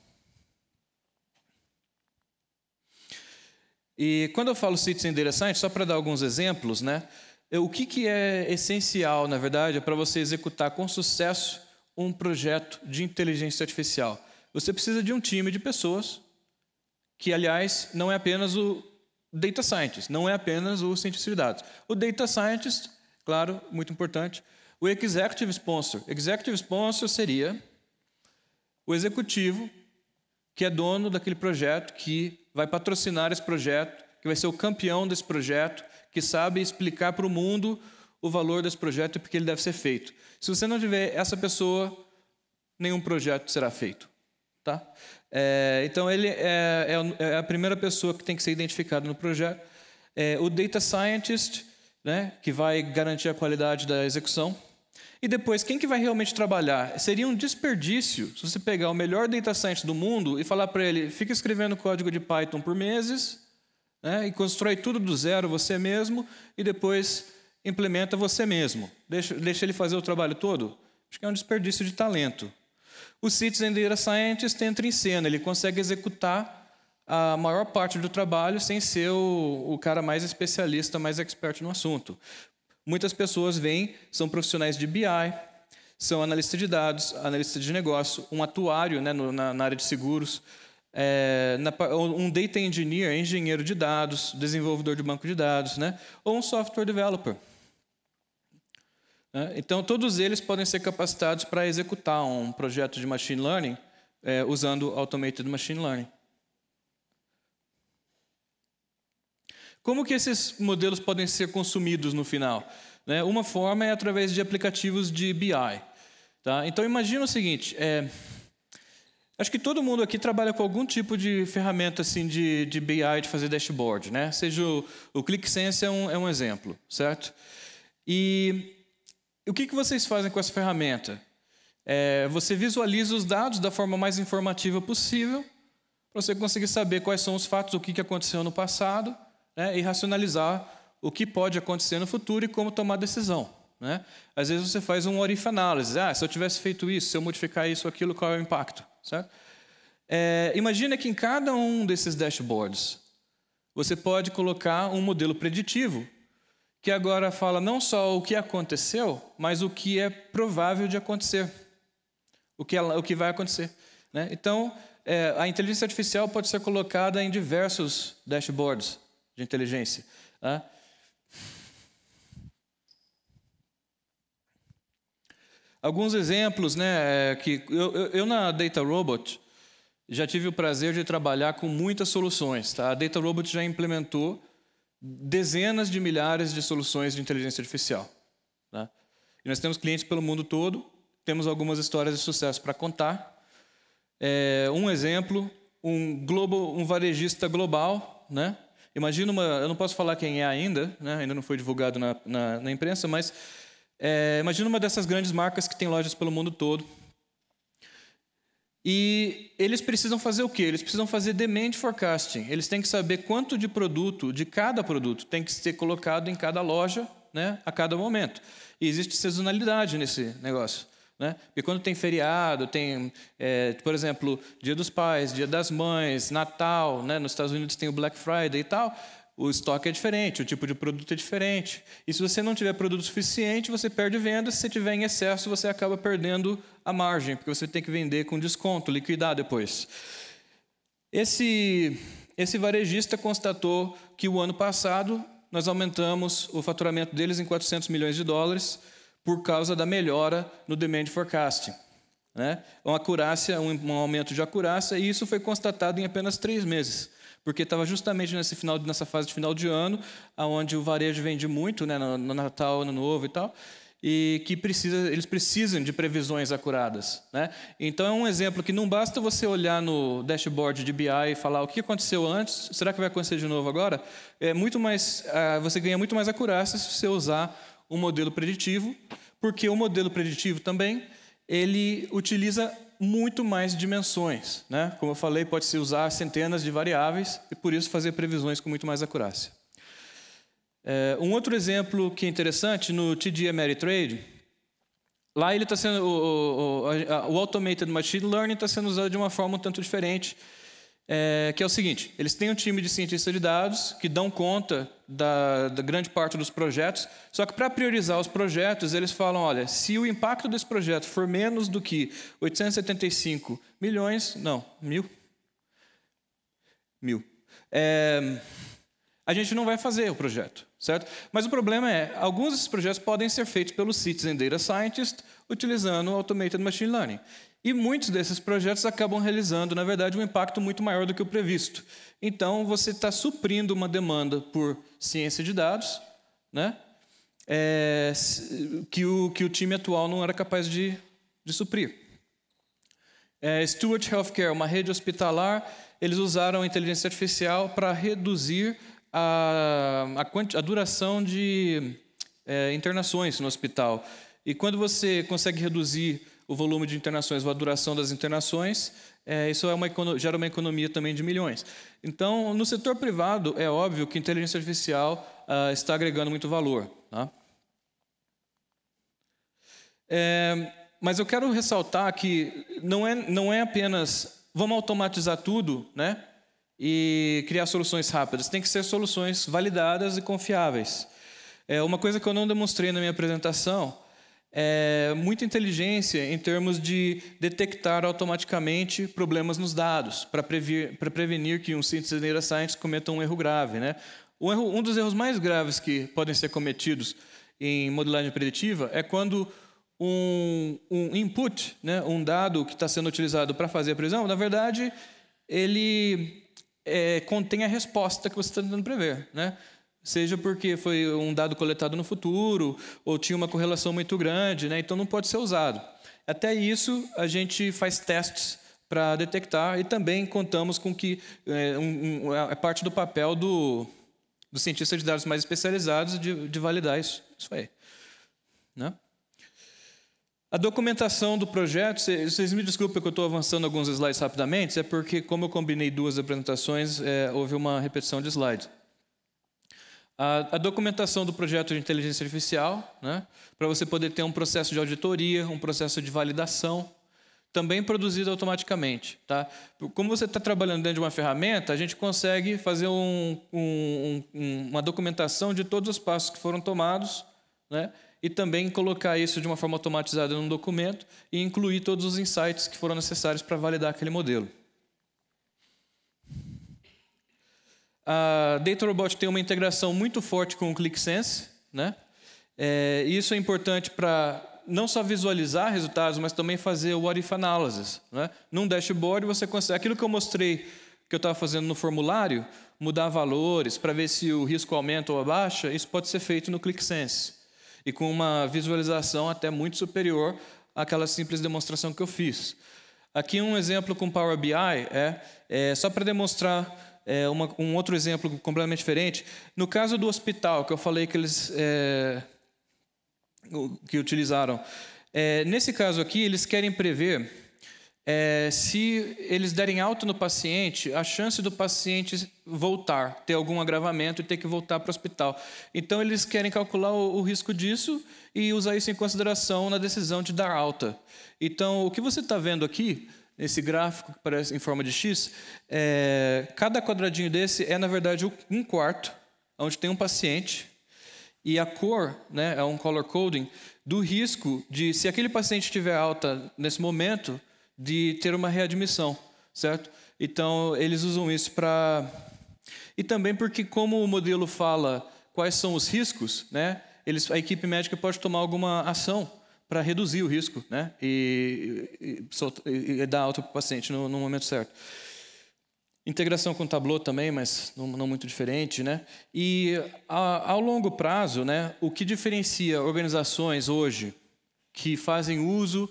E quando eu falo sítios interessantes, só para dar alguns exemplos, né? O que, que é essencial, na verdade, é para você executar com sucesso um projeto de inteligência artificial? Você precisa de um time de pessoas, que, aliás, não é apenas o data scientist, não é apenas o cientista de dados. O data scientist, claro, muito importante. O executive sponsor. Executive sponsor seria o executivo que é dono daquele projeto que vai patrocinar esse projeto, que vai ser o campeão desse projeto, que sabe explicar para o mundo o valor desse projeto e porque ele deve ser feito. Se você não tiver essa pessoa, nenhum projeto será feito. Tá? É, então, ele é, é, é, a primeira pessoa que tem que ser identificada no projeto. É, o data scientist, né, que vai garantir a qualidade da execução. E depois, quem que vai realmente trabalhar? Seria um desperdício se você pegar o melhor data scientist do mundo e falar para ele, fica escrevendo código de Python por meses né, e constrói tudo do zero você mesmo e depois implementa você mesmo. Deixa, deixa ele fazer o trabalho todo? Acho que é um desperdício de talento. O Citizen Data Scientist entra em cena, ele consegue executar a maior parte do trabalho sem ser o, o cara mais especialista, mais expert no assunto. Muitas pessoas vêm, são profissionais de BI, são analistas de dados, analistas de negócio, um atuário né, no, na, na, área de seguros, é, na, um data engineer, engenheiro de dados, desenvolvedor de banco de dados, né, ou um software developer. Né, então, todos eles podem ser capacitados para executar um projeto de machine learning é, usando automated machine learning. Como que esses modelos podem ser consumidos no final? Né? Uma forma é através de aplicativos de BI. Tá? Então, imagina o seguinte... É... Acho que todo mundo aqui trabalha com algum tipo de ferramenta assim de, de BI, de fazer dashboard, né? Seja o, o ClickSense é um, é um exemplo, certo? E o que, que vocês fazem com essa ferramenta? É, você visualiza os dados da forma mais informativa possível, para você conseguir saber quais são os fatos, o que, que aconteceu no passado, né, e racionalizar o que pode acontecer no futuro e como tomar decisão. Né? Às vezes você faz um orif análise. Ah, se eu tivesse feito isso, se eu modificar isso, aquilo, qual é o impacto? Certo? É, imagina que em cada um desses dashboards você pode colocar um modelo preditivo que agora fala não só o que aconteceu, mas o que é provável de acontecer, o que, é o que vai acontecer. Né? Então, é, a inteligência artificial pode ser colocada em diversos dashboards de inteligência. Né? Alguns exemplos, né, é, que eu, eu, eu, na Data Robot já tive o prazer de trabalhar com muitas soluções. Tá? A Data Robot já implementou dezenas de milhares de soluções de inteligência artificial. Né? E nós temos clientes pelo mundo todo, temos algumas histórias de sucesso para contar. É, um exemplo, um, global, um varejista global, né, Imagina uma. Eu não posso falar quem é ainda, né? ainda não foi divulgado na, na, na imprensa, mas é, imagina uma dessas grandes marcas que tem lojas pelo mundo todo. E eles precisam fazer o quê? Eles precisam fazer demand forecasting. Eles têm que saber quanto de produto, de cada produto, tem que ser colocado em cada loja né, a cada momento. E existe sazonalidade nesse negócio. Né? E quando tem feriado, tem, é, por exemplo, Dia dos Pais, Dia das Mães, Natal, né? nos Estados Unidos tem o Black Friday e tal, o estoque é diferente, o tipo de produto é diferente. E se você não tiver produto suficiente, você perde venda. Se tiver em excesso, você acaba perdendo a margem, porque você tem que vender com desconto, liquidar depois. Esse, esse varejista constatou que o ano passado nós aumentamos o faturamento deles em 400 milhões de dólares por causa da melhora no demand forecasting, Né? Uma acurácia, um, aumento de acurácia, e isso foi constatado em apenas três meses, porque estava justamente nesse final, nessa fase de final de ano, onde o varejo vende muito, né, no, no Natal, Ano Novo e tal, e que precisa, eles precisam de previsões acuradas. Né? Então, é um exemplo que não basta você olhar no dashboard de BI e falar o que aconteceu antes, será que vai acontecer de novo agora? É muito mais, ah, você ganha muito mais acurácia se você usar o modelo preditivo, porque o modelo preditivo também ele utiliza muito mais dimensões. Né? Como eu falei, pode-se usar centenas de variáveis e, por isso, fazer previsões com muito mais acurácia. É, um outro exemplo que é interessante, no TD Ameritrade, lá ele está sendo, o, o, o, Automated Machine Learning está sendo usado de uma forma um tanto diferente, é, que é o seguinte, eles têm um time de cientistas de dados que dão conta da, da grande parte dos projetos. Só que para priorizar os projetos, eles falam: olha, se o impacto desse projeto for menos do que 875 milhões, não, mil, mil. É, a gente não vai fazer o projeto, certo? Mas o problema é, alguns desses projetos podem ser feitos pelo Citizen Data Scientist utilizando Automated Machine Learning. E muitos desses projetos acabam realizando, na verdade, um impacto muito maior do que o previsto. Então, você está suprindo uma demanda por ciência de dados, né? É, que, o, que o time atual não era capaz de, de suprir. É, Stewart Healthcare, uma rede hospitalar, eles usaram a inteligência artificial para reduzir a, a, a duração de é, internações no hospital. E quando você consegue reduzir o volume de internações ou a duração das internações, é, isso é uma, gera uma economia também de milhões. Então, no setor privado, é óbvio que a inteligência artificial ah, está agregando muito valor. Tá? É, mas eu quero ressaltar que não é, não é apenas vamos automatizar tudo, né? e criar soluções rápidas. Tem que ser soluções validadas e confiáveis. É uma coisa que eu não demonstrei na minha apresentação é muita inteligência em termos de detectar automaticamente problemas nos dados para prevenir, para prevenir que um cientista de data science cometa um erro grave, né? Um, erro, um dos erros mais graves que podem ser cometidos em modelagem preditiva é quando um, um input, né, um dado que está sendo utilizado para fazer a previsão, na verdade, ele é, contém a resposta que você está tentando prever, né? Seja porque foi um dado coletado no futuro, ou tinha uma correlação muito grande, né? então não pode ser usado. Até isso, a gente faz testes para detectar e também contamos com que é, um, um, é parte do papel do, do cientista de dados mais especializados de, de validar isso, isso aí. Né? A documentação do projeto, vocês me desculpem que eu estou avançando alguns slides rapidamente, é porque, como eu combinei duas apresentações, é, houve uma repetição de slides. A, a, documentação do projeto de inteligência artificial, né, para você poder ter um processo de auditoria, um processo de validação, também produzido automaticamente. Tá? Como você está trabalhando dentro de uma ferramenta, a gente consegue fazer um, um, um, uma documentação de todos os passos que foram tomados né, e também colocar isso de uma forma automatizada num documento e incluir todos os insights que foram necessários para validar aquele modelo. A DataRobot tem uma integração muito forte com o ClickSense, né? É, isso é importante para não só visualizar resultados, mas também fazer o what if analysis. Né? Num dashboard, você consegue. Aquilo que eu mostrei que eu estava fazendo no formulário, mudar valores para ver se o risco aumenta ou abaixa, isso pode ser feito no ClickSense e com uma visualização até muito superior àquela simples demonstração que eu fiz. Aqui um exemplo com Power BI é, é só para demonstrar é, uma, um outro exemplo completamente diferente. No caso do hospital que eu falei que eles é, que utilizaram, é, nesse caso aqui eles querem prever é, se eles derem alta no paciente, a chance do paciente voltar, ter algum agravamento e ter que voltar para o hospital. Então, eles querem calcular o, o, risco disso e usar isso em consideração na decisão de dar alta. Então, o que você está vendo aqui, nesse gráfico que parece em forma de X, é, cada quadradinho desse é, na verdade, um quarto, onde tem um paciente, e a cor, né, é um color coding, do risco de, se aquele paciente tiver alta nesse momento de ter uma readmissão, certo? Então, eles usam isso para. E também porque, como o modelo fala quais são os riscos, né? Eles, a equipe médica pode tomar alguma ação para reduzir o risco né? e, e, e, e dar alta para o paciente no, no, momento certo. Integração com o Tableau também, mas não, não muito diferente. Né? E a, ao longo prazo, né, o que diferencia organizações hoje que fazem uso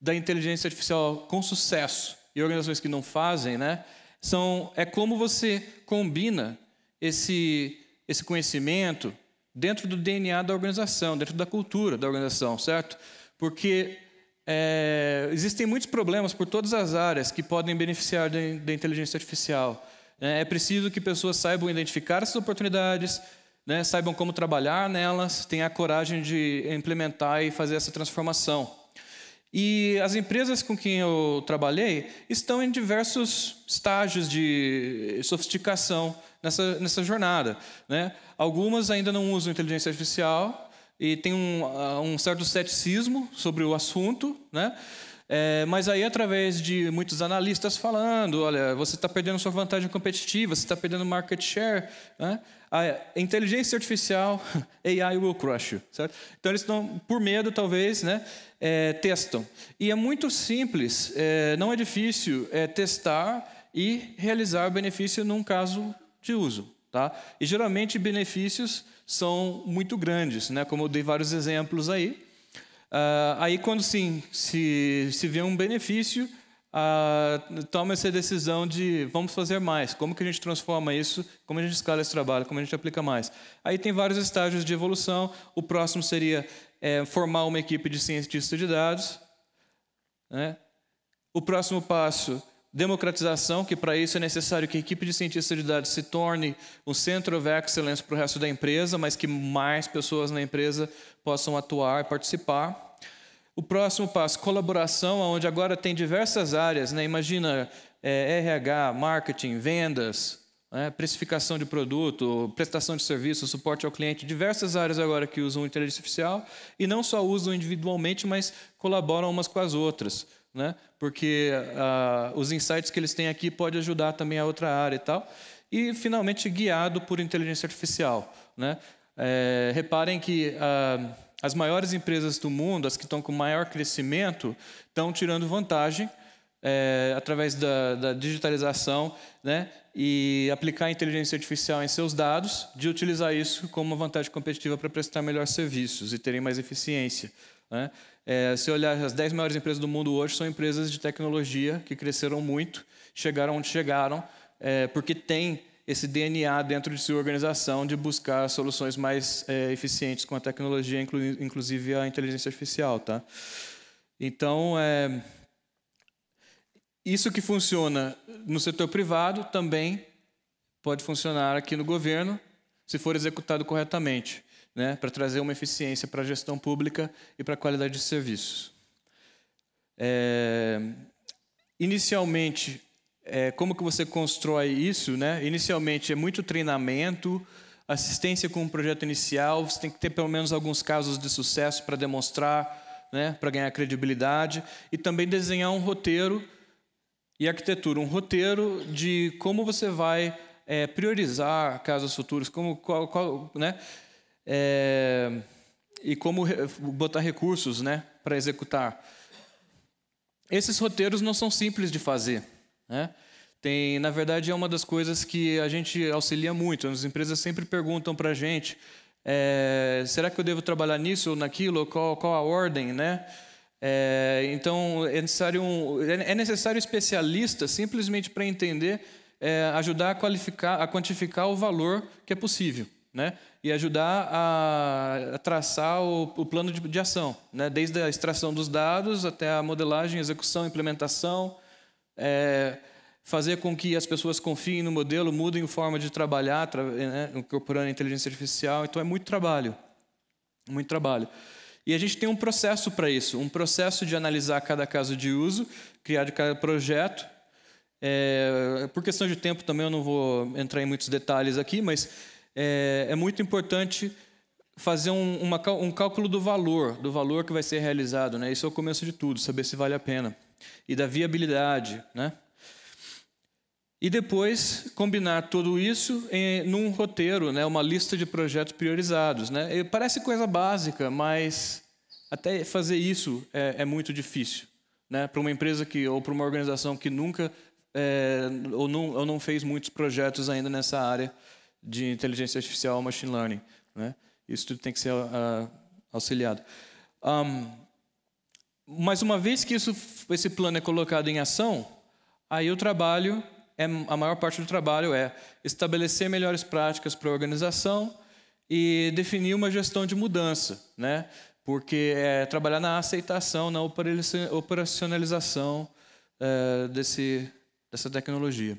da inteligência artificial com sucesso e organizações que não fazem, né, são, é como você combina esse, esse conhecimento dentro do DNA da organização, dentro da cultura da organização, certo? Porque é, existem muitos problemas por todas as áreas que podem beneficiar da, inteligência artificial. Né? É preciso que pessoas saibam identificar essas oportunidades, né, saibam como trabalhar nelas, tenham a coragem de implementar e fazer essa transformação. E as empresas com quem eu trabalhei estão em diversos estágios de sofisticação nessa, nessa jornada. Né? Algumas ainda não usam inteligência artificial e têm um, ah, um certo ceticismo sobre o assunto, né? É, mas aí, através de muitos analistas falando, olha, você está perdendo sua vantagem competitiva, você está perdendo market share, né? a ah, é. inteligência artificial, AI will crush you, certo? Então eles estão, por medo talvez, né, é, testam. E é muito simples, é, não é difícil é, testar e realizar benefício num caso de uso. Tá? E geralmente benefícios são muito grandes, né? como eu dei vários exemplos aí. Uh, aí quando sim, se, se vê um benefício, a, ah, toma essa decisão de vamos fazer mais, como que a gente transforma isso, como a gente escala esse trabalho, como a gente aplica mais. Aí tem vários estágios de evolução, o próximo seria é, formar uma equipe de cientistas de dados. Né? O próximo passo, democratização, que para isso é necessário que a equipe de cientistas de dados se torne um centro of excellence para o resto da empresa, mas que mais pessoas na empresa possam atuar e participar. O próximo passo, colaboração, onde agora tem diversas áreas, né? imagina é, RH, marketing, vendas, né? precificação de produto, prestação de serviço, suporte ao cliente, diversas áreas agora que usam inteligência artificial e não só usam individualmente, mas colaboram umas com as outras. Né? Porque uh, os insights que eles têm aqui podem ajudar também a outra área e tal. E, finalmente, guiado por inteligência artificial. Né? É, reparem que. Uh, as maiores empresas do mundo, as que estão com maior crescimento, estão tirando vantagem é, através da, da digitalização né, e aplicar a inteligência artificial em seus dados, de utilizar isso como uma vantagem competitiva para prestar melhores serviços e terem mais eficiência. Né? É, se olhar as 10 maiores empresas do mundo hoje, são empresas de tecnologia que cresceram muito, chegaram onde chegaram, é, porque têm esse DNA dentro de sua organização de buscar soluções mais é, eficientes com a tecnologia, inclu inclusive a inteligência artificial, tá? Então, é, isso que funciona no setor privado também pode funcionar aqui no governo, se for executado corretamente, né, para trazer uma eficiência para a gestão pública e para a qualidade de serviços. É, inicialmente, é, como que você constrói isso, né? Inicialmente é muito treinamento, assistência com o um projeto inicial, você tem que ter pelo menos alguns casos de sucesso para demonstrar, né? Para ganhar credibilidade e também desenhar um roteiro e arquitetura, um roteiro de como você vai é, priorizar casos futuros, como qual, qual né? É, e como botar recursos, né? Para executar. Esses roteiros não são simples de fazer. Né? Tem, na verdade, é uma das coisas que a gente auxilia muito. As empresas sempre perguntam para a gente: é, será que eu devo trabalhar nisso ou naquilo? Qual, qual a ordem, né? É, então é necessário um, é, é necessário especialista simplesmente para entender, é, ajudar a qualificar, a quantificar o valor que é possível, né? E ajudar a, a traçar o, o plano de, de, ação, né? Desde a extração dos dados até a modelagem, execução, implementação é, fazer com que as pessoas confiem no modelo, mudem a forma de trabalhar, tra né, incorporando a inteligência artificial. Então é muito trabalho, muito trabalho. E a gente tem um processo para isso, um processo de analisar cada caso de uso, criar de cada projeto. É, por questão de tempo também eu não vou entrar em muitos detalhes aqui, mas é, é muito importante fazer um, uma, um cálculo do valor, do valor que vai ser realizado. Né? Isso é o começo de tudo, saber se vale a pena e da viabilidade, né? E depois combinar tudo isso em, num roteiro, né, uma lista de projetos priorizados. Né? E parece coisa básica, mas até fazer isso é, é muito difícil. Né? Para uma empresa que, ou para uma organização que nunca é, ou, não, ou não fez muitos projetos ainda nessa área de inteligência artificial, machine learning. Né? Isso tudo tem que ser uh, auxiliado. Um, mas uma vez que isso, esse plano é colocado em ação, aí o trabalho, é, a maior parte do trabalho é estabelecer melhores práticas para a organização e definir uma gestão de mudança, né? porque é trabalhar na aceitação, na operacionalização é, desse, dessa tecnologia.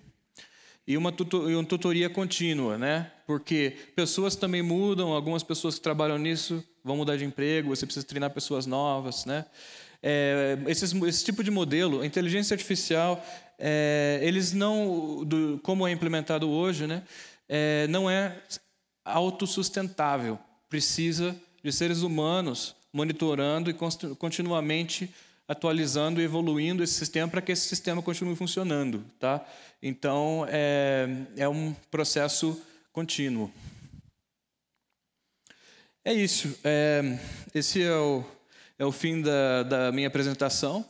E uma, e uma tutoria contínua, né? porque pessoas também mudam, algumas pessoas que trabalham nisso vão mudar de emprego, você precisa treinar pessoas novas. Né? é, esses, esse tipo de modelo, a inteligência artificial, é, eles não, do, como é implementado hoje, né, é, não é autossustentável. Precisa de seres humanos monitorando e continuamente atualizando e evoluindo esse sistema para que esse sistema continue funcionando. Tá? Então, é, é um processo contínuo. É isso. É, esse é o é o fim da, da minha apresentação.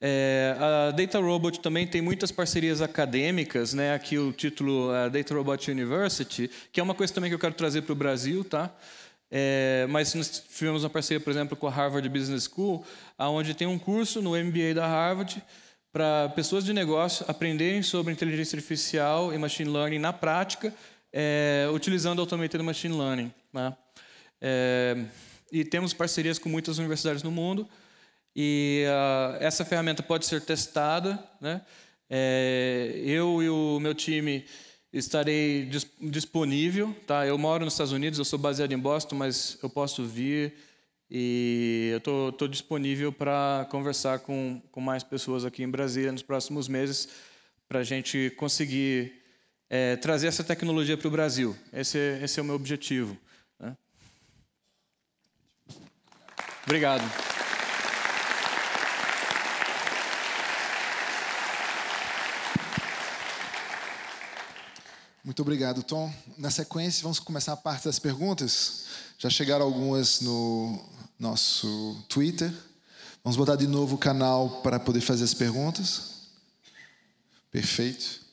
É, a Data Robot também tem muitas parcerias acadêmicas, né? aqui o título é Data Robot University, que é uma coisa também que eu quero trazer para o Brasil. Tá? É, mas nós tivemos uma parceria, por exemplo, com a Harvard Business School, onde tem um curso no MBA da Harvard para pessoas de negócio aprenderem sobre inteligência artificial e machine learning na prática, é, utilizando automated machine learning. Né? É, e temos parcerias com muitas universidades no mundo. E uh, essa ferramenta pode ser testada. Né? É, eu e o meu time estarei dis disponível. Tá? Eu moro nos Estados Unidos, eu sou baseado em Boston, mas eu posso vir e eu estou disponível para conversar com, com mais pessoas aqui em Brasília nos próximos meses para a gente conseguir é, trazer essa tecnologia para o Brasil. Esse, é, esse é o meu objetivo. Obrigado. Muito obrigado, Tom. Na sequência, vamos começar a parte das perguntas. Já chegaram algumas no nosso Twitter. Vamos botar de novo o canal para poder fazer as perguntas. Perfeito.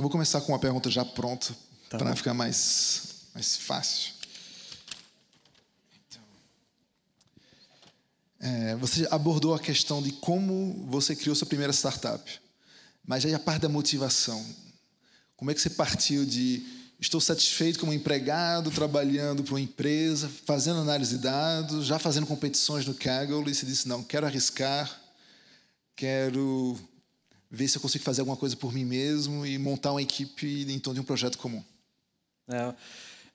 Eu vou começar com uma pergunta já pronta tá para ficar mais, mais fácil. Então, é, você abordou a questão de como você criou sua primeira startup, mas aí a parte da motivação. Como é que você partiu de estou satisfeito como empregado, trabalhando para uma empresa, fazendo análise de dados, já fazendo competições no Kaggle, e você disse, não, quero arriscar, quero ver se eu consigo fazer alguma coisa por mim mesmo e montar uma equipe em torno de um projeto comum? É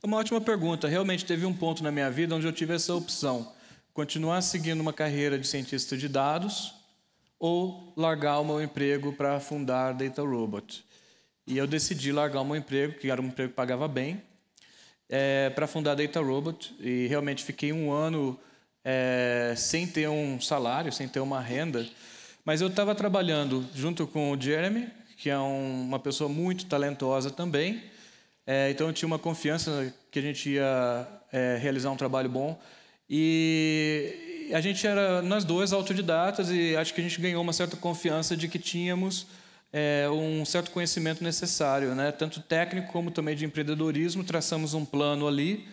uma ótima pergunta. Realmente teve um ponto na minha vida onde eu tive essa opção: continuar seguindo uma carreira de cientista de dados ou largar o meu emprego para fundar Data Robot. E eu decidi largar o meu emprego, que era um emprego que pagava bem, é, para fundar Data Robot. E realmente fiquei um ano é, sem ter um salário, sem ter uma renda. Mas eu estava trabalhando junto com o Jeremy, que é um, uma pessoa muito talentosa também. É, então eu tinha uma confiança que a gente ia é, realizar um trabalho bom. E a gente era, nós dois, autodidatas, e acho que a gente ganhou uma certa confiança de que tínhamos é, um certo conhecimento necessário, né? tanto técnico como também de empreendedorismo. Traçamos um plano ali,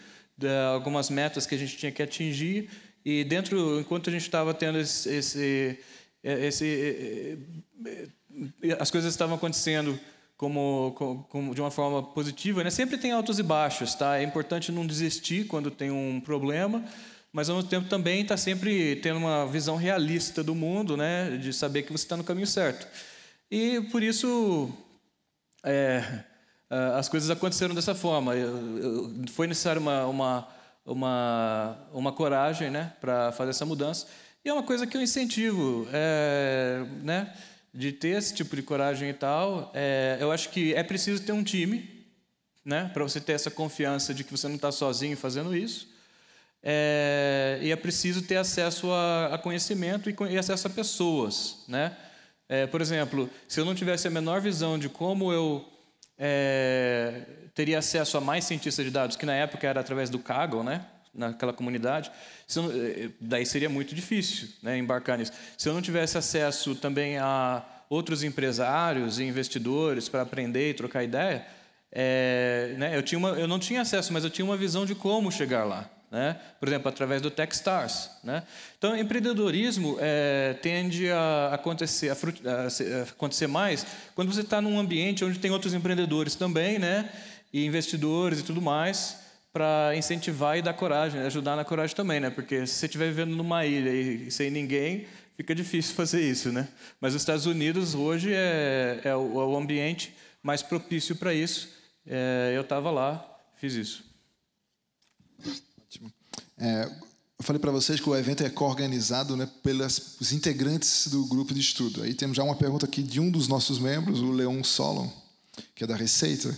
algumas metas que a gente tinha que atingir. E dentro, enquanto a gente estava tendo esse, esse é, esse, é, é, as coisas estavam acontecendo como, como, como, de uma forma positiva, né? Sempre tem altos e baixos, tá? É importante não desistir quando tem um problema, mas ao mesmo tempo também está sempre tendo uma visão realista do mundo, né? De saber que você está no caminho certo. E por isso é, as coisas aconteceram dessa forma. foi necessário uma, uma, uma, uma coragem, né? Para fazer essa mudança. E é uma coisa que eu incentivo, é, né? De ter esse tipo de coragem e tal. É, eu acho que é preciso ter um time, né? Para você ter essa confiança de que você não está sozinho fazendo isso. É, e é preciso ter acesso a, a conhecimento e, e, acesso a pessoas, né? É, por exemplo, se eu não tivesse a menor visão de como eu é, teria acesso a mais cientistas de dados, que na época era através do Kaggle, né? naquela comunidade, eh, eh, daí seria muito difícil né, embarcar nisso. Se eu não tivesse acesso também a outros empresários e investidores para aprender e trocar ideia, é, né, eu, tinha uma, eu não tinha acesso, mas eu tinha uma visão de como chegar lá. Né? Por exemplo, através do Techstars. Né? Então, empreendedorismo é, tende a acontecer, a, a acontecer mais quando você está num ambiente onde tem outros empreendedores também, né? e investidores e tudo mais para incentivar e dar coragem, ajudar na coragem também, né? Porque se você estiver vivendo numa ilha e sem ninguém, fica difícil fazer isso, né? Mas os Estados Unidos hoje é, é o, é ambiente mais propício para isso. É, eu estava lá, fiz isso. Ótimo. É, eu falei para vocês que o evento é co-organizado né, pelos integrantes do grupo de estudo. Aí temos já uma pergunta aqui de um dos nossos membros, o Leon Solon, que é da Receita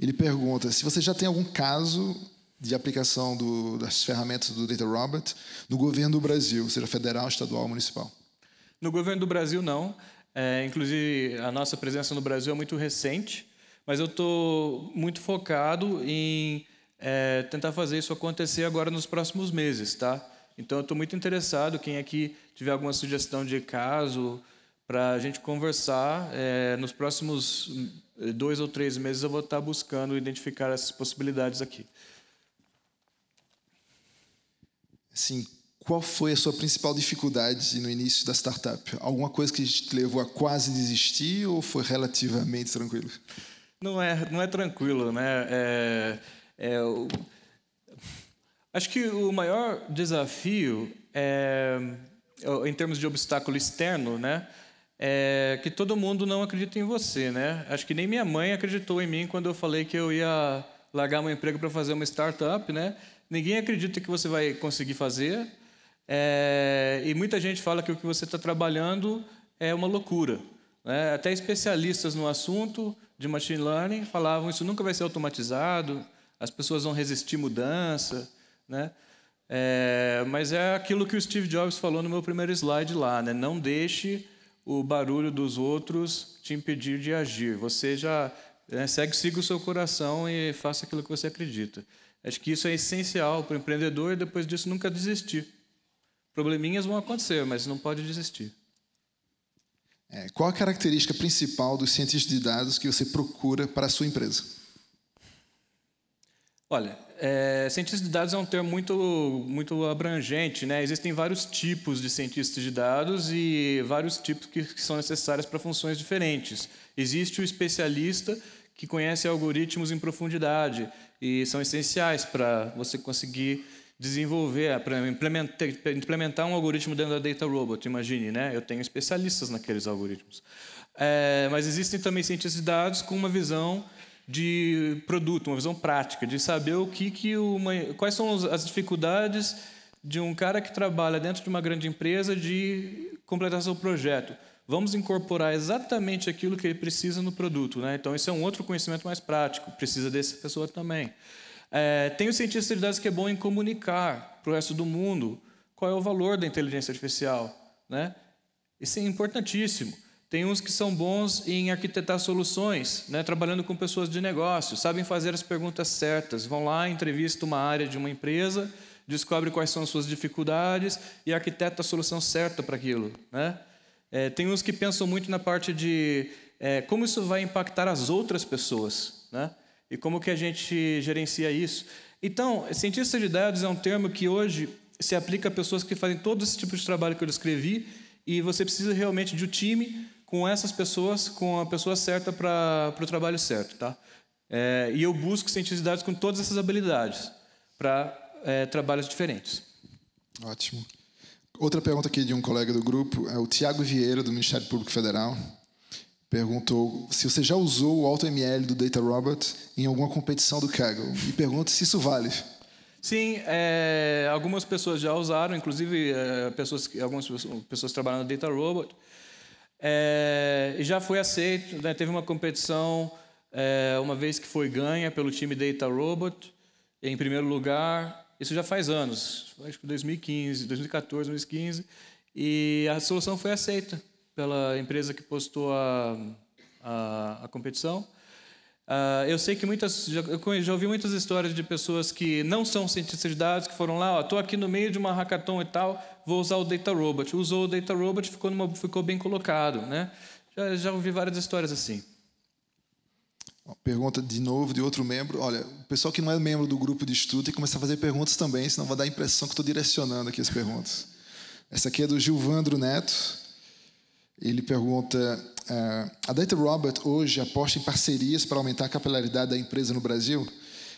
ele pergunta se você já tem algum caso de aplicação do, das ferramentas do Data Robert no governo do Brasil, seja federal, estadual, municipal. No governo do Brasil, não. É, inclusive, a nossa presença no Brasil é muito recente, mas eu estou muito focado em é, tentar fazer isso acontecer agora nos próximos meses, tá? Então, eu estou muito interessado. Quem aqui tiver alguma sugestão de caso para a gente conversar é, nos próximos eh, dois ou três meses eu vou estar buscando identificar essas possibilidades aqui. Assim, qual foi a sua principal dificuldade no início da startup? Alguma coisa que te levou a quase desistir ou foi relativamente tranquilo? Não é, não é tranquilo, né? É, é, o... Acho que o maior desafio é, é em termos de obstáculo externo, né? é que todo mundo não acredita em você, né? Acho que nem minha mãe acreditou em mim quando eu falei que eu ia largar meu emprego para fazer uma startup, né? Ninguém acredita que você vai conseguir fazer. É, e muita gente fala que o que você está trabalhando é uma loucura. Né? Até especialistas no assunto de machine learning falavam isso nunca vai ser automatizado, as pessoas vão resistir mudança, né? É, mas é aquilo que o Steve Jobs falou no meu primeiro slide lá, né? Não deixe o barulho dos outros te impedir de agir. Você já né, segue, siga o seu coração e faça aquilo que você acredita. Acho que isso é essencial para o empreendedor e depois disso nunca desistir. Probleminhas vão acontecer, mas não pode desistir. É, qual a característica principal dos cientistas de dados que você procura para a sua empresa? Olha, é, cientista de dados é um termo muito, muito abrangente. Né? Existem vários tipos de cientistas de dados e vários tipos que, que são necessários para funções diferentes. Existe o especialista que conhece algoritmos em profundidade e são essenciais para você conseguir desenvolver, para implementar, implementar, um algoritmo dentro da Data Robot, imagine, né? Eu tenho especialistas naqueles algoritmos. É, mas existem também cientistas de dados com uma visão de produto, uma visão prática, de saber o que, que uma, quais são as dificuldades de um cara que trabalha dentro de uma grande empresa de completar seu projeto. Vamos incorporar exatamente aquilo que ele precisa no produto. Né? Então, isso é um outro conhecimento mais prático, precisa dessa pessoa também. É, tem o cientista de dados que é bom em comunicar para o resto do mundo qual é o valor da inteligência artificial. Né? Isso é importantíssimo. Tem uns que são bons em arquitetar soluções, né, trabalhando com pessoas de negócio, sabem fazer as perguntas certas, vão lá, entrevista uma área de uma empresa, descobre quais são as suas dificuldades e arquiteta a solução certa para aquilo. Né? É, tem uns que pensam muito na parte de é, como isso vai impactar as outras pessoas né? e como que a gente gerencia isso. Então, cientista de dados é um termo que hoje se aplica a pessoas que fazem todo esse tipo de trabalho que eu descrevi e você precisa realmente de um time com essas pessoas, com a pessoa certa para o trabalho certo, tá? É, e eu busco cientistas com todas essas habilidades para é, trabalhos diferentes. Ótimo. Outra pergunta aqui de um colega do grupo é o Tiago Vieira, do Ministério Público Federal. Perguntou se você já usou o AutoML do Data Robot em alguma competição do Kaggle. E pergunta se isso vale. Sim, é, algumas pessoas já usaram, inclusive é, pessoas, algumas pessoas trabalhando no Data Robot. É, e já foi aceito, né? teve uma competição, é, uma vez que foi ganha pelo time Data Robot, em primeiro lugar, isso já faz anos, acho que 2015, 2014, 2015, e a solução foi aceita pela empresa que postou a, a, a competição. Uh, eu sei que muitas, já, eu já ouvi muitas histórias de pessoas que não são cientistas de dados, que foram lá, estou aqui no meio de uma hackathon e tal, vou usar o Data Robot. Usou o Data Robot, ficou, numa, ficou bem colocado. Né? Já, já ouvi várias histórias assim. Pergunta de novo de outro membro. Olha, o pessoal que não é membro do grupo de estudo tem que começar a fazer perguntas também, senão vai dar a impressão que estou direcionando aqui as perguntas. Essa aqui é do Gilvandro Neto. Ele pergunta: eh, a Data Robot hoje aposta em parcerias para aumentar a capilaridade da empresa no Brasil?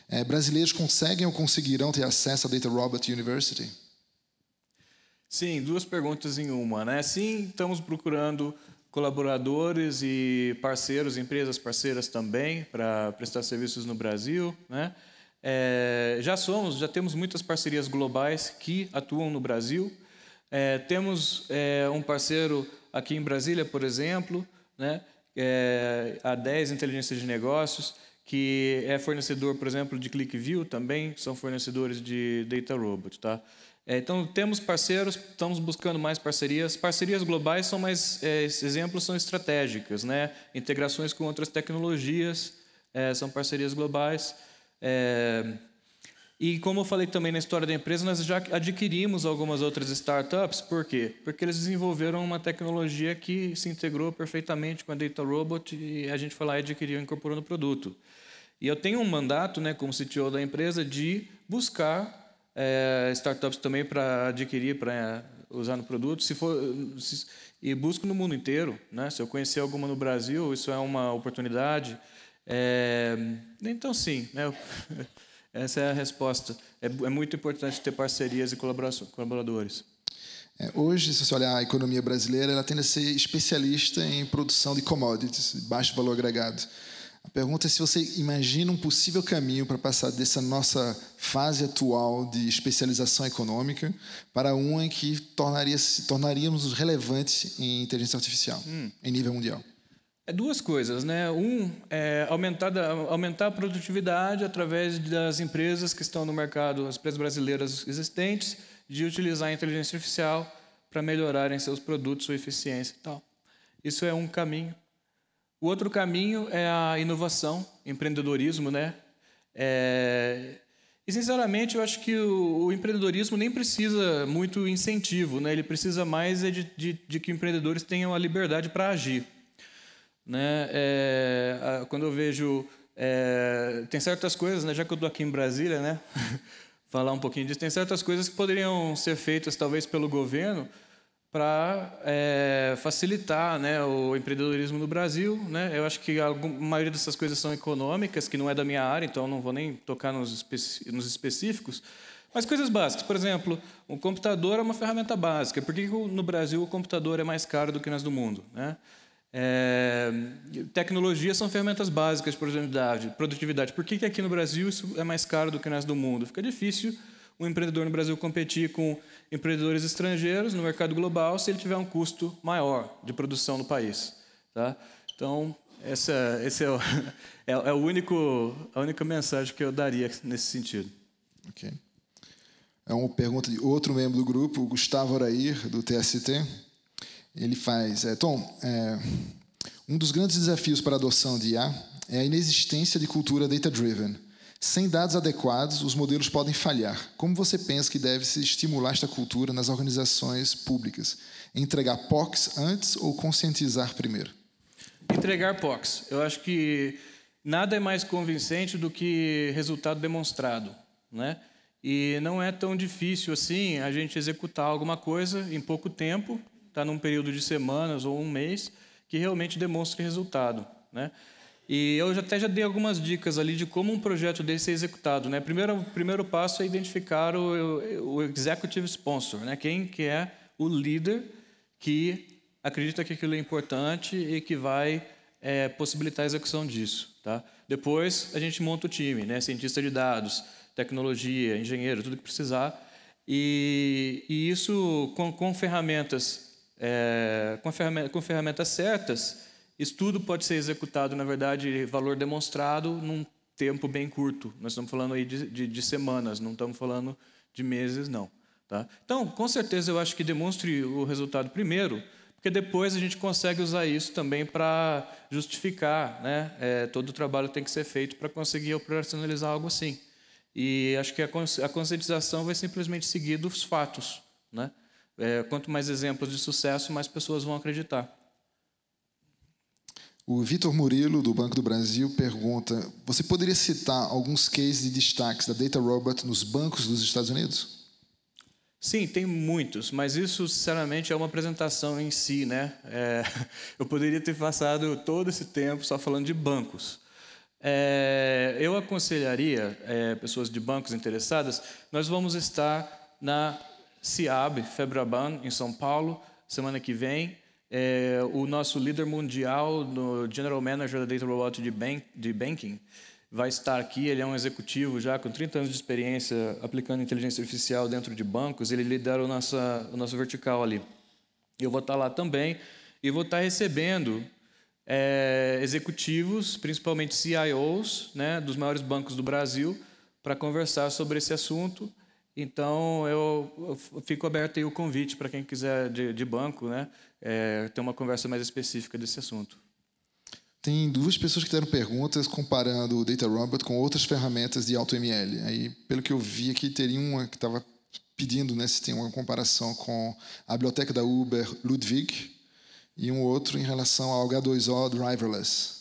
Eh, brasileiros conseguem ou conseguirão ter acesso à Data Robot University? Sim, duas perguntas em uma, né? Sim, estamos procurando colaboradores e parceiros, empresas parceiras também para prestar serviços no Brasil, né? É, já somos, já temos muitas parcerias globais que atuam no Brasil. É, temos é, um parceiro aqui em Brasília, por exemplo, né? É, a 10 Inteligência de Negócios, que é fornecedor, por exemplo, de ClickView também, são fornecedores de Data Robot, tá? É, então, temos parceiros, estamos buscando mais parcerias. Parcerias globais são mais, é, exemplos são estratégicas, né? integrações com outras tecnologias é, são parcerias globais. É, e como eu falei também na história da empresa, nós já adquirimos algumas outras startups, por quê? Porque eles desenvolveram uma tecnologia que se integrou perfeitamente com a Data Robot e a gente foi lá e adquiriu incorporando o produto. E eu tenho um mandato, né, como CTO da empresa, de buscar é, startups também para adquirir, para é, usar no produto. Se for, se, e busco no mundo inteiro. Né? Se eu conhecer alguma no Brasil, isso é uma oportunidade. É, então, sim, né? essa é a resposta. É, é, muito importante ter parcerias e colaboradores. É, hoje, se você olhar a economia brasileira, ela tende a ser especialista em produção de commodities, baixo valor agregado. A pergunta é se você imagina um possível caminho para passar dessa nossa fase atual de especialização econômica para uma em que tornaria, tornaríamos relevantes em inteligência artificial, hum. em nível mundial. É duas coisas, né? Um é aumentar, aumentar a produtividade através das empresas que estão no mercado, as empresas brasileiras existentes, de utilizar a inteligência artificial para melhorarem seus produtos, sua eficiência e tal. Isso é um caminho. O outro caminho é a inovação, empreendedorismo, né? É... E, sinceramente, eu acho que o, o, empreendedorismo nem precisa muito incentivo, né? Ele precisa mais é de, de, de que empreendedores tenham a liberdade para agir. Né? É... quando eu vejo... É... tem certas coisas, né? Já que eu estou aqui em Brasília, né? Falar um pouquinho disso. Tem certas coisas que poderiam ser feitas, talvez, pelo governo para é, facilitar né, o empreendedorismo no Brasil. Né? Eu acho que a maioria dessas coisas são econômicas, que não é da minha área, então não vou nem tocar nos, espe nos específicos. Mas coisas básicas, por exemplo, um computador é uma ferramenta básica. Por que no Brasil o computador é mais caro do que nas do mundo? Né? É, tecnologia são ferramentas básicas de produtividade. produtividade. Por que aqui no Brasil isso é mais caro do que nas do mundo? Fica difícil um empreendedor no Brasil competir com empreendedores estrangeiros no mercado global se ele tiver um custo maior de produção no país. Tá? Então, essa, esse é o, é, é, o único, a única mensagem que eu daria nesse sentido. Ok. É uma pergunta de outro membro do grupo, o Gustavo Arair, do TST. Ele faz: é, Tom, é, um dos grandes desafios para a adoção de IA é a inexistência de cultura data-driven sem dados adequados, os modelos podem falhar. Como você pensa que deve se estimular esta cultura nas organizações públicas? Entregar POCs antes ou conscientizar primeiro? Entregar POCs. Eu acho que nada é mais convincente do que resultado demonstrado, né? E não é tão difícil assim a gente executar alguma coisa em pouco tempo, está num período de semanas ou um mês, que realmente demonstre resultado, né? E eu até já dei algumas dicas ali de como um projeto desse é executado. Né? Primeiro, o primeiro passo é identificar o, o executive sponsor, né? quem que é o líder que acredita que aquilo é importante e que vai é, possibilitar a execução disso. Tá? Depois, a gente monta o time, né? cientista de dados, tecnologia, engenheiro, tudo que precisar. E, e isso com, com ferramentas é, com, ferramenta, com ferramentas certas, Estudo pode ser executado, na verdade, valor demonstrado num tempo bem curto. Nós estamos falando aí de, de, de semanas, não estamos falando de meses, não. Tá? Então, com certeza, eu acho que demonstre o resultado primeiro, porque depois a gente consegue usar isso também para justificar. Né? É, todo o trabalho tem que ser feito para conseguir operacionalizar algo assim. E acho que a conscientização vai simplesmente seguir dos fatos. Né? É, quanto mais exemplos de sucesso, mais pessoas vão acreditar. O Vitor Murilo, do Banco do Brasil, pergunta: você poderia citar alguns cases de destaques da Data Robot nos bancos dos Estados Unidos? Sim, tem muitos, mas isso, sinceramente, é uma apresentação em si. Né? É, eu poderia ter passado todo esse tempo só falando de bancos. É, eu aconselharia é, pessoas de bancos interessadas, nós vamos estar na CIAB, Febraban, em São Paulo, semana que vem é, o nosso líder mundial, no General Manager da Data Robot de, bank, de Banking, vai estar aqui. Ele é um executivo já com 30 anos de experiência aplicando inteligência artificial dentro de bancos. Ele lidera o, nossa, o nosso vertical ali. Eu vou estar lá também e vou estar recebendo é, executivos, principalmente CIOs, né, dos maiores bancos do Brasil, para conversar sobre esse assunto então, eu, eu fico aberto aí o convite para quem quiser de, de banco, né, é, ter uma conversa mais específica desse assunto. Tem duas pessoas que deram perguntas comparando o Data Robot com outras ferramentas de AutoML. Aí, pelo que eu vi aqui, teria uma que estava pedindo né, se tem uma comparação com a biblioteca da Uber Ludwig e um outro em relação ao H2O Driverless.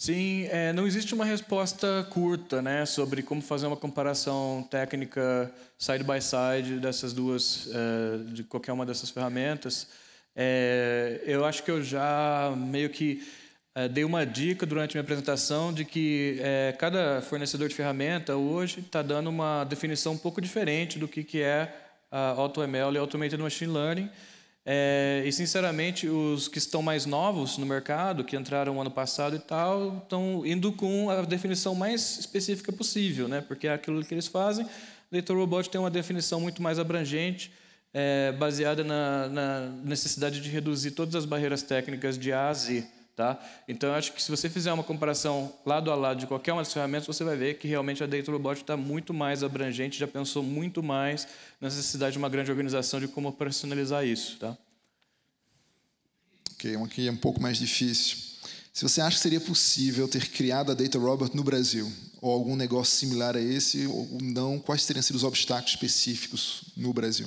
Sim, é, não existe uma resposta curta né, sobre como fazer uma comparação técnica side by side dessas duas, é, de qualquer uma dessas ferramentas. É, eu acho que eu já meio que é, dei uma dica durante minha apresentação de que é, cada fornecedor de ferramenta hoje está dando uma definição um pouco diferente do que, que é a AutoML e Automated Machine Learning. É, e, sinceramente, os que estão mais novos no mercado, que entraram ano passado e tal, estão indo com a definição mais específica possível, né? porque é aquilo que eles fazem. O leitor robot tem uma definição muito mais abrangente, é, baseada na, na, necessidade de reduzir todas as barreiras técnicas de A a Z. Tá? Então, eu acho que se você fizer uma comparação lado a lado de qualquer uma das ferramentas, você vai ver que realmente a Data Robot está muito mais abrangente, já pensou muito mais na necessidade de uma grande organização de como personalizar isso. Tá? Ok, uma que é um pouco mais difícil. Se você acha que seria possível ter criado a Data Robot no Brasil, ou algum negócio similar a esse, ou não, quais teriam sido os obstáculos específicos no Brasil?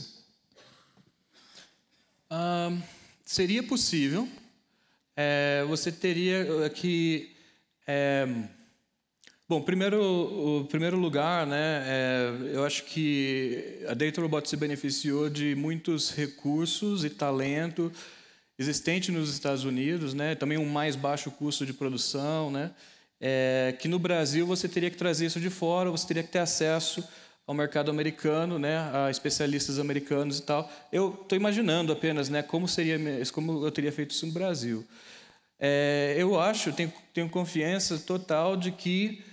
seria possível, é, você teria eh, que. É, bom, primeiro, o primeiro lugar, né, é, eu acho que a Data Robot se beneficiou de muitos recursos e talento existente nos Estados Unidos, né, também um mais baixo custo de produção, né, é, que no Brasil você teria que trazer isso de fora, você teria que ter acesso ao mercado americano, né, a especialistas americanos e tal. Eu estou imaginando apenas, né, como seria, como eu teria feito isso no Brasil. É, eu acho, tenho, tenho confiança total de que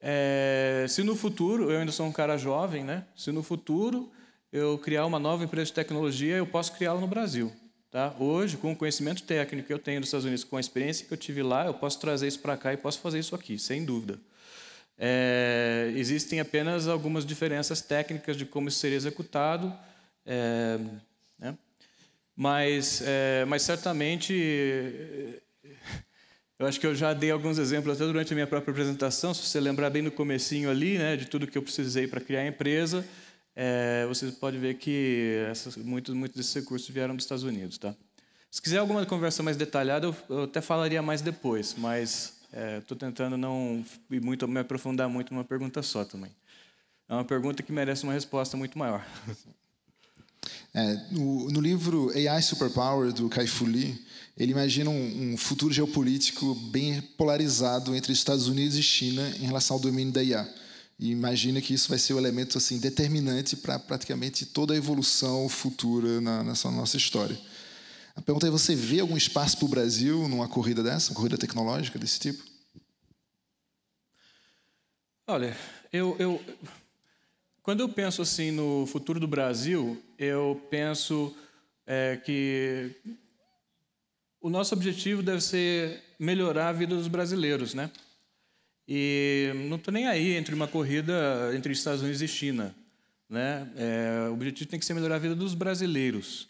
é, se no futuro, eu ainda sou um cara jovem, né? Se no futuro eu criar uma nova empresa de tecnologia, eu posso criá-la no Brasil. Tá? Hoje, com o conhecimento técnico que eu tenho nos Estados Unidos, com a experiência que eu tive lá, eu posso trazer isso para cá e posso fazer isso aqui, sem dúvida. É, existem apenas algumas diferenças técnicas de como isso seria executado, é, né? mas, é, mas certamente eu acho que eu já dei alguns exemplos até durante a minha própria apresentação, se você lembrar bem no comecinho ali, né, de tudo que eu precisei para criar a empresa, é, você pode ver que essas, muitos, muitos desses recursos vieram dos Estados Unidos, tá? Se quiser alguma conversa mais detalhada, eu, eu até falaria mais depois, mas Estou é, tentando não ir muito, me aprofundar muito numa pergunta só também. É uma pergunta que merece uma resposta muito maior. É, no, no, livro AI Superpower, do Kai-Fu Lee, ele imagina um, um, futuro geopolítico bem polarizado entre Estados Unidos e China em relação ao domínio da IA. E imagina que isso vai ser o um elemento assim determinante para praticamente toda a evolução futura na, nessa nossa história. A pergunta é: você vê algum espaço para o Brasil numa corrida dessa, uma corrida tecnológica desse tipo? Olha, eu, eu quando eu penso assim no futuro do Brasil, eu penso é, que o nosso objetivo deve ser melhorar a vida dos brasileiros, né? E não estou nem aí entre uma corrida entre Estados Unidos e China, né? É, o objetivo tem que ser melhorar a vida dos brasileiros.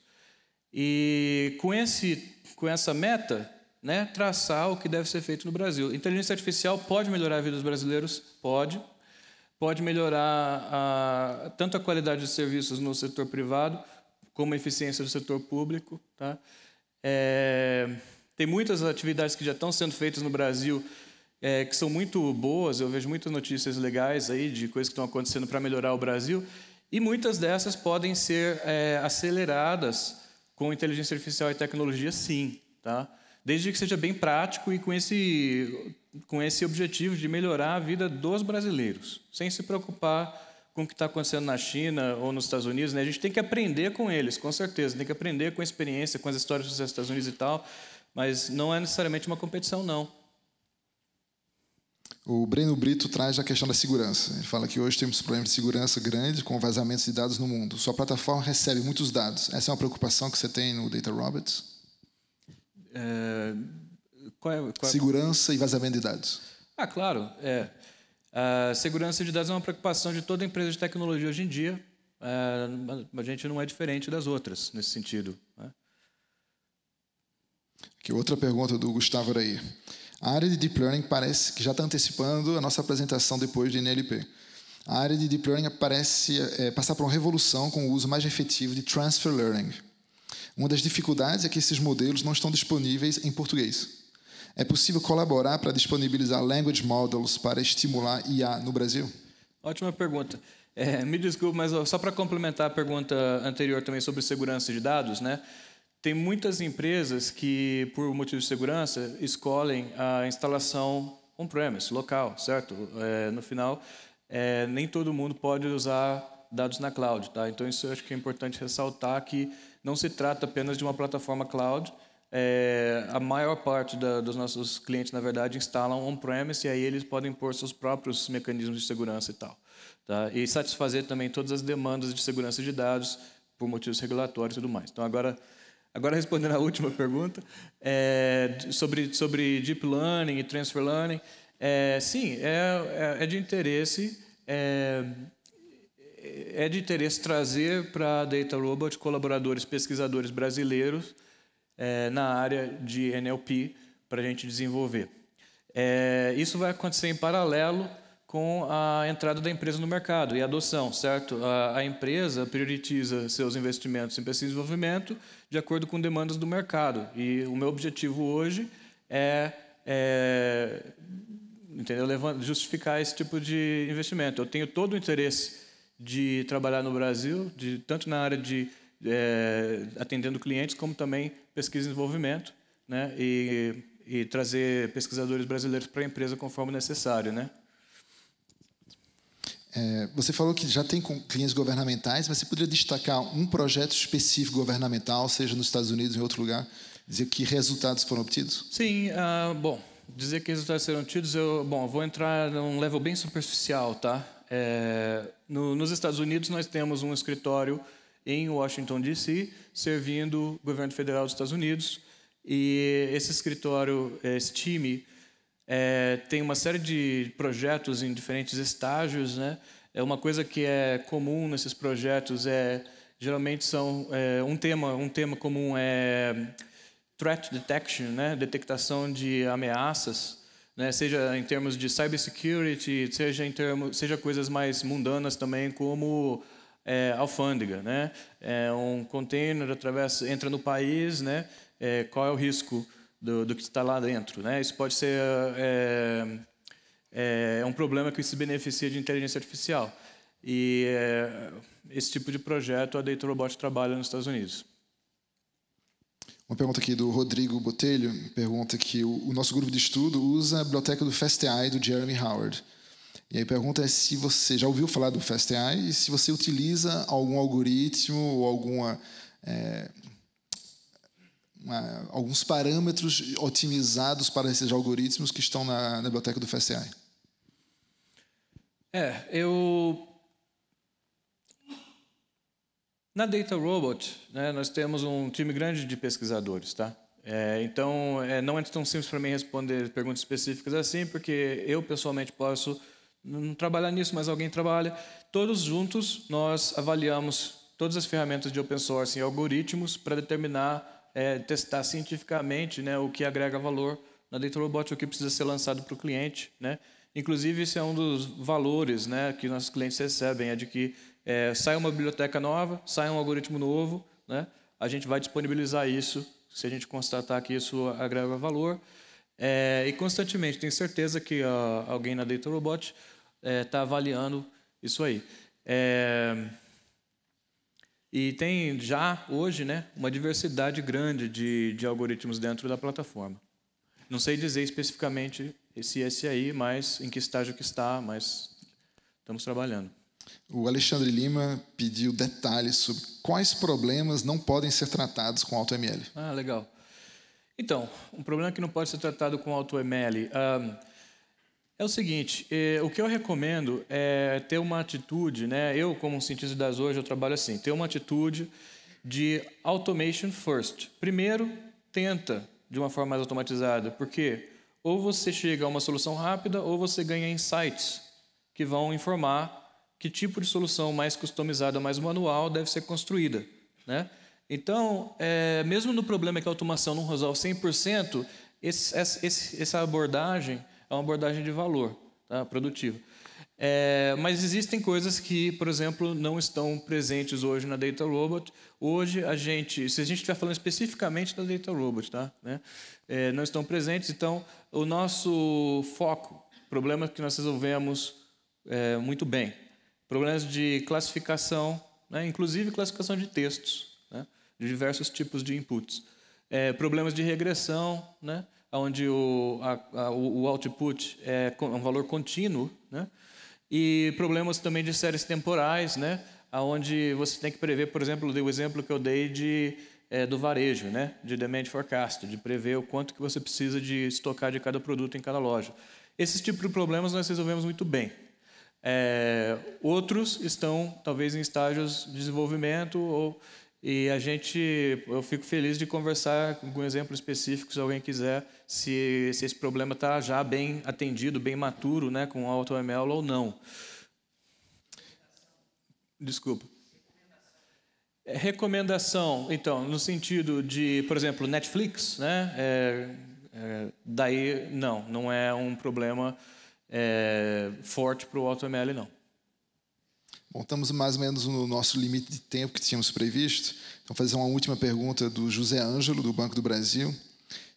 E com, esse, com essa meta, né, traçar o que deve ser feito no Brasil. Inteligência artificial pode melhorar a vida dos brasileiros? Pode. Pode melhorar a, tanto a qualidade de serviços no setor privado, como a eficiência do setor público. Tá? É, tem muitas atividades que já estão sendo feitas no Brasil é, que são muito boas. Eu vejo muitas notícias legais aí de coisas que estão acontecendo para melhorar o Brasil. E muitas dessas podem ser é, aceleradas com inteligência artificial e tecnologia, sim, tá? Desde que seja bem prático e com esse, com esse objetivo de melhorar a vida dos brasileiros, sem se preocupar com o que está acontecendo na China ou nos Estados Unidos. Né? A gente tem que aprender com eles, com certeza. Tem que aprender com a experiência, com as histórias dos Estados Unidos e tal, mas não é necessariamente uma competição, não. O Breno Brito traz a questão da segurança. Ele fala que hoje temos problemas de segurança grandes com vazamentos de dados no mundo. Sua plataforma recebe muitos dados. Essa é uma preocupação que você tem no Data Roberts? É, qual é, qual é segurança e vazamento de dados. Ah, claro. É. A segurança de dados é uma preocupação de toda empresa de tecnologia hoje em dia. É, a gente não é diferente das outras nesse sentido. Né? outra pergunta do Gustavo aí. A área de Deep Learning parece que já está antecipando a nossa apresentação depois de NLP. A área de Deep Learning parece é, passar por uma revolução com o uso mais efetivo de Transfer Learning. Uma das dificuldades é que esses modelos não estão disponíveis em português. É possível colaborar para disponibilizar language models para estimular IA no Brasil? Ótima pergunta. É, me desculpe, mas só para complementar a pergunta anterior também sobre segurança de dados, né? Tem muitas empresas que, por motivo de segurança, escolhem a instalação on-premise, local, certo? É, no final, é, nem todo mundo pode usar dados na cloud, tá? Então, isso eu acho que é importante ressaltar que não se trata apenas de uma plataforma cloud, é, a maior parte da, dos nossos clientes, na verdade, instalam on-premise e aí eles podem pôr seus próprios mecanismos de segurança e tal. Tá? E satisfazer também todas as demandas de segurança de dados por motivos regulatórios e tudo mais. Então, agora, Agora, respondendo à última pergunta, é, sobre, sobre Deep Learning e Transfer Learning, é, sim, é, é, é de interesse. É, é de interesse trazer para a Data Robot colaboradores pesquisadores brasileiros é, na área de NLP para a gente desenvolver. É, isso vai acontecer em paralelo com a entrada da empresa no mercado e a adoção, certo? A, a empresa prioritiza seus investimentos em pesquisa e desenvolvimento de acordo com demandas do mercado. E o meu objetivo hoje é, é entendeu? justificar esse tipo de investimento. Eu tenho todo o interesse de trabalhar no Brasil, de, tanto na área de é, atendendo clientes, como também pesquisa e desenvolvimento, né? e, e trazer pesquisadores brasileiros para a empresa conforme necessário. Né? É, você falou que já tem clientes governamentais, mas você poderia destacar um projeto específico governamental, seja nos Estados Unidos ou em outro lugar, dizer que resultados foram obtidos? Sim, uh, bom, dizer que resultados foram obtidos, eu, bom, vou entrar num level bem superficial, tá? É, no, nos Estados Unidos nós temos um escritório em Washington D.C. servindo o governo federal dos Estados Unidos e esse escritório, esse time é, tem uma série de projetos em diferentes estágios, né? É uma coisa que é comum nesses projetos é geralmente são é, um tema um tema comum é threat detection, né? Detectação de ameaças, né? Seja em termos de cybersecurity, seja em termos seja coisas mais mundanas também como é, alfândega, né? É um container através entra no país, né? É, qual é o risco? do, do que está lá dentro. Né? Isso pode ser é, é, um problema que se beneficia de inteligência artificial. E é, esse tipo de projeto a Data Robot trabalha nos Estados Unidos. Uma pergunta aqui do Rodrigo Botelho, pergunta que o, o nosso grupo de estudo usa a biblioteca do FastAI do Jeremy Howard. E aí a pergunta é se você já ouviu falar do FastAI e se você utiliza algum algoritmo ou alguma é, uma, alguns parâmetros otimizados para esses algoritmos que estão na, na biblioteca do FSI. É, eu na Data Robot, né, nós temos um time grande de pesquisadores, tá? É, então, é, não é tão simples para mim responder perguntas específicas assim, porque eu pessoalmente posso não trabalhar nisso, mas alguém trabalha. Todos juntos, nós avaliamos todas as ferramentas de open source e algoritmos para determinar é, testar cientificamente né, o que agrega valor na data o que precisa ser lançado para o cliente. Né? Inclusive, esse é um dos valores né, que nossos clientes recebem, é de que é, sai uma biblioteca nova, sai um algoritmo novo, né? a gente vai disponibilizar isso, se a gente constatar que isso agrega valor. É, e constantemente, tenho certeza que ah, alguém na Data Robot está é, avaliando isso aí. É, e tem já hoje né, uma diversidade grande de, de algoritmos dentro da plataforma. Não sei dizer especificamente esse esse aí, mas em que estágio que está, mas estamos trabalhando. O Alexandre Lima pediu detalhes sobre quais problemas não podem ser tratados com AutoML. Ah, legal. Então, um problema que não pode ser tratado com AutoML. É o seguinte, eh, o que eu recomendo é ter uma atitude, né? Eu, como cientista das hoje, eu trabalho assim, ter uma atitude de automation first. Primeiro, tenta de uma forma mais automatizada, porque ou você chega a uma solução rápida ou você ganha insights que vão informar que tipo de solução mais customizada, mais manual deve ser construída, né? Então, eh, mesmo no problema que a automação não resolve 100%, esse, esse, essa abordagem é uma abordagem de valor tá? produtiva. É, mas existem coisas que, por exemplo, não estão presentes hoje na Data Robot. Hoje, a gente, se a gente estiver falando especificamente da Data Robot, tá? Né? É, não estão presentes. Então, o nosso foco, problemas que nós resolvemos é, muito bem, problemas de classificação, né? inclusive classificação de textos, né? de diversos tipos de inputs, é, problemas de regressão, né? onde o, a, a, o output é um valor contínuo, né? e problemas também de séries temporais, né? onde você tem que prever, por exemplo, o exemplo que eu dei de, é, do varejo, né? de demand forecast, de prever o quanto que você precisa de estocar de cada produto em cada loja. Esses tipos de problemas nós resolvemos muito bem. É, outros estão talvez em estágios de desenvolvimento ou e a gente, eu fico feliz de conversar com um exemplo específico, se alguém quiser, se, se esse problema está já bem atendido, bem maturo, né, com AutoML ou não. Desculpa. É recomendação, então, no sentido de, por exemplo, Netflix, né? É, é, daí, não, não é um problema é, forte para o AutoML, não. Bom, estamos mais ou menos no nosso limite de tempo que tínhamos previsto. Então, fazer uma última pergunta do José Ângelo, do Banco do Brasil.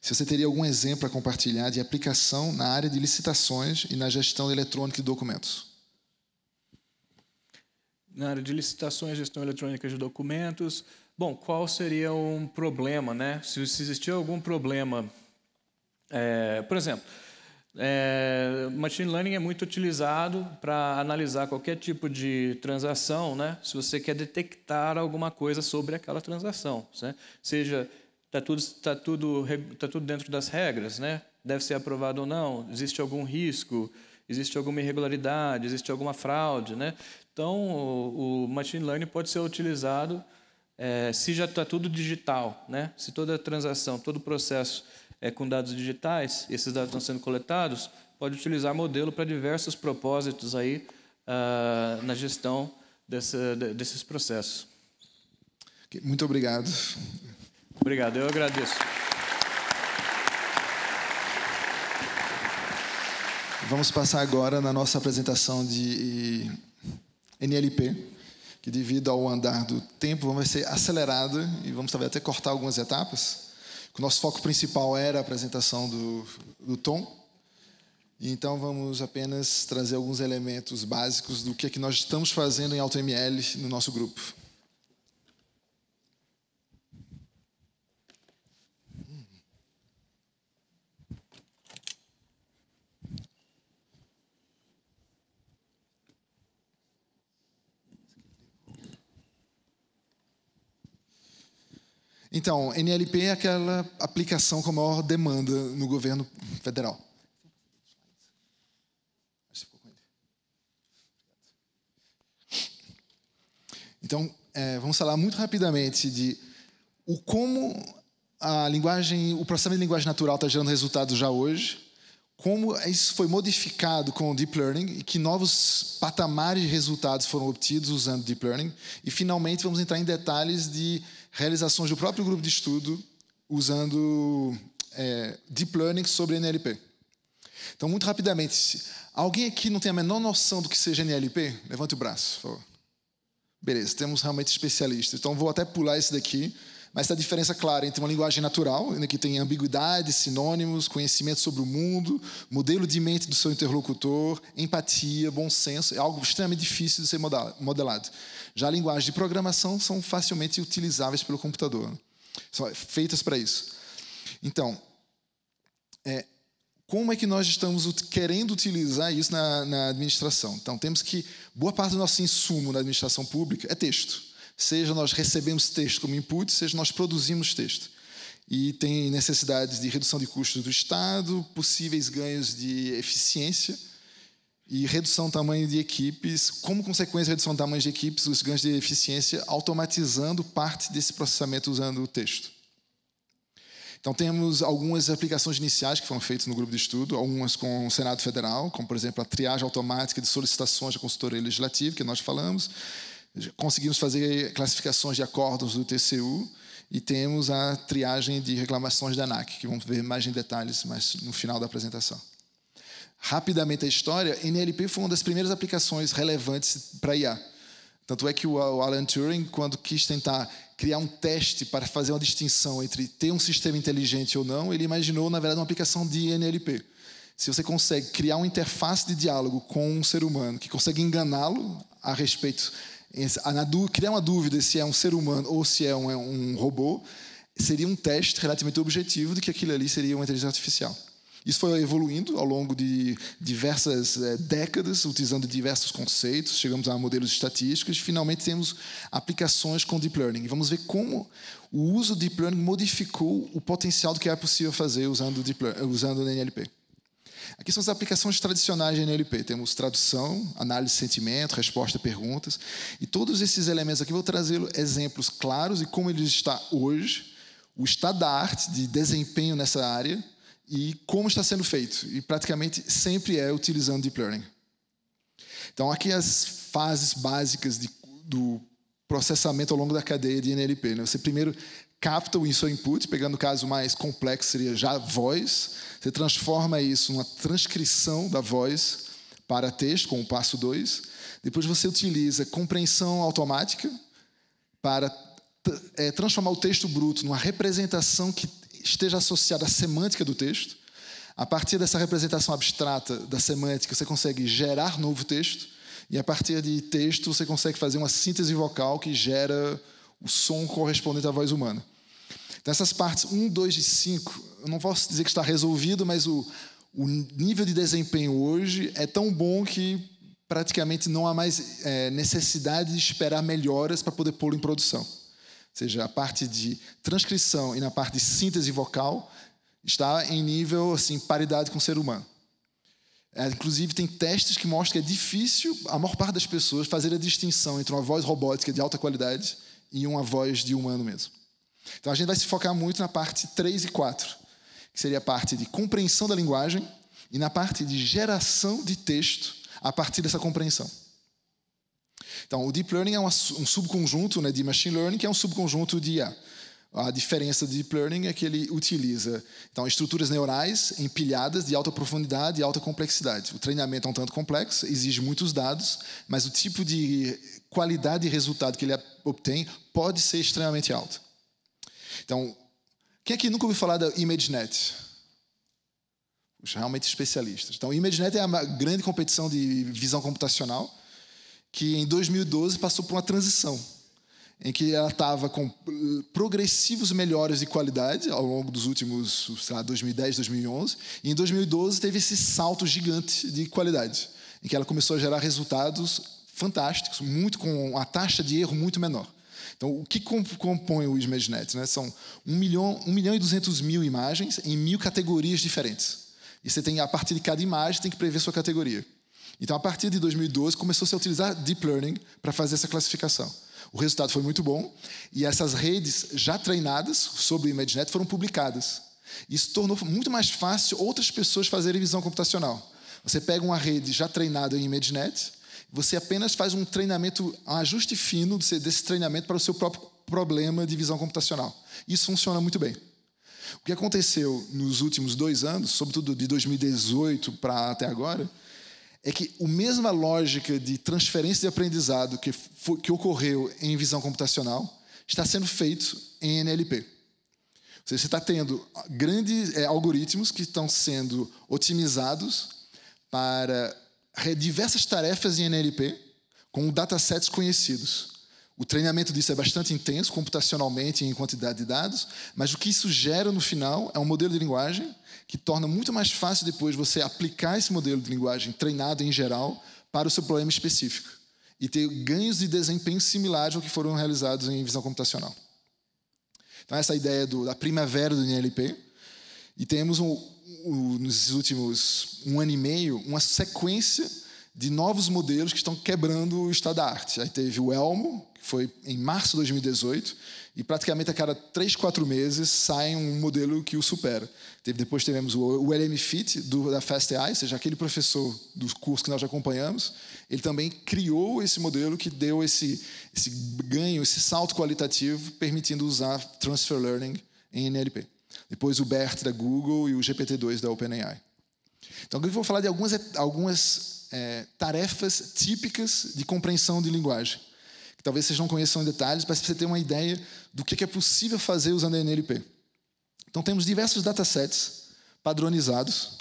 Se você teria algum exemplo a compartilhar de aplicação na área de licitações e na gestão eletrônica de documentos? Na área de licitações, gestão eletrônica de documentos, bom, qual seria um problema, né? Se, se existir algum problema, é, por exemplo, é, machine learning é muito utilizado para analisar qualquer tipo de transação, né? se você quer detectar alguma coisa sobre aquela transação. Né? Seja, está tudo, tá tudo, tá tudo dentro das regras, né? deve ser aprovado ou não, existe algum risco, existe alguma irregularidade, existe alguma fraude. Né? Então, o, o machine learning pode ser utilizado é, se já está tudo digital, né? se toda transação, todo o processo é, com dados digitais, esses dados estão sendo coletados, pode utilizar modelo para diversos propósitos aí uh, na gestão desses processos. Muito obrigado. Obrigado, eu agradeço. Vamos passar agora na nossa apresentação de eh, NLP que devido ao andar do tempo vai ser acelerada e vamos talvez até cortar algumas etapas. O nosso foco principal era a apresentação do, do Tom, então vamos apenas trazer alguns elementos básicos do que é que nós estamos fazendo em AutoML no nosso grupo. Então, NLP é aquela aplicação com maior demanda no governo federal. Então, é, vamos falar muito rapidamente de o como a linguagem, o processamento de linguagem natural está gerando resultados já hoje, como isso foi modificado com o deep learning e que novos patamares de resultados foram obtidos usando deep learning, e finalmente vamos entrar em detalhes de realizações do próprio grupo de estudo usando é, deep learning sobre NLP. Então, muito rapidamente, alguém aqui não tem a menor noção do que seja NLP? Levante o braço, por favor. Beleza, temos realmente especialistas. Então, vou até pular esse daqui mas está a diferença clara entre uma linguagem natural, né, que tem ambiguidades, sinônimos, conhecimento sobre o mundo, modelo de mente do seu interlocutor, empatia, bom senso, é algo extremamente difícil de ser modelado. Já linguagens de programação são facilmente utilizáveis pelo computador, né, são feitas para isso. Então, é, como é que nós estamos querendo utilizar isso na, na administração? Então, temos que. Boa parte do nosso insumo na administração pública é texto. Seja nós recebemos texto como input, seja nós produzimos texto. E tem necessidades de redução de custos do Estado, possíveis ganhos de eficiência e redução do tamanho de equipes. Como consequência da redução do tamanho de equipes, os ganhos de eficiência, automatizando parte desse processamento usando o texto. Então, temos algumas aplicações iniciais que foram feitas no grupo de estudo, algumas com o Senado Federal, como, por exemplo, a triagem automática de solicitações da consultoria legislativa, que nós falamos, Conseguimos fazer classificações de acordos do TCU e temos a triagem de reclamações da ANAC, que vamos ver mais em detalhes mais no final da apresentação. Rapidamente a história, NLP foi uma das primeiras aplicações relevantes para IA. Tanto é que o Alan Turing, quando quis tentar criar um teste para fazer uma distinção entre ter um sistema inteligente ou não, ele imaginou, na verdade, uma aplicação de NLP. Se você consegue criar uma interface de diálogo com um ser humano que consegue enganá-lo a respeito criar uma dúvida se é um ser humano ou se é um, é um robô seria um teste relativamente objetivo de que aquilo ali seria uma inteligência artificial. Isso foi evoluindo ao longo de diversas eh, décadas, utilizando diversos conceitos, chegamos a modelos estatísticos, e finalmente temos aplicações com deep learning. Vamos ver como o uso do deep learning modificou o potencial do que é possível fazer usando, deep learning, usando o NLP. Aqui são as aplicações tradicionais de NLP. Temos tradução, análise de sentimento, resposta a perguntas. E todos esses elementos aqui, vou trazer exemplos claros e como ele está hoje, o estado da arte de desempenho nessa área e como está sendo feito. E praticamente sempre é utilizando Deep Learning. Então, aqui as fases básicas de, do processamento ao longo da cadeia de NLP. Né? Você primeiro Capital em seu input, pegando o caso mais complexo seria já voz, você transforma isso numa transcrição da voz para texto, com o passo 2. Depois você utiliza compreensão automática para é, transformar o texto bruto numa representação que esteja associada à semântica do texto. A partir dessa representação abstrata da semântica, você consegue gerar novo texto, e a partir de texto, você consegue fazer uma síntese vocal que gera o som correspondente à voz humana. Então, essas partes 1, 2 e 5, eu não posso dizer que está resolvido, mas o, o nível de desempenho hoje é tão bom que praticamente não há mais é, necessidade de esperar melhoras para poder pô-lo em produção. Ou seja, a parte de transcrição e na parte de síntese vocal está em nível assim paridade com o ser humano. É, inclusive, tem testes que mostram que é difícil, a maior parte das pessoas, fazer a distinção entre uma voz robótica de alta qualidade e uma voz de humano mesmo. Então a gente vai se focar muito na parte 3 e 4, que seria a parte de compreensão da linguagem e na parte de geração de texto a partir dessa compreensão. Então, o Deep Learning é um subconjunto né, de Machine Learning, que é um subconjunto de IA. A diferença do Deep Learning é que ele utiliza então, estruturas neurais empilhadas de alta profundidade e alta complexidade. O treinamento é um tanto complexo, exige muitos dados, mas o tipo de qualidade e resultado que ele obtém pode ser extremamente alto. Então, quem aqui é nunca ouviu falar da ImageNet? Os realmente especialistas. Então, ImageNet é a grande competição de visão computacional que em 2012 passou por uma transição em que ela estava com progressivos melhores de qualidade ao longo dos últimos, sei lá, 2010, 2011, e em 2012 teve esse salto gigante de qualidade, em que ela começou a gerar resultados fantásticos, muito com a taxa de erro muito menor. Então, o que compõe o ImageNet? Né? São 1 milhão, 1 milhão e 200 mil imagens em mil categorias diferentes. E você tem, a partir de cada imagem, tem que prever sua categoria. Então, a partir de 2012, começou -se a utilizar Deep Learning para fazer essa classificação. O resultado foi muito bom e essas redes já treinadas sobre o ImageNet foram publicadas. Isso tornou muito mais fácil outras pessoas fazerem visão computacional. Você pega uma rede já treinada em ImageNet, você apenas faz um treinamento, um ajuste fino desse treinamento para o seu próprio problema de visão computacional. Isso funciona muito bem. O que aconteceu nos últimos dois anos, sobretudo de 2018 para até agora, é que a mesma lógica de transferência de aprendizado que, foi, que ocorreu em visão computacional está sendo feito em NLP. Seja, você está tendo grandes é, algoritmos que estão sendo otimizados para diversas tarefas em NLP com datasets conhecidos. O treinamento disso é bastante intenso, computacionalmente em quantidade de dados, mas o que isso gera no final é um modelo de linguagem que torna muito mais fácil depois você aplicar esse modelo de linguagem treinado em geral para o seu problema específico e ter ganhos de desempenho similares ao que foram realizados em visão computacional. Então, essa é ideia do, da primavera do NLP. E temos um, o, nos últimos um ano e meio, uma sequência de novos modelos que estão quebrando o estado da arte. Aí teve o Elmo, que foi em março de 2018, e praticamente a cada três, quatro meses sai um modelo que o supera. Teve, depois tivemos o, o LM Fit do, da FastAI, ou seja, aquele professor do curso que nós já acompanhamos, ele também criou esse modelo que deu esse, esse ganho, esse salto qualitativo, permitindo usar Transfer Learning em NLP depois o BERT da Google e o GPT-2 da OpenAI. Então, eu vou falar de algumas, algumas é, tarefas típicas de compreensão de linguagem, que talvez vocês não conheçam em detalhes, mas para você ter uma ideia do que é possível fazer usando a NLP. Então, temos diversos datasets padronizados,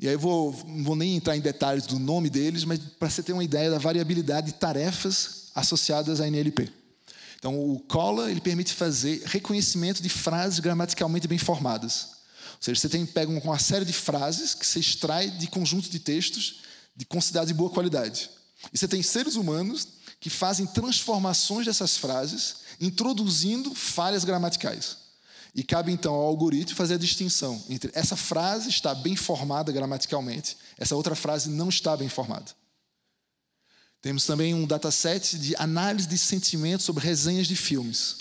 e aí eu vou, não vou nem entrar em detalhes do nome deles, mas para você ter uma ideia da variabilidade de tarefas associadas à NLP. Então, o Cola ele permite fazer reconhecimento de frases gramaticalmente bem formadas. Ou seja, você tem, pega uma série de frases que você extrai de conjunto de textos de considerados de boa qualidade. E você tem seres humanos que fazem transformações dessas frases, introduzindo falhas gramaticais. E cabe então ao algoritmo fazer a distinção entre essa frase está bem formada gramaticalmente, essa outra frase não está bem formada. Temos também um dataset de análise de sentimentos sobre resenhas de filmes.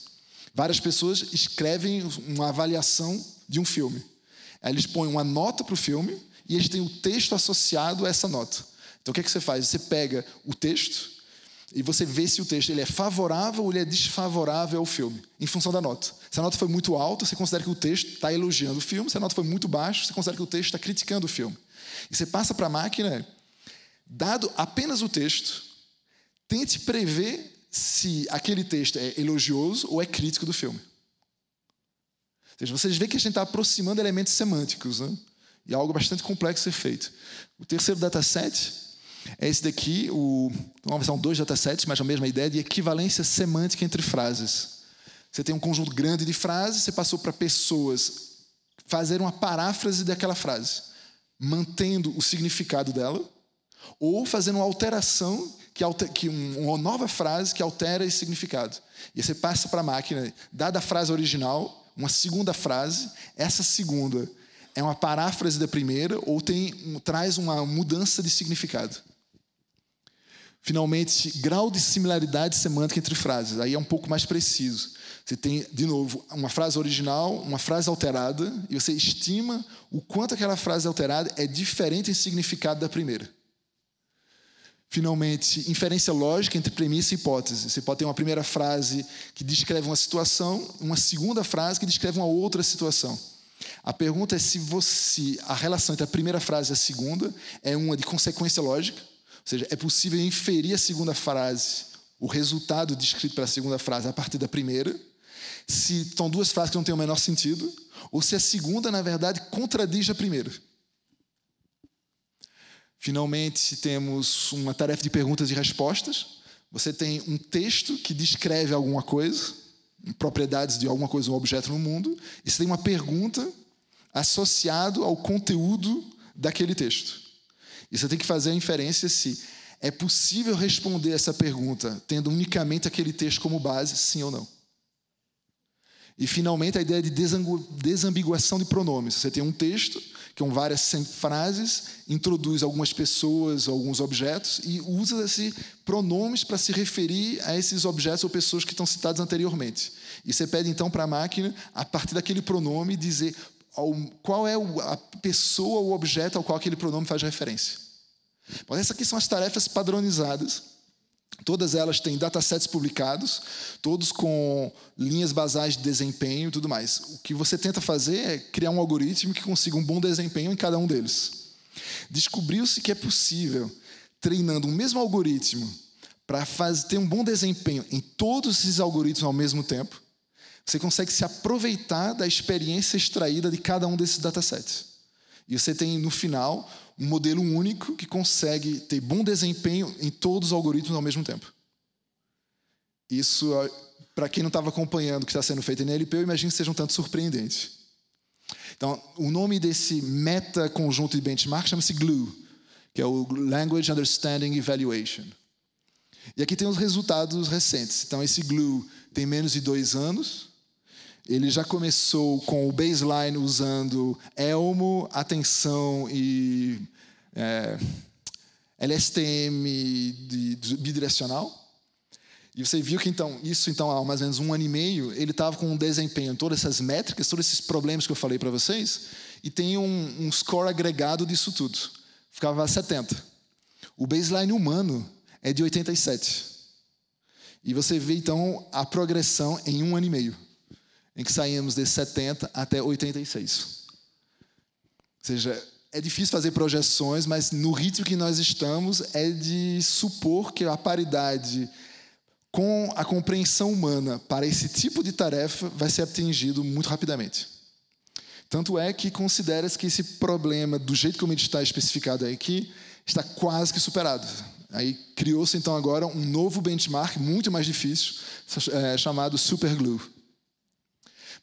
Várias pessoas escrevem uma avaliação de um filme. eles põem uma nota para o filme e eles têm o texto associado a essa nota. Então o que, é que você faz? Você pega o texto e você vê se o texto ele é favorável ou ele é desfavorável ao filme, em função da nota. Se a nota foi muito alta, você considera que o texto está elogiando o filme. Se a nota foi muito baixa, você considera que o texto está criticando o filme. E você passa para a máquina, dado apenas o texto, tente prever se aquele texto é elogioso ou é crítico do filme. Ou seja, vocês veem que a gente está aproximando elementos semânticos, né? E algo bastante complexo ser feito. O terceiro dataset é esse daqui, o, versão dois datasets, mas a mesma ideia de equivalência semântica entre frases. Você tem um conjunto grande de frases, você passou para pessoas fazer uma paráfrase daquela frase, mantendo o significado dela, ou fazendo uma alteração que, alter, que uma nova frase que altera esse significado. E você passa para a máquina, dada a frase original, uma segunda frase, essa segunda é uma paráfrase da primeira ou tem, um, traz uma mudança de significado. Finalmente, grau de similaridade semântica entre frases. Aí é um pouco mais preciso. Você tem, de novo, uma frase original, uma frase alterada, e você estima o quanto aquela frase alterada é diferente em significado da primeira. Finalmente, inferência lógica entre premissa e hipótese. Você pode ter uma primeira frase que descreve uma situação, uma segunda frase que descreve uma outra situação. A pergunta é se você, a relação entre a primeira frase e a segunda é uma de consequência lógica, ou seja, é possível inferir a segunda frase, o resultado descrito pela segunda frase a partir da primeira, se são duas frases que não têm o menor sentido, ou se a segunda, na verdade, contradiz a primeira. Finalmente, temos uma tarefa de perguntas e respostas. Você tem um texto que descreve alguma coisa, propriedades de alguma coisa, um objeto no mundo, e você tem uma pergunta associado ao conteúdo daquele texto. E você tem que fazer a inferência se é possível responder essa pergunta tendo unicamente aquele texto como base, sim ou não. E, finalmente, a ideia de desambiguação de pronomes. Você tem um texto que são é várias frases, introduz algumas pessoas, alguns objetos e usa esses pronomes para se referir a esses objetos ou pessoas que estão citados anteriormente. E você pede, então, para a máquina, a partir daquele pronome, dizer qual é a pessoa ou objeto ao qual aquele pronome faz referência. Mas essas aqui são as tarefas padronizadas Todas elas têm datasets publicados, todos com linhas basais de desempenho e tudo mais. O que você tenta fazer é criar um algoritmo que consiga um bom desempenho em cada um deles. Descobriu-se que é possível, treinando o mesmo algoritmo para ter um bom desempenho em todos esses algoritmos ao mesmo tempo, você consegue se aproveitar da experiência extraída de cada um desses datasets. E você tem, no final, um modelo único que consegue ter bom desempenho em todos os algoritmos ao mesmo tempo. Isso, para quem não estava acompanhando o que está sendo feito em NLP, eu imagino que seja um tanto surpreendente. Então, o nome desse meta conjunto de benchmark chama-se GLUE, que é o Language Understanding Evaluation. E aqui tem os resultados recentes. Então, esse GLUE tem menos de dois anos, ele já começou com o baseline usando elmo, atenção e é, LSTM bidirecional. E você viu que então isso então há mais ou menos um ano e meio ele estava com um desempenho, todas essas métricas, todos esses problemas que eu falei para vocês, e tem um, um, score agregado disso tudo. Ficava 70. O baseline humano é de 87. E você vê então a progressão em um ano e meio em que saímos de 70 até 86. Ou seja, é difícil fazer projeções, mas no ritmo que nós estamos é de supor que a paridade com a compreensão humana para esse tipo de tarefa vai ser atingido muito rapidamente. Tanto é que consideras que esse problema, do jeito como ele está especificado aqui, está quase que superado. Aí criou-se então agora um novo benchmark muito mais difícil, eh, chamado superglue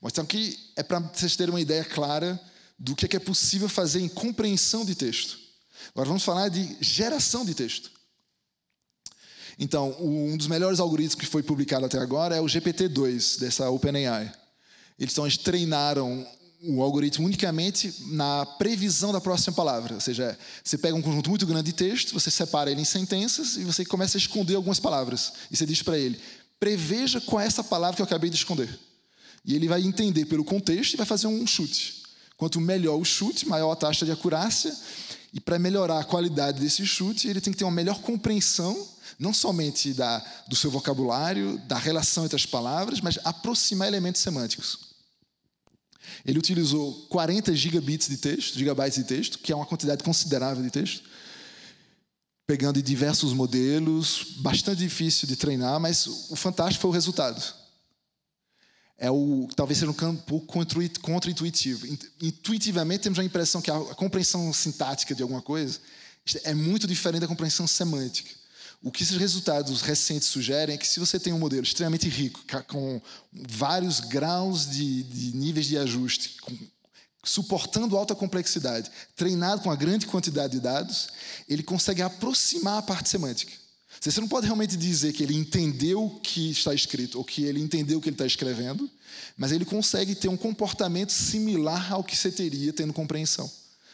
mas então que é para vocês terem uma ideia clara do é que é possível fazer em compreensão de texto. Agora vamos falar de geração de texto. Então, um dos melhores algoritmos que foi publicado até agora é o GPT-2 dessa OpenAI. Eles, então, eles treinaram o algoritmo unicamente na previsão da próxima palavra. Ou seja, você pega um conjunto muito grande de texto, você separa ele em sentenças e você começa a esconder algumas palavras. E você diz para ele: preveja qual é essa palavra que eu acabei de esconder. E ele vai entender pelo contexto e vai fazer um chute. Quanto melhor o chute, maior a taxa de acurácia. E para melhorar a qualidade desse chute, ele tem que ter uma melhor compreensão, não somente da, do seu vocabulário, da relação entre as palavras, mas aproximar elementos semânticos. Ele utilizou 40 gigabits de texto, gigabytes de texto, que é uma quantidade considerável de texto, pegando diversos modelos, bastante difícil de treinar, mas o fantástico foi o resultado é o talvez seja um campo contra-intuitivo. Intuitivamente temos a impressão que a, compreensão sintática de alguma coisa é muito diferente da compreensão semântica. O que esses resultados recentes sugerem é que se você tem um modelo extremamente rico, com vários graus de, de níveis de ajuste, com, suportando alta complexidade, treinado com uma grande quantidade de dados, ele consegue aproximar a parte semântica. Você não pode realmente dizer que ele entendeu o que está escrito ou que ele entendeu o que ele está escrevendo, mas ele consegue ter um comportamento similar ao que você teria tendo compreensão.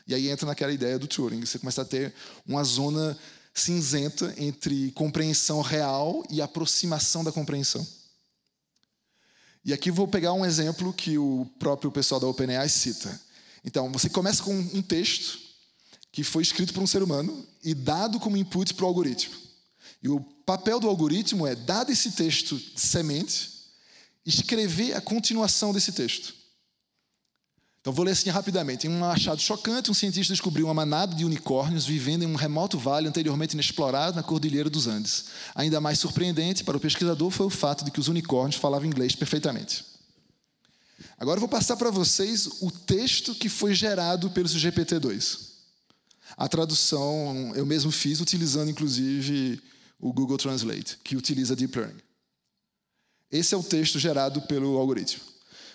E aí entra naquela ideia do Turing. Você começa a ter uma zona cinzenta entre compreensão real e aproximação da compreensão. E aqui vou pegar um exemplo que o próprio pessoal da OpenAI cita. Então, você começa com um texto que foi escrito por um ser humano e dado como input para o algoritmo. E o papel do algoritmo é, dado esse texto semente, escrever a continuação desse texto. Então vou ler assim rapidamente. Em um achado chocante, um cientista descobriu uma manada de unicórnios vivendo em um remoto vale anteriormente inexplorado na Cordilheira dos Andes. Ainda mais surpreendente para o pesquisador foi o fato de que os unicórnios falavam inglês perfeitamente. Agora eu vou passar para vocês o texto que foi gerado pelo GPT-2. A tradução eu mesmo fiz, utilizando inclusive o Google Translate, que utiliza Deep Learning. Esse é o texto gerado pelo algoritmo.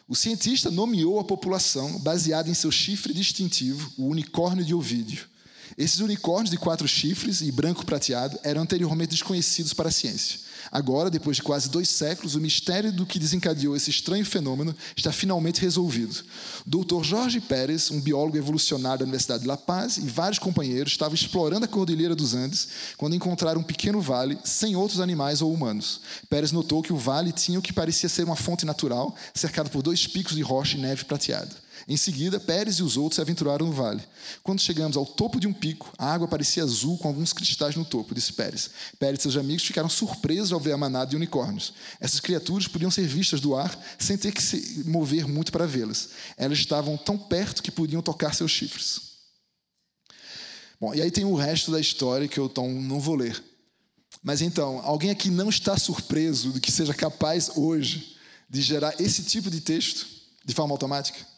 O cientista nomeou a população baseada em seu chifre distintivo, o unicórnio de Ovídio. Esses unicórnios de quatro chifres e branco prateado eram anteriormente desconhecidos para a ciência. Agora, depois de quase dois séculos, o mistério do que desencadeou esse estranho fenômeno está finalmente resolvido. O Dr. Jorge Pérez, um biólogo evolucionário da Universidade de La Paz, e vários companheiros estavam explorando a Cordilheira dos Andes quando encontraram um pequeno vale sem outros animais ou humanos. Pérez notou que o vale tinha o que parecia ser uma fonte natural, cercado por dois picos de rocha e neve prateada. Em seguida, Pérez e os outros se aventuraram no vale. Quando chegamos ao topo de um pico, a água parecia azul com alguns cristais no topo, disse Pérez. Pérez e seus amigos ficaram surpresos ao ver a manada de unicórnios. Essas criaturas podiam ser vistas do ar sem ter que se mover muito para vê-las. Elas estavam tão perto que podiam tocar seus chifres. Bom, e aí tem o resto da história que eu então, não vou ler. Mas então, alguém aqui não está surpreso do que seja capaz hoje de gerar esse tipo de texto de forma automática?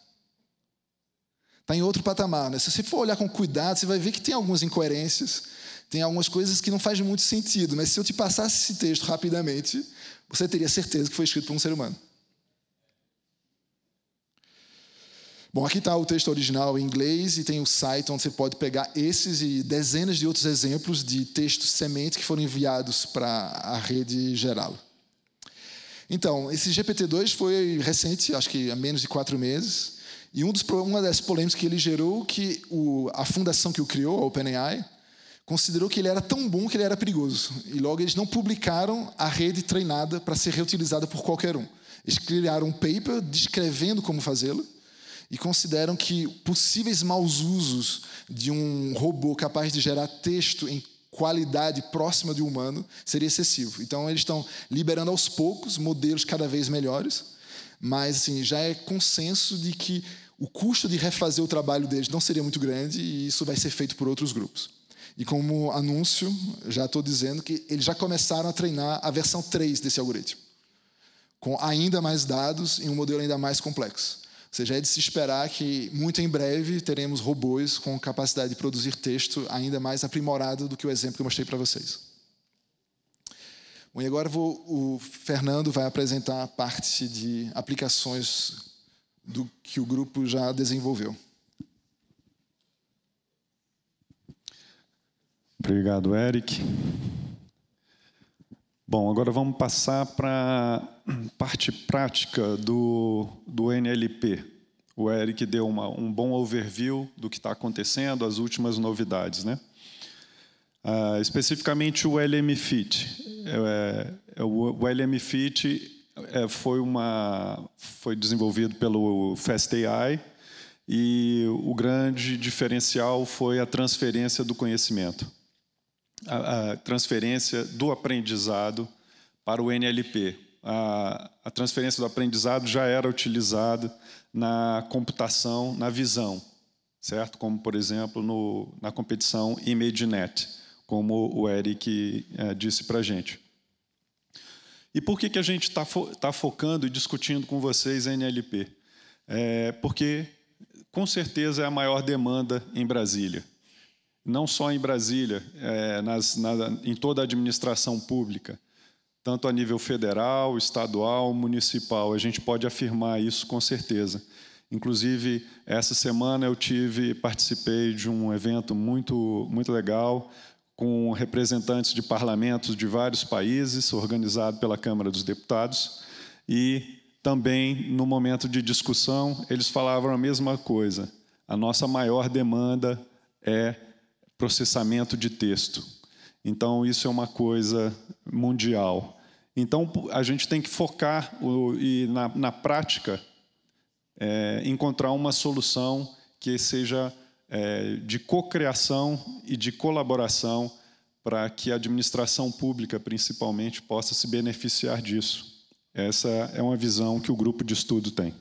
está em outro patamar. Né? Se você for olhar com cuidado, você vai ver que tem algumas incoerências, tem algumas coisas que não fazem muito sentido, mas se eu te passasse esse texto rapidamente, você teria certeza que foi escrito por um ser humano. Bom, aqui está o texto original em inglês e tem o site onde você pode pegar esses e dezenas de outros exemplos de textos sementes que foram enviados para a rede geral. Então, esse GPT-2 foi recente, acho que há menos de quatro meses. E um dos, uma das polêmicas que ele gerou, que o, a fundação que o criou, a OpenAI, considerou que ele era tão bom que ele era perigoso. E logo eles não publicaram a rede treinada para ser reutilizada por qualquer um. Eles criaram um paper descrevendo como fazê-lo e consideram que possíveis maus usos de um robô capaz de gerar texto em qualidade próxima de humano seria excessivo. Então eles estão liberando aos poucos modelos cada vez melhores mas assim, já é consenso de que o custo de refazer o trabalho deles não seria muito grande e isso vai ser feito por outros grupos. E como anúncio, já estou dizendo que eles já começaram a treinar a versão 3 desse algoritmo, com ainda mais dados e um modelo ainda mais complexo. Ou seja, é de se esperar que muito em breve teremos robôs com capacidade de produzir texto ainda mais aprimorado do que o exemplo que eu mostrei para vocês. E agora vou, o Fernando vai apresentar a parte de aplicações do que o grupo já desenvolveu. Obrigado, Eric. Bom, agora vamos passar para parte prática do, do NLP. O Eric deu uma, um bom overview do que está acontecendo, as últimas novidades, né? Uh, especificamente o LMFIT. É, é, o, o LMFIT é, foi, uma, foi desenvolvido pelo FastAI e o grande diferencial foi a transferência do conhecimento, a, a transferência do aprendizado para o NLP. A, a transferência do aprendizado já era utilizada na computação, na visão, certo? Como, por exemplo, no, na competição ImageNet como o Eric é, disse para a gente. E por que, que a gente está fo tá focando e discutindo com vocês NLP? É porque, com certeza, é a maior demanda em Brasília. Não só em Brasília, é, nas, na, em toda a administração pública, tanto a nível federal, estadual, municipal. A gente pode afirmar isso com certeza. Inclusive, essa semana eu tive, participei de um evento muito, muito legal com representantes de parlamentos de vários países, organizado pela Câmara dos Deputados, e também no momento de discussão eles falavam a mesma coisa. A nossa maior demanda é processamento de texto. Então isso é uma coisa mundial. Então a gente tem que focar o, e na, na prática é, encontrar uma solução que seja é, de cocriação e de colaboração para que a administração pública, principalmente, possa se beneficiar disso. Essa é uma visão que o grupo de estudo tem.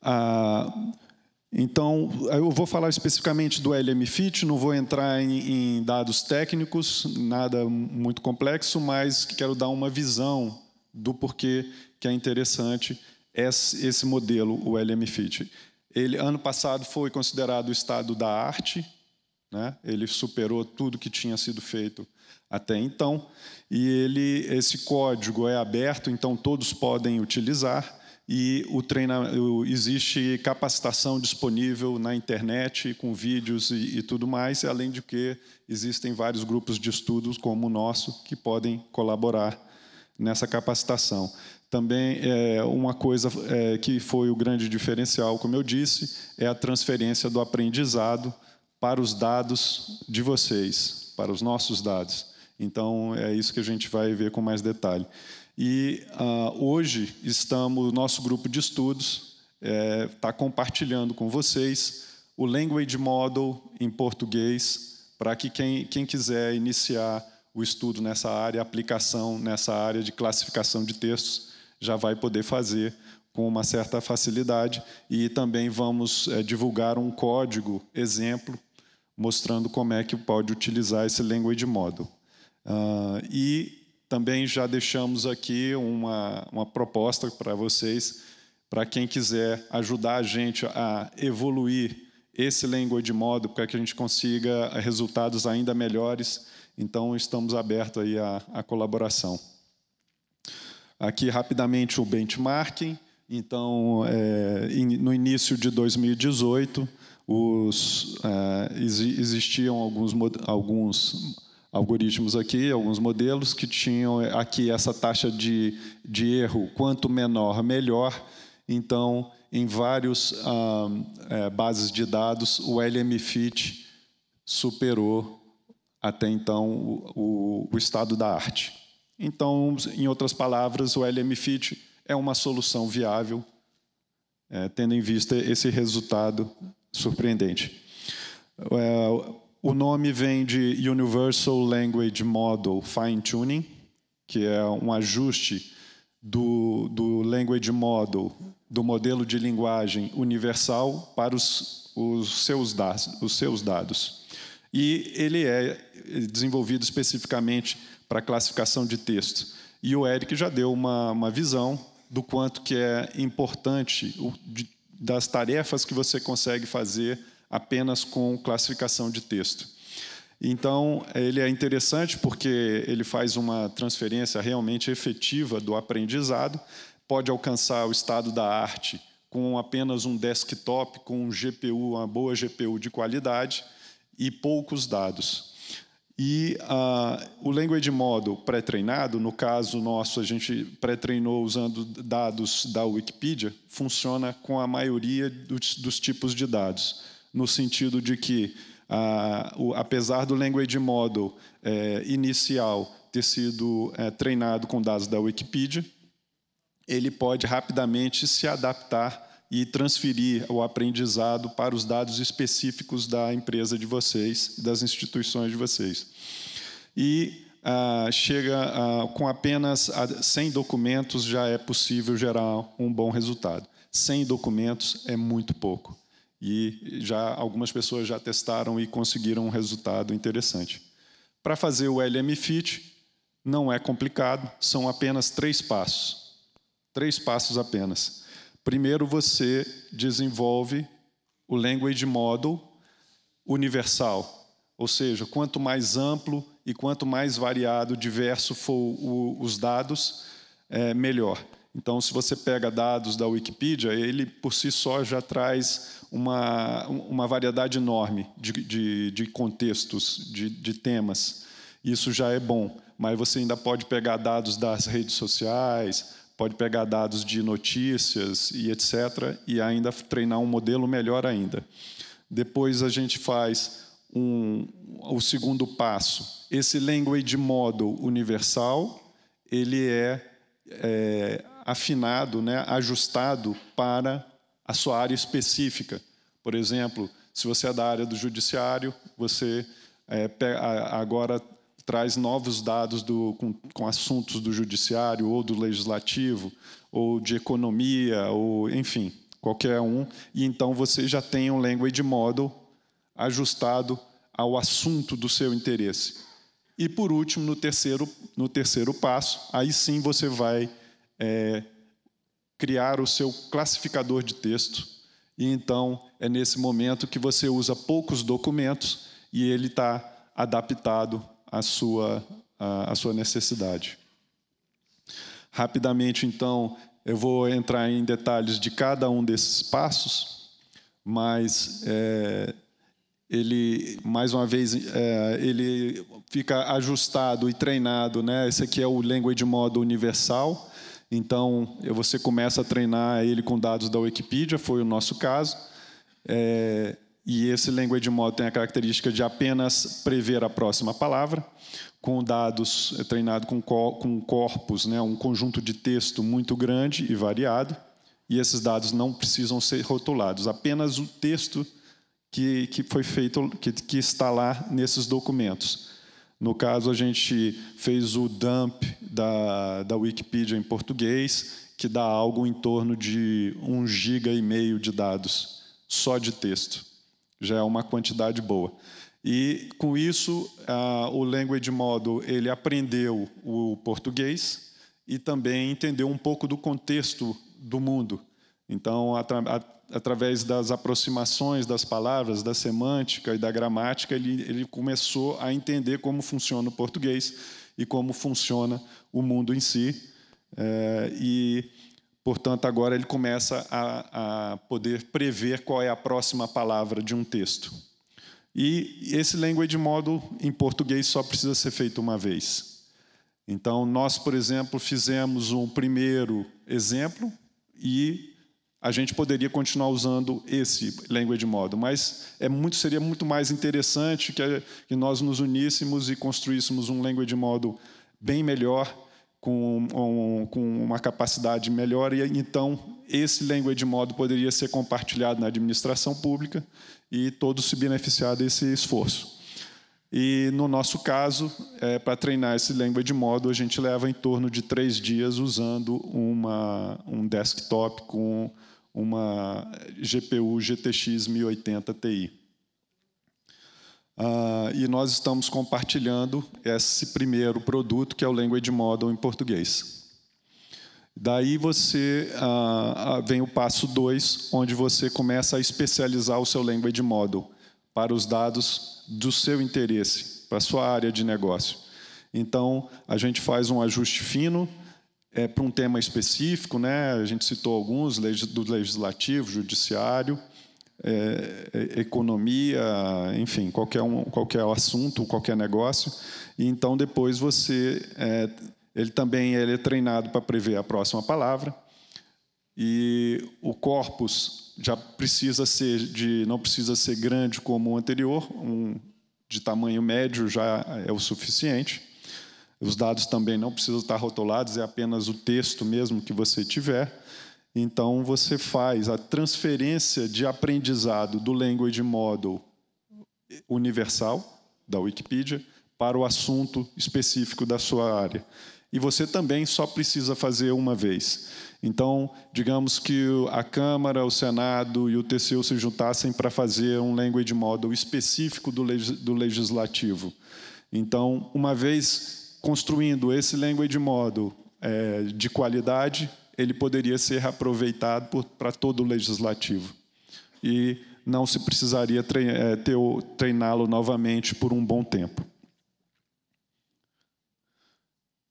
Ah, então, eu vou falar especificamente do LMFIT, não vou entrar em, em, dados técnicos, nada muito complexo, mas quero dar uma visão do porquê que é interessante esse, esse modelo, o LMFIT. Ele, ano passado, foi considerado o estado da arte, né? ele superou tudo que tinha sido feito até então, e ele, esse código é aberto, então todos podem utilizar, e o treina, existe capacitação disponível na internet, com vídeos e, e tudo mais, além de que existem vários grupos de estudos, como o nosso, que podem colaborar nessa capacitação. Também é, uma coisa é, que foi o grande diferencial, como eu disse, é a transferência do aprendizado para os dados de vocês, para os nossos dados. Então, é isso que a gente vai ver com mais detalhe. E ah, hoje, estamos, o nosso grupo de estudos está é, tá compartilhando com vocês o Language Model em português, para que quem, quem quiser iniciar o estudo nessa área, a aplicação nessa área de classificação de textos, já vai poder fazer com uma certa facilidade e também vamos é, divulgar um código exemplo mostrando como é que pode utilizar esse language model. Uh, e também já deixamos aqui uma, uma proposta para vocês, para quem quiser ajudar a gente a evoluir esse language model para que a gente consiga resultados ainda melhores. Então, estamos abertos aí à, à colaboração. Aqui, rapidamente, o benchmarking. Então, é, in, no início de 2018, os, é, existiam alguns, alguns algoritmos aqui, alguns modelos que tinham aqui essa taxa de, de erro, quanto menor, melhor. Então, em vários ah, é, bases de dados, o LMFIT superou até então o, o, o estado da arte. Então, em outras palavras, o LMFIT é uma solução viável, é, tendo em vista esse resultado surpreendente. É, o nome vem de Universal Language Model Fine Tuning, que é um ajuste do, do language model, do modelo de linguagem universal para os, os, seus dados, os seus dados. E ele é desenvolvido especificamente para classificação de texto. E o Eric já deu uma, uma visão do quanto que é importante o, de, das tarefas que você consegue fazer apenas com classificação de texto. Então, ele é interessante porque ele faz uma transferência realmente efetiva do aprendizado, pode alcançar o estado da arte com apenas um desktop, com um GPU, uma boa GPU de qualidade e poucos dados. E ah, o language model pré-treinado, no caso nosso, a gente pré-treinou usando dados da Wikipedia, funciona com a maioria dos, dos tipos de dados, no sentido de que, ah, o, apesar do language model eh, inicial ter sido eh, treinado com dados da Wikipedia, ele pode rapidamente se adaptar e transferir o aprendizado para os dados específicos da empresa de vocês, das instituições de vocês. E ah, chega ah, com apenas 100 ah, documentos já é possível gerar um bom resultado. 100 documentos é muito pouco. E já algumas pessoas já testaram e conseguiram um resultado interessante. Para fazer o LMFit, não é complicado, são apenas três passos. Três passos apenas. Primeiro você desenvolve o language model universal, ou seja, quanto mais amplo e quanto mais variado, diverso for o, os dados, é, melhor. Então, se você pega dados da Wikipedia, ele por si só já traz uma, uma variedade enorme de, de, de contextos, de, de temas. Isso já é bom, mas você ainda pode pegar dados das redes sociais, pode pegar dados de notícias e etc. e ainda treinar um modelo melhor ainda. Depois a gente faz um, o segundo passo. Esse language model universal ele é, é afinado, né, ajustado para a sua área específica. Por exemplo, se você é da área do judiciário, você é, agora traz novos dados do, com, com, assuntos do judiciário ou do legislativo ou de economia ou enfim qualquer um e então você já tem um language model ajustado ao assunto do seu interesse e por último no terceiro no terceiro passo aí sim você vai é, criar o seu classificador de texto e então é nesse momento que você usa poucos documentos e ele está adaptado a sua, a, sua necessidade. Rapidamente, então, eu vou entrar em detalhes de cada um desses passos, mas é, ele, mais uma vez, é, ele fica ajustado e treinado. Né? Esse aqui é o Language Model Universal, então você começa a treinar ele com dados da Wikipedia, foi o nosso caso. É, e esse language model tem a característica de apenas prever a próxima palavra, com dados treinados eh, treinado com, com corpos, né, um conjunto de texto muito grande e variado, e esses dados não precisam ser rotulados, apenas o texto que, que foi feito, que, que está lá nesses documentos. No caso, a gente fez o dump da, da Wikipedia em português, que dá algo em torno de um giga e meio de dados, só de texto já é uma quantidade boa. E com isso, a, o language model ele aprendeu o português e também entendeu um pouco do contexto do mundo. Então, atra, a, através das aproximações das palavras, da semântica e da gramática, ele, ele começou a entender como funciona o português e como funciona o mundo em si. É, e Portanto, agora ele começa a, a, poder prever qual é a próxima palavra de um texto. E esse language model em português só precisa ser feito uma vez. Então, nós, por exemplo, fizemos um primeiro exemplo e a gente poderia continuar usando esse language model, mas é muito, seria muito mais interessante que, que nós nos uníssemos e construíssemos um language model bem melhor com, um, com uma capacidade melhor, e então esse language model poderia ser compartilhado na administração pública e todos se beneficiar desse esforço. E no nosso caso, é, para treinar esse language model, a gente leva em torno de três dias usando uma, um desktop com uma GPU GTX 1080 Ti. Uh, e nós estamos compartilhando esse primeiro produto, que é o Language Model em português. Daí você uh, vem o passo 2, onde você começa a especializar o seu Language Model para os dados do seu interesse, para a sua área de negócio. Então, a gente faz um ajuste fino é, para um tema específico, né? a gente citou alguns, do legislativo, judiciário, é, é, economia, enfim, qualquer, um, qualquer assunto, qualquer negócio. E então depois você, é, ele também ele é treinado para prever a próxima palavra. E o corpus já precisa ser de, não precisa ser grande como o anterior, um de tamanho médio já é o suficiente. Os dados também não precisam estar rotulados, é apenas o texto mesmo que você tiver. Então, você faz a transferência de aprendizado do Language Model universal, da Wikipedia, para o assunto específico da sua área. E você também só precisa fazer uma vez. Então, digamos que a Câmara, o Senado e o TCU se juntassem para fazer um language model específico do, do legislativo. Então, uma vez construindo esse language model é, de qualidade, ele poderia ser aproveitado para todo o legislativo. E não se precisaria é, treiná-lo novamente por um bom tempo.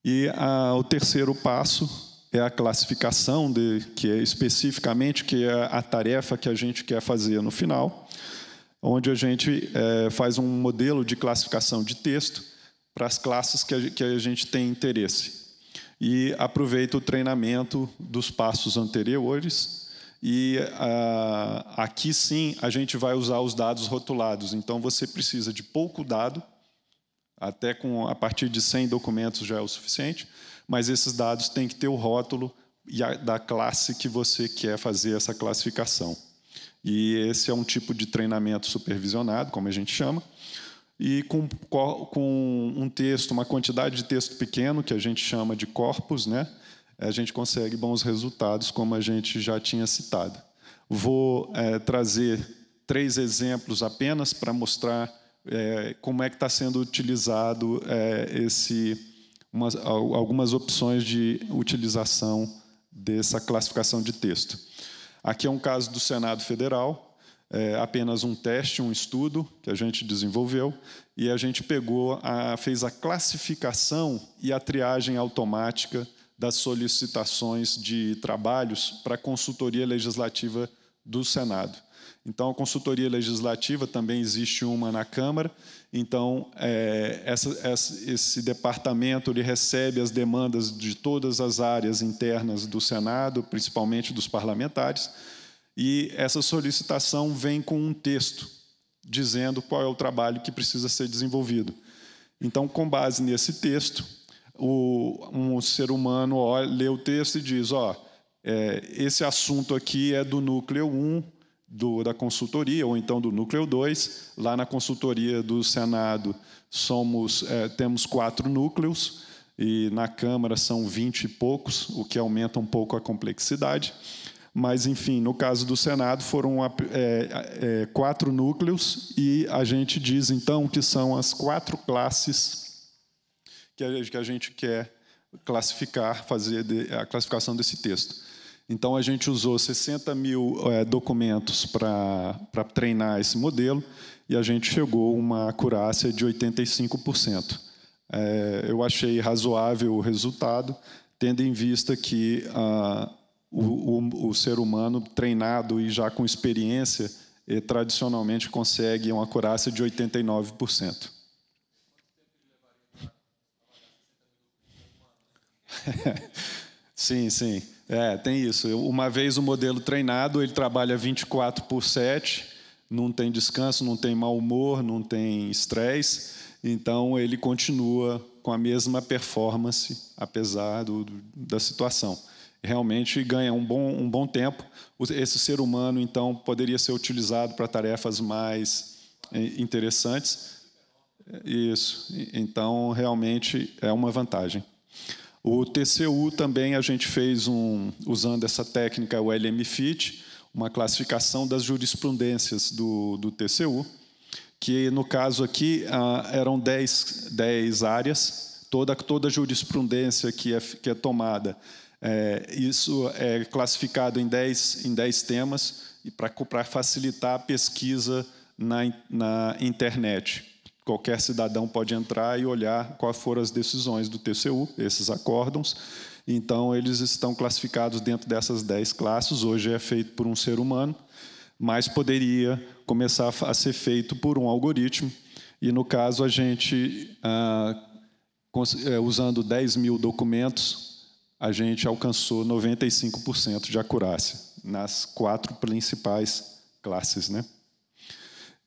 E a, o terceiro passo é a classificação, de, que é especificamente que é a tarefa que a gente quer fazer no final, onde a gente é, faz um modelo de classificação de texto para as classes que a, que a gente tem interesse e aproveita o treinamento dos passos anteriores. E ah, aqui sim a gente vai usar os dados rotulados. Então você precisa de pouco dado, até com a partir de 100 documentos já é o suficiente, mas esses dados têm que ter o rótulo a, da classe que você quer fazer essa classificação. E esse é um tipo de treinamento supervisionado, como a gente chama, e com, com um texto, uma quantidade de texto pequeno, que a gente chama de corpus, né? a gente consegue bons resultados, como a gente já tinha citado. Vou é, trazer três exemplos apenas para mostrar é, como é que está sendo utilizado é, esse, umas, algumas opções de utilização dessa classificação de texto. Aqui é um caso do Senado Federal, é, apenas um teste, um estudo que a gente desenvolveu, e a gente pegou, a, fez a classificação e a triagem automática das solicitações de trabalhos para a consultoria legislativa do Senado. Então, a consultoria legislativa também existe uma na Câmara. Então, é, essa, essa, esse departamento ele recebe as demandas de todas as áreas internas do Senado, principalmente dos parlamentares e essa solicitação vem com um texto dizendo qual é o trabalho que precisa ser desenvolvido. Então, com base nesse texto, o, um ser humano olha, lê o texto e diz: ó, é, esse assunto aqui é do núcleo 1 do, da consultoria, ou então do núcleo 2. Lá na consultoria do Senado somos, é, temos quatro núcleos, e na Câmara são 20 e poucos, o que aumenta um pouco a complexidade. Mas, enfim, no caso do Senado, foram é, é, quatro núcleos, e a gente diz, então, que são as quatro classes que a, que a gente quer classificar, fazer de, a classificação desse texto. Então, a gente usou 60 mil é, documentos para treinar esse modelo e a gente chegou a uma acurácia de 85%. É, eu achei razoável o resultado, tendo em vista que ah, o, o, o ser humano treinado e já com experiência, eh, tradicionalmente consegue uma acurácia de 89%. sim, sim. É, tem isso. Uma vez o modelo treinado, ele trabalha 24 por 7, não tem descanso, não tem mau humor, não tem estresse, então ele continua com a mesma performance, apesar do, da situação realmente ganha um bom, um bom tempo. Esse ser humano, então, poderia ser utilizado para tarefas mais eh, interessantes. Isso. Então, realmente é uma vantagem. O TCU também a gente fez um, usando essa técnica, o LMFIT, uma classificação das jurisprudências do, do TCU, que no caso aqui ah, eram 10, 10 áreas, toda, toda jurisprudência que é, que é tomada é, isso é classificado em 10 em dez temas e para facilitar a pesquisa na, na internet. Qualquer cidadão pode entrar e olhar quais foram as decisões do TCU, esses acórdons. Então, eles estão classificados dentro dessas 10 classes. Hoje é feito por um ser humano, mas poderia começar a ser feito por um algoritmo. E, no caso, a gente, ah, é, usando 10 mil documentos, a gente alcançou 95% de acurácia nas quatro principais classes. Né?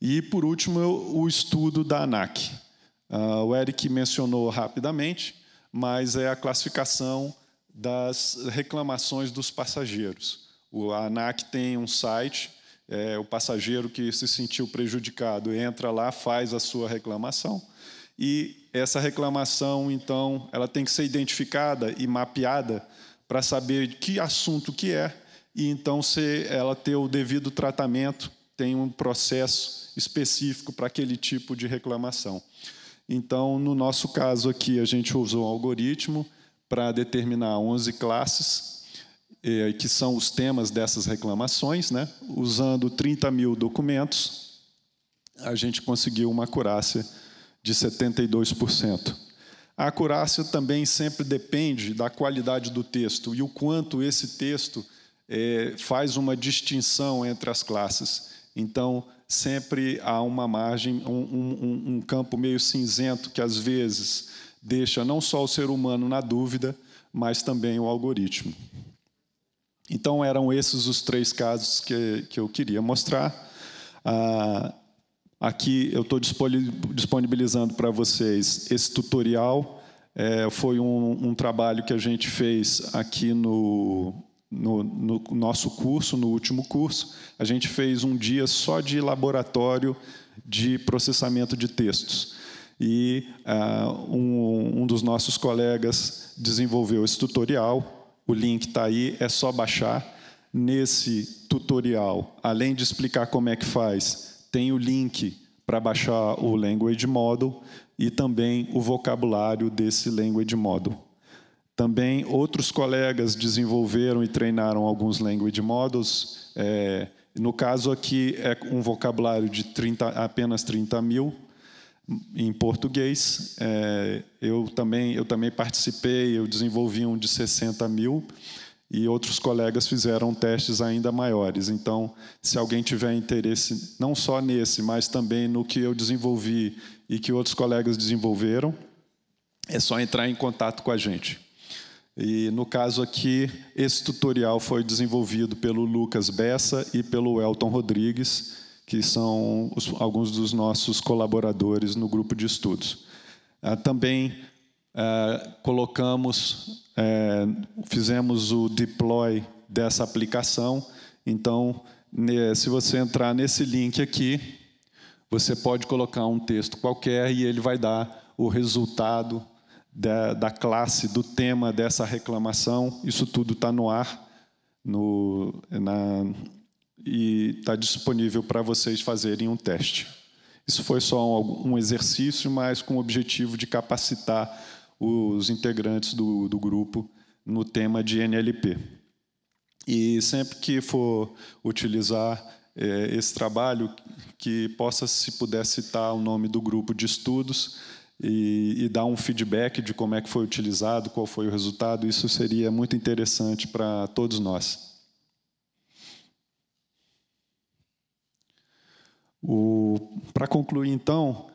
E, por último, o estudo da ANAC. Ah, o Eric mencionou rapidamente, mas é a classificação das reclamações dos passageiros. O ANAC tem um site, é, o passageiro que se sentiu prejudicado entra lá, faz a sua reclamação e essa reclamação, então, ela tem que ser identificada e mapeada para saber que assunto que é e então se ela ter o devido tratamento, tem um processo específico para aquele tipo de reclamação. Então, no nosso caso aqui, a gente usou um algoritmo para determinar 11 classes, eh, que são os temas dessas reclamações, né? usando 30 mil documentos, a gente conseguiu uma acurácia de 72%. A acurácia também sempre depende da qualidade do texto e o quanto esse texto é, faz uma distinção entre as classes. Então, sempre há uma margem, um, um, um campo meio cinzento que às vezes deixa não só o ser humano na dúvida, mas também o algoritmo. Então, eram esses os três casos que, que eu queria mostrar. Ah, Aqui eu estou disponibilizando para vocês esse tutorial. É, foi um, um, trabalho que a gente fez aqui no, no, no nosso curso, no último curso. A gente fez um dia só de laboratório de processamento de textos. E ah, um, um dos nossos colegas desenvolveu esse tutorial. O link está aí, é só baixar. Nesse tutorial, além de explicar como é que faz tem o link para baixar o Language Model e também o vocabulário desse Language Model. Também outros colegas desenvolveram e treinaram alguns Language Models. É, no caso aqui é um vocabulário de 30, apenas 30 mil em português. É, eu, também, eu também participei, eu desenvolvi um de 60 mil e outros colegas fizeram testes ainda maiores. Então, se alguém tiver interesse não só nesse, mas também no que eu desenvolvi e que outros colegas desenvolveram, é só entrar em contato com a gente. E no caso aqui, esse tutorial foi desenvolvido pelo Lucas Bessa e pelo Elton Rodrigues, que são os, alguns dos nossos colaboradores no grupo de estudos. Ah, também é, colocamos, é, fizemos o deploy dessa aplicação. Então, se você entrar nesse link aqui, você pode colocar um texto qualquer e ele vai dar o resultado da, da classe, do tema dessa reclamação. Isso tudo está no ar no, na, e está disponível para vocês fazerem um teste. Isso foi só um, um exercício, mas com o objetivo de capacitar os integrantes do, do grupo no tema de NLP. E sempre que for utilizar é, esse trabalho, que possa, se puder, citar o nome do grupo de estudos e, e dar um feedback de como é que foi utilizado, qual foi o resultado, isso seria muito interessante para todos nós. Para concluir, então,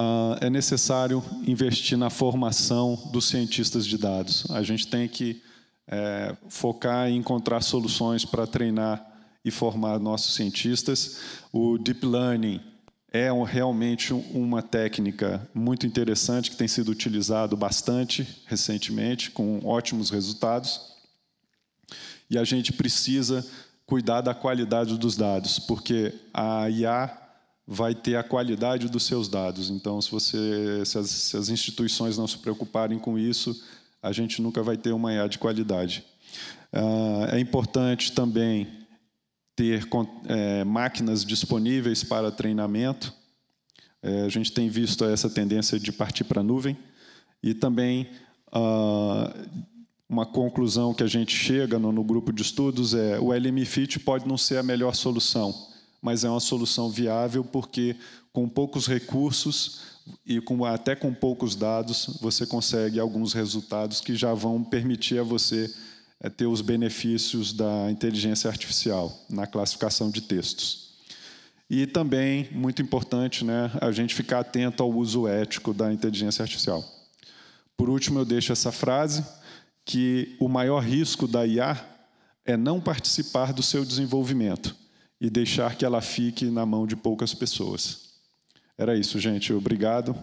ah, é necessário investir na formação dos cientistas de dados. A gente tem que é, focar e encontrar soluções para treinar e formar nossos cientistas. O Deep Learning é um, realmente uma técnica muito interessante que tem sido utilizado bastante recentemente, com ótimos resultados. E a gente precisa cuidar da qualidade dos dados, porque a IA vai ter a qualidade dos seus dados. Então, se, você, se as, se as instituições não se preocuparem com isso, a gente nunca vai ter uma IA de qualidade. Uh, é importante também ter é, máquinas disponíveis para treinamento. É, a gente tem visto essa tendência de partir para a nuvem. E também uh, uma conclusão que a gente chega no, no grupo de estudos é o LMFIT pode não ser a melhor solução, mas é uma solução viável porque com poucos recursos e com, até com poucos dados você consegue alguns resultados que já vão permitir a você é, ter os benefícios da inteligência artificial na classificação de textos. E também, muito importante, né, a gente ficar atento ao uso ético da inteligência artificial. Por último, eu deixo essa frase, que o maior risco da IA é não participar do seu desenvolvimento e deixar que ela fique na mão de poucas pessoas. Era isso, gente. Obrigado.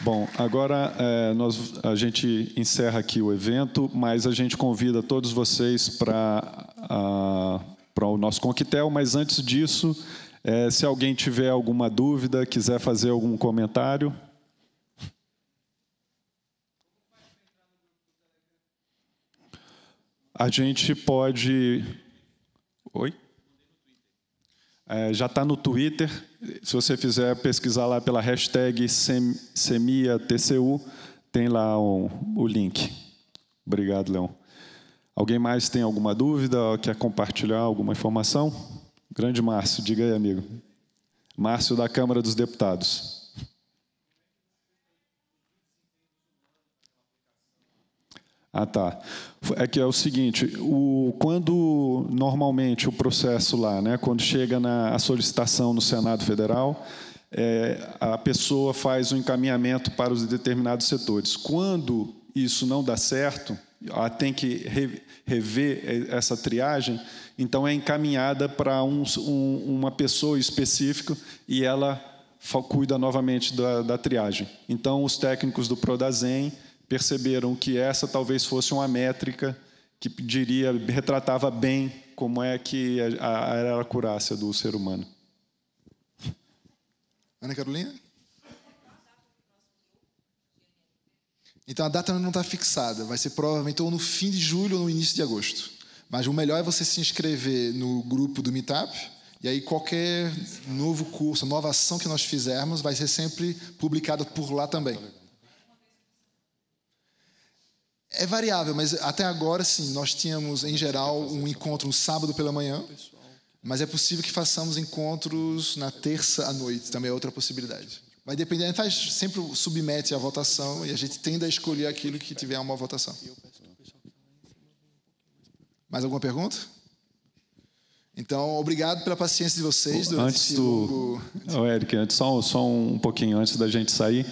Bom, agora é, nós, a gente encerra aqui o evento, mas a gente convida todos vocês para o nosso coquetel. Mas antes disso, é, se alguém tiver alguma dúvida, quiser fazer algum comentário. a gente pode. Oi? É, já está no Twitter. Se você fizer pesquisar lá pela hashtag SemiaTCU, tem lá um, o link. Obrigado, Leão. Alguém mais tem alguma dúvida? Quer compartilhar alguma informação? Grande Márcio, diga aí, amigo. Márcio da Câmara dos Deputados. Ah, tá. É que é o seguinte, o, quando normalmente o processo lá, né, quando chega na a solicitação no Senado Federal, é, a pessoa faz um encaminhamento para os determinados setores. Quando isso não dá certo, ela tem que re, rever essa triagem, então é encaminhada para um, um, uma pessoa específica e ela cuida novamente da, da triagem. Então, os técnicos do Prodasem perceberam que essa talvez fosse uma métrica que diria, retratava bem como é que era a acurácia do ser humano. Ana Carolina? Então a data não está fixada, vai ser provavelmente ou no fim de julho ou no início de agosto. Mas o melhor é você se inscrever no grupo do Meetup, e aí qualquer novo curso, nova ação que nós fizermos vai ser sempre publicado por lá também. É variável, mas até agora sim, nós tínhamos em geral um encontro no sábado pela manhã, mas é possível que façamos encontros na terça à noite, também é outra possibilidade. Vai depender, a gente faz, sempre submete a votação e a gente tende a escolher aquilo que tiver uma votação. Mais alguma pergunta? Então, obrigado pela paciência de vocês. Antes do. Longo... Não, Eric, antes, só, só um pouquinho antes da gente sair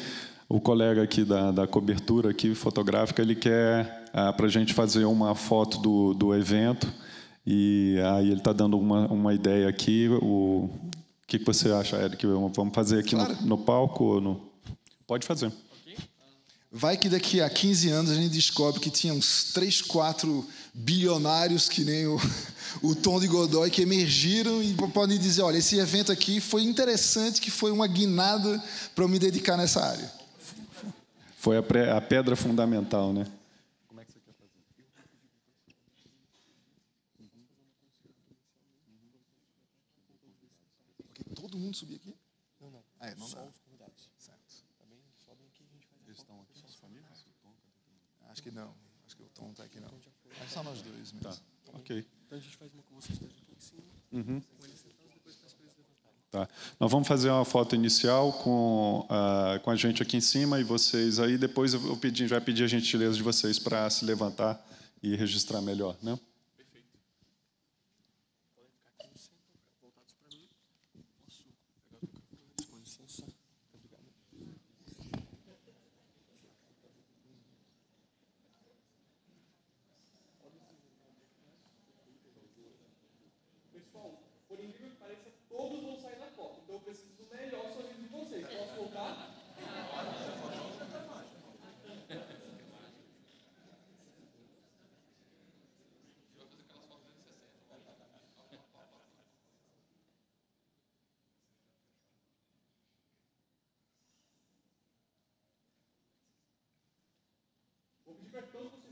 o colega aqui da, da cobertura aqui fotográfica ele quer ah, para a gente fazer uma foto do, do evento e aí ele está dando uma, uma ideia aqui. O que, que você acha, Eric? Vamos fazer aqui claro. no, no, palco ou no... Pode fazer. Vai que daqui a 15 anos a gente descobre que tinha uns 3, 4 bilionários que nem o, o Tom de Godoy que emergiram e podem dizer, olha, esse evento aqui foi interessante, que foi uma guinada para eu me dedicar nessa área foi a, pré, a pedra fundamental, né? Como é que você quer fazer? Porque todo mundo subir aqui? Não, não. Ah, é, não Só dá. os convidados. Certo. Também tá sobem aqui a gente faz Eles estão aqui, as famílias? Acho que não. Acho que o Tom está aqui, não. Acho então é só nós dois mesmo. Tá. Então, ok. Então a gente faz uma com vocês dois aqui em cima. Uhum. Tá? Nós vamos fazer uma foto inicial com, uh, com a gente aqui em cima e vocês aí. Depois eu pedi, vai pedir a gentileza de vocês para se levantar e registrar melhor. Né? objetivo é tanto